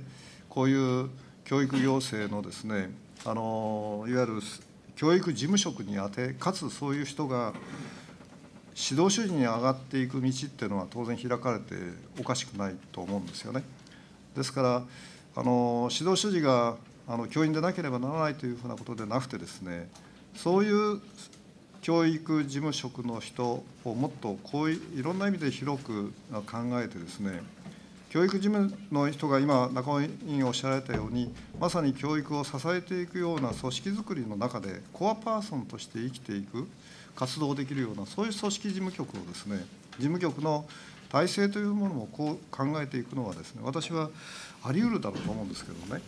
こういう教育行政のですねあのいわゆる教育事務職にあてかつそういう人が指導主義に上がっていく道っていうのは当然開かれておかしくないと思うんですよね。ですからあの指導主義があの教員でなければならないというふうなことでなくてですねそういう教育事務職の人をもっとこういいろんな意味で広く考えてですね教育事務の人が今、中尾委員おっしゃられたように、まさに教育を支えていくような組織づくりの中で、コアパーソンとして生きていく、活動できるような、そういう組織事務局をですね、事務局の体制というものもこう考えていくのはですね、私はあり得るだろうと思うんですけどね、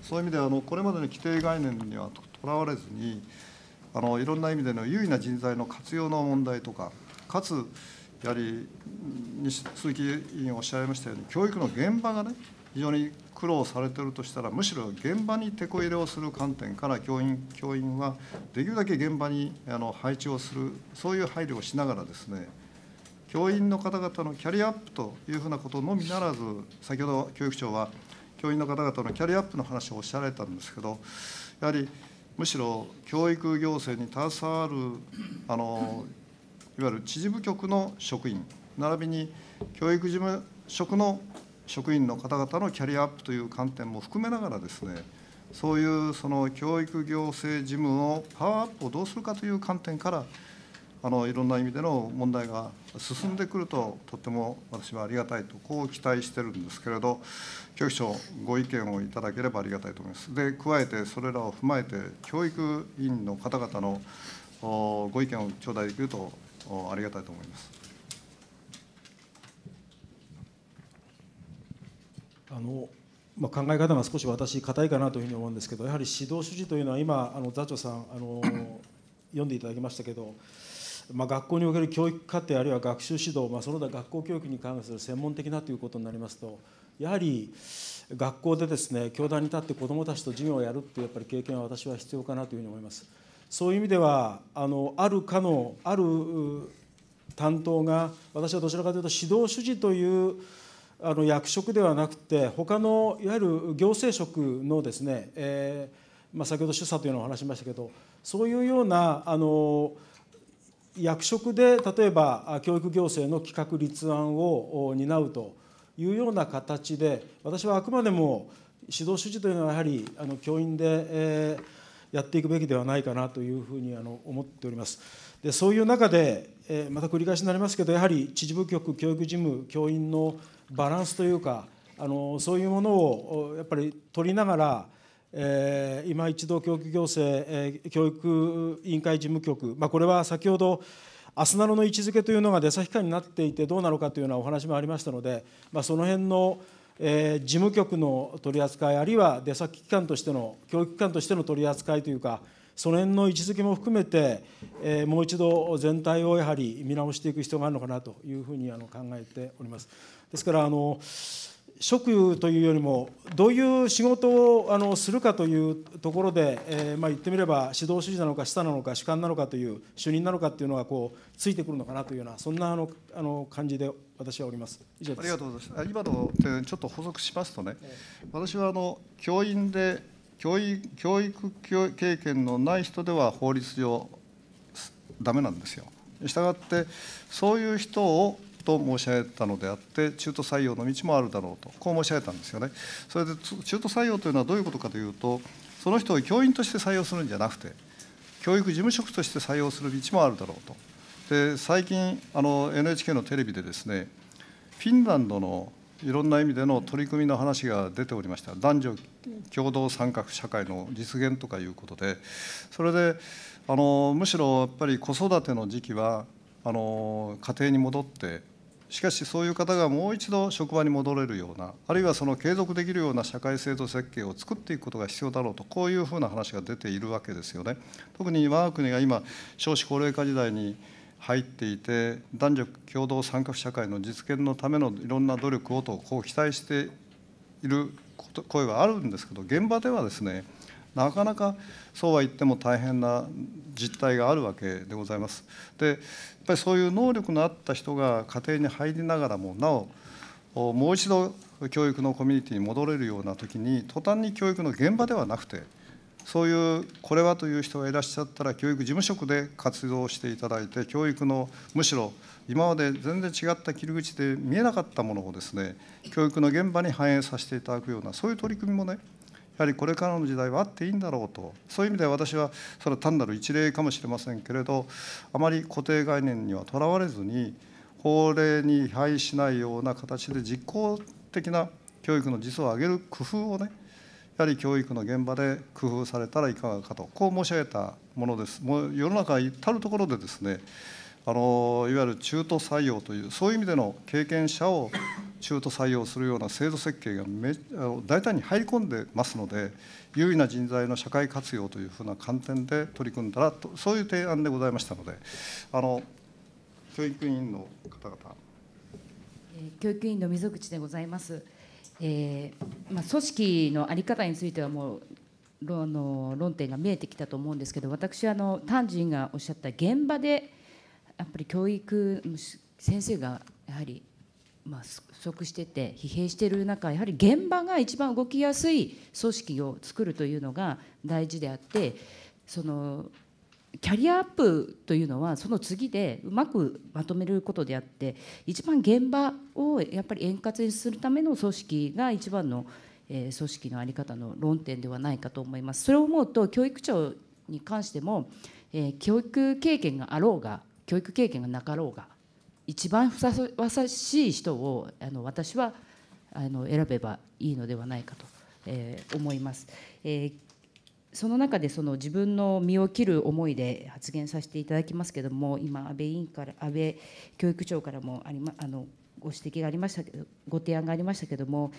そういう意味であの、これまでの規定概念にはとらわれずに、あのいろんな意味での優位な人材の活用の問題とか、かつやはり西鈴木委員おっしゃいましたように、教育の現場がね、非常に苦労されてるとしたら、むしろ現場にてこ入れをする観点から教員、教員はできるだけ現場にあの配置をする、そういう配慮をしながらですね、教員の方々のキャリアアップというふうなことのみならず、先ほど教育長は、教員の方々のキャリアアップの話をおっしゃられたんですけど、やはりむしろ教育行政に携わるあのいわゆる知事部局の職員並びに教育事務職の職員の方々のキャリアアップという観点も含めながらですねそういうその教育行政事務のパワーアップをどうするかという観点からあのいろんな意味での問題が進んでくるととっても私はありがたいとこう期待してるんですけれど教育長ご意見をいただければありがたいと思います。で加えてそれらを踏まえて教育委員の方々のご意見を頂戴できるとありがたいと思います。あのまあ、考え方が少し私、硬いかなというふうに思うんですけど、やはり指導主義というのは、今、あの座長さんあの、[COUGHS] 読んでいただきましたけど、まあ、学校における教育課程、あるいは学習指導、まあ、その他学校教育に関する専門的なということになりますと、やはり学校でですね教壇に立って子どもたちと授業をやるっていうやっぱり経験は私は必要かなというふうに思います。そういう意味ではあのあるかのある担当が私はどちらかというと指導主事というあの役職ではなくて他のいわゆる行政職のですね、えー、まあ、先ほど主査というのを話しましたけどそういうようなあの役職で例えば教育行政の企画立案を担うというような形で私はあくまでも指導主事というのはやはりあの教員で、えーやっていくべきではないかなというふうにあの思っております。でそういう中で、えまた繰り返しになりますけどやはり知事部局教育事務教員のバランスというかあのそういうものをやっぱり取りながら、えー、今一度教育行政、えー、教育委員会事務局、まあ、これは先ほどアスナロの位置づけというのが出先かになっていてどうなのかというようなお話もありましたので、まあ、その辺のえー、事務局の取り扱いあるいは出先機関としての教育機関としての取り扱いというかその辺の位置づけも含めて、えー、もう一度全体をやはり見直していく必要があるのかなというふうにあの考えております。ですからあの職というよりもどういう仕事をあのするかというところで、えー、まあ、言ってみれば指導主義なのか下なのか主観なのかという主任なのかというのがこうついてくるのかなというようなそんなあのあの感じで私はおります以上ありがとうございます今の点ちょっと補足しますとね、私はあの教員で教育教育経験のない人では法律上ダメなんですよ。したがってそういう人をと申し上げたのであって中途採用の道もあるだろうとこう申し上げたんですよね。それで中途採用というのはどういうことかというとその人を教員として採用するんじゃなくて教育事務職として採用する道もあるだろうとで最近あの NHK のテレビでですねフィンランドのいろんな意味での取り組みの話が出ておりました男女共同参画社会の実現とかいうことでそれであのむしろやっぱり子育ての時期はあの家庭に戻ってしかしそういう方がもう一度職場に戻れるようなあるいはその継続できるような社会制度設計を作っていくことが必要だろうとこういうふうな話が出ているわけですよね。特に我が国が今少子高齢化時代に入っていて男女共同参画社会の実現のためのいろんな努力をとこう期待している声はあるんですけど現場ではですねなかなかそうは言っても大変な実態があるわけでございます。でやっぱりそういう能力のあった人が家庭に入りながらもなおもう一度教育のコミュニティに戻れるような時に途端に教育の現場ではなくて。そういうこれはという人がいらっしゃったら教育事務職で活動していただいて教育のむしろ今まで全然違った切り口で見えなかったものをですね教育の現場に反映させていただくようなそういう取り組みもねやはりこれからの時代はあっていいんだろうとそういう意味で私はそれは単なる一例かもしれませんけれどあまり固定概念にはとらわれずに法令に違反しないような形で実効的な教育の実を上げる工夫をねやはり教育の現場で工夫されたらいかがかとこう申し上げたものですもう世の中至るとろでですねあのいわゆる中途採用というそういう意味での経験者を中途採用するような制度設計がめ大胆に入り込んでますので優位な人材の社会活用というふうな観点で取り組んだらとそういう提案でございましたのであの教育委員の方々教育委員の溝口でございます。えー、まあ、組織の在り方についてはもう論の論点が見えてきたと思うんですけど私あの丹人がおっしゃった現場でやっぱり教育先生がやはり、まあ、不足してて疲弊している中やはり現場が一番動きやすい組織を作るというのが大事であってそのキャリアアップというのはその次でうまくまとめることであって一番現場をやっぱり円滑にするための組織が一番の、え組織の在り方の論点ではないかと思います。それを思うと教育庁に関しても、え教育経験があろうが教育経験がなかろうが一番ふさわしい人をあの私はあの選べばいいのではないかと、え思います。えーその中でその自分の身を切る思いで発言させていただきますけども今安倍委員から安倍教育長からもあり、ま、あのご指摘がありましたけどご提案がありましたけども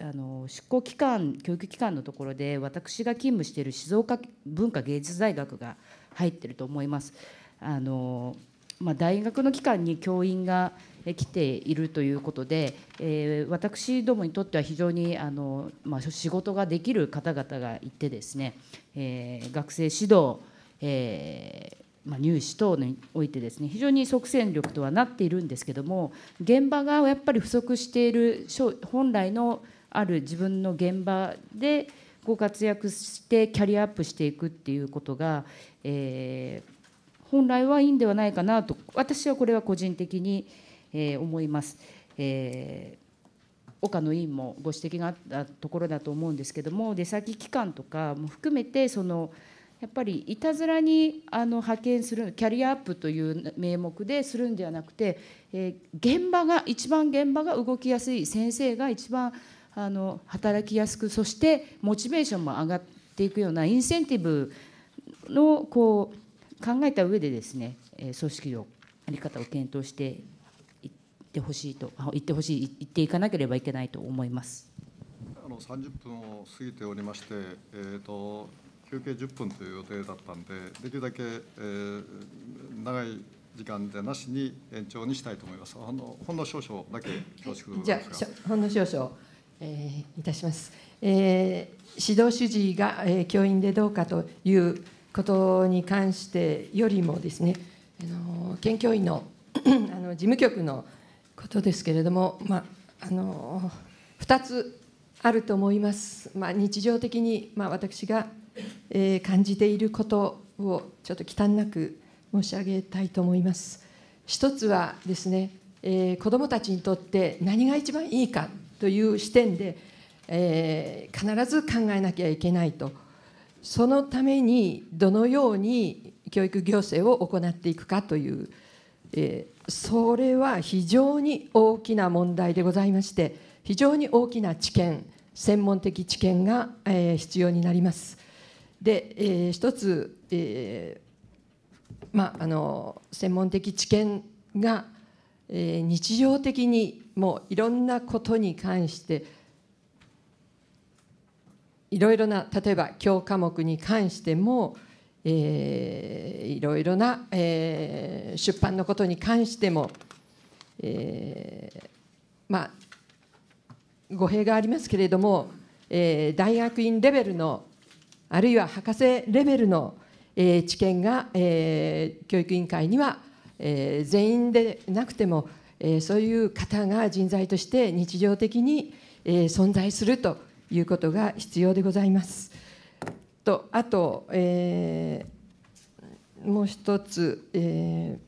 あの執行機関教育機関のところで私が勤務している静岡文化芸術大学が入ってると思います。あのまあ、大学の機関に教員が来ているということで、えー、私どもにとっては非常にあの、まあ、仕事ができる方々がいてですね、えー、学生指導、えーまあ、入試等においてですね非常に即戦力とはなっているんですけども現場がやっぱり不足している本来のある自分の現場でご活躍してキャリアアップしていくっていうことが、えー、本来はいいんではないかなと私はこれは個人的に、えー、思います。えー岡野委員もご指摘があったところだと思うんですけども出先機関とかも含めてそのやっぱりいたずらにあの派遣するキャリアアップという名目でするんではなくて、え現場が一番現場が動きやすい先生が一番あの働きやすくそしてモチベーションも上がっていくようなインセンティブのこう考えた上でですね組織の在り方を検討してってほしいと言ってほしい言っていかなければいけないと思います。あの三十分を過ぎておりまして、えーと、休憩10分という予定だったんで、できるだけ、えー、長い時間でなしに延長にしたいと思います。あのほんの少々だけ恐縮でございますほんの少々、えー、いたします。えー、指導主治が、えー、教員でどうかということに関してよりもですね、あの県教員の [CLEARS THROAT] あの事務局のことですけれども、まあ、あの2つあると思います、まあ、日常的に、まあ、私が、えー、感じていることをちょっと忌憚なく申し上げたいと思います。一つはですね、えー、子どもたちにとって何が一番いいかという視点で、えー、必ず考えなきゃいけないとそのためにどのように教育行政を行っていくかという。えー、それは非常に大きな問題でございまして非常に大きな知見専門的知見が、えー、必要になります。で、えー、一つ、えーまあ、あの専門的知見が、えー、日常的にもういろんなことに関していろいろな例えば教科目に関してもえー、いろいろな、えー、出版のことに関しても、えー、まあ語弊がありますけれども、えー、大学院レベルのあるいは博士レベルの、えー、知見が、えー、教育委員会には、えー、全員でなくても、えー、そういう方が人材として日常的に、えー、存在するということが必要でございます。とあと、えー、もう一つ、え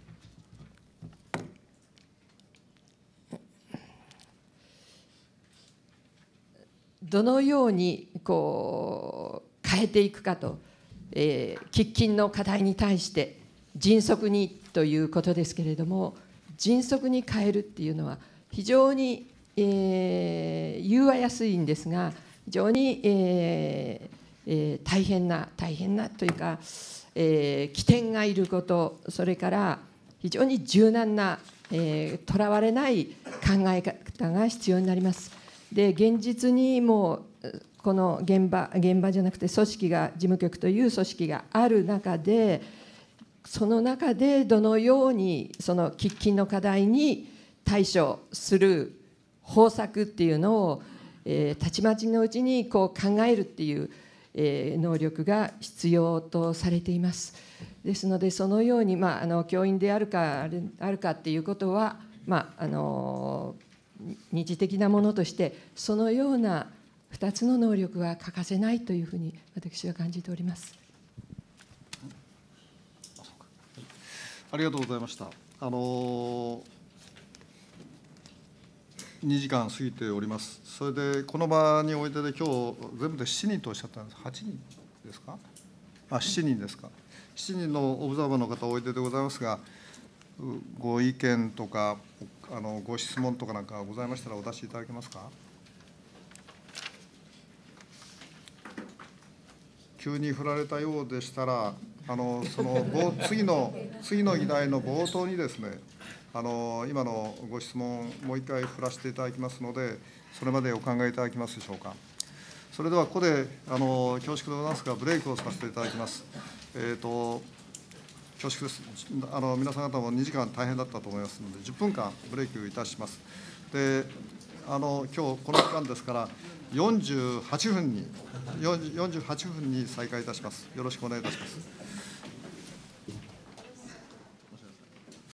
ー、どのようにこう変えていくかと、えー、喫緊の課題に対して迅速にということですけれども迅速に変えるっていうのは非常に、えー、言うは安いんですが非常に、えー、えー、大変な大変なというか、えー、起点がいることそれから非常に柔軟なとら、えー、われない考え方が必要になります。で現実にもうこの現場現場じゃなくて組織が事務局という組織がある中でその中でどのようにその喫緊の課題に対処する方策っていうのを、えー、たちまちのうちにこう考えるっていう。え能力が必要とされています。ですのでそのように、まあ、あの教員であるかあるかっていうことは、まあ、あの二次的なものとしてそのような2つの能力は欠かせないというふうに私は感じております。ありがとうございました。あのー2時間過ぎております。それで、この場においてで、今日全部で7人とおっしゃったんです。8人ですかあ、7人ですか。7人のオブザーバーの方おいででございますが、ご意見とか、あのご質問とかなんかございましたらお出しいただけますか。急に振られたようでしたら、あのその次の次の議題の冒頭にですね、あの今のご質問、もう一回振らせていただきますので、それまでお考えいただきますでしょうか。それではここであの恐縮でございますが、ブレイクをさせていただきます。えーと、恐縮ですあの、皆さん方も2時間大変だったと思いますので、10分間ブレイクいたします。であの今日この時間ですから、48分に、48分に再開いたします。よろしくお願いいたします。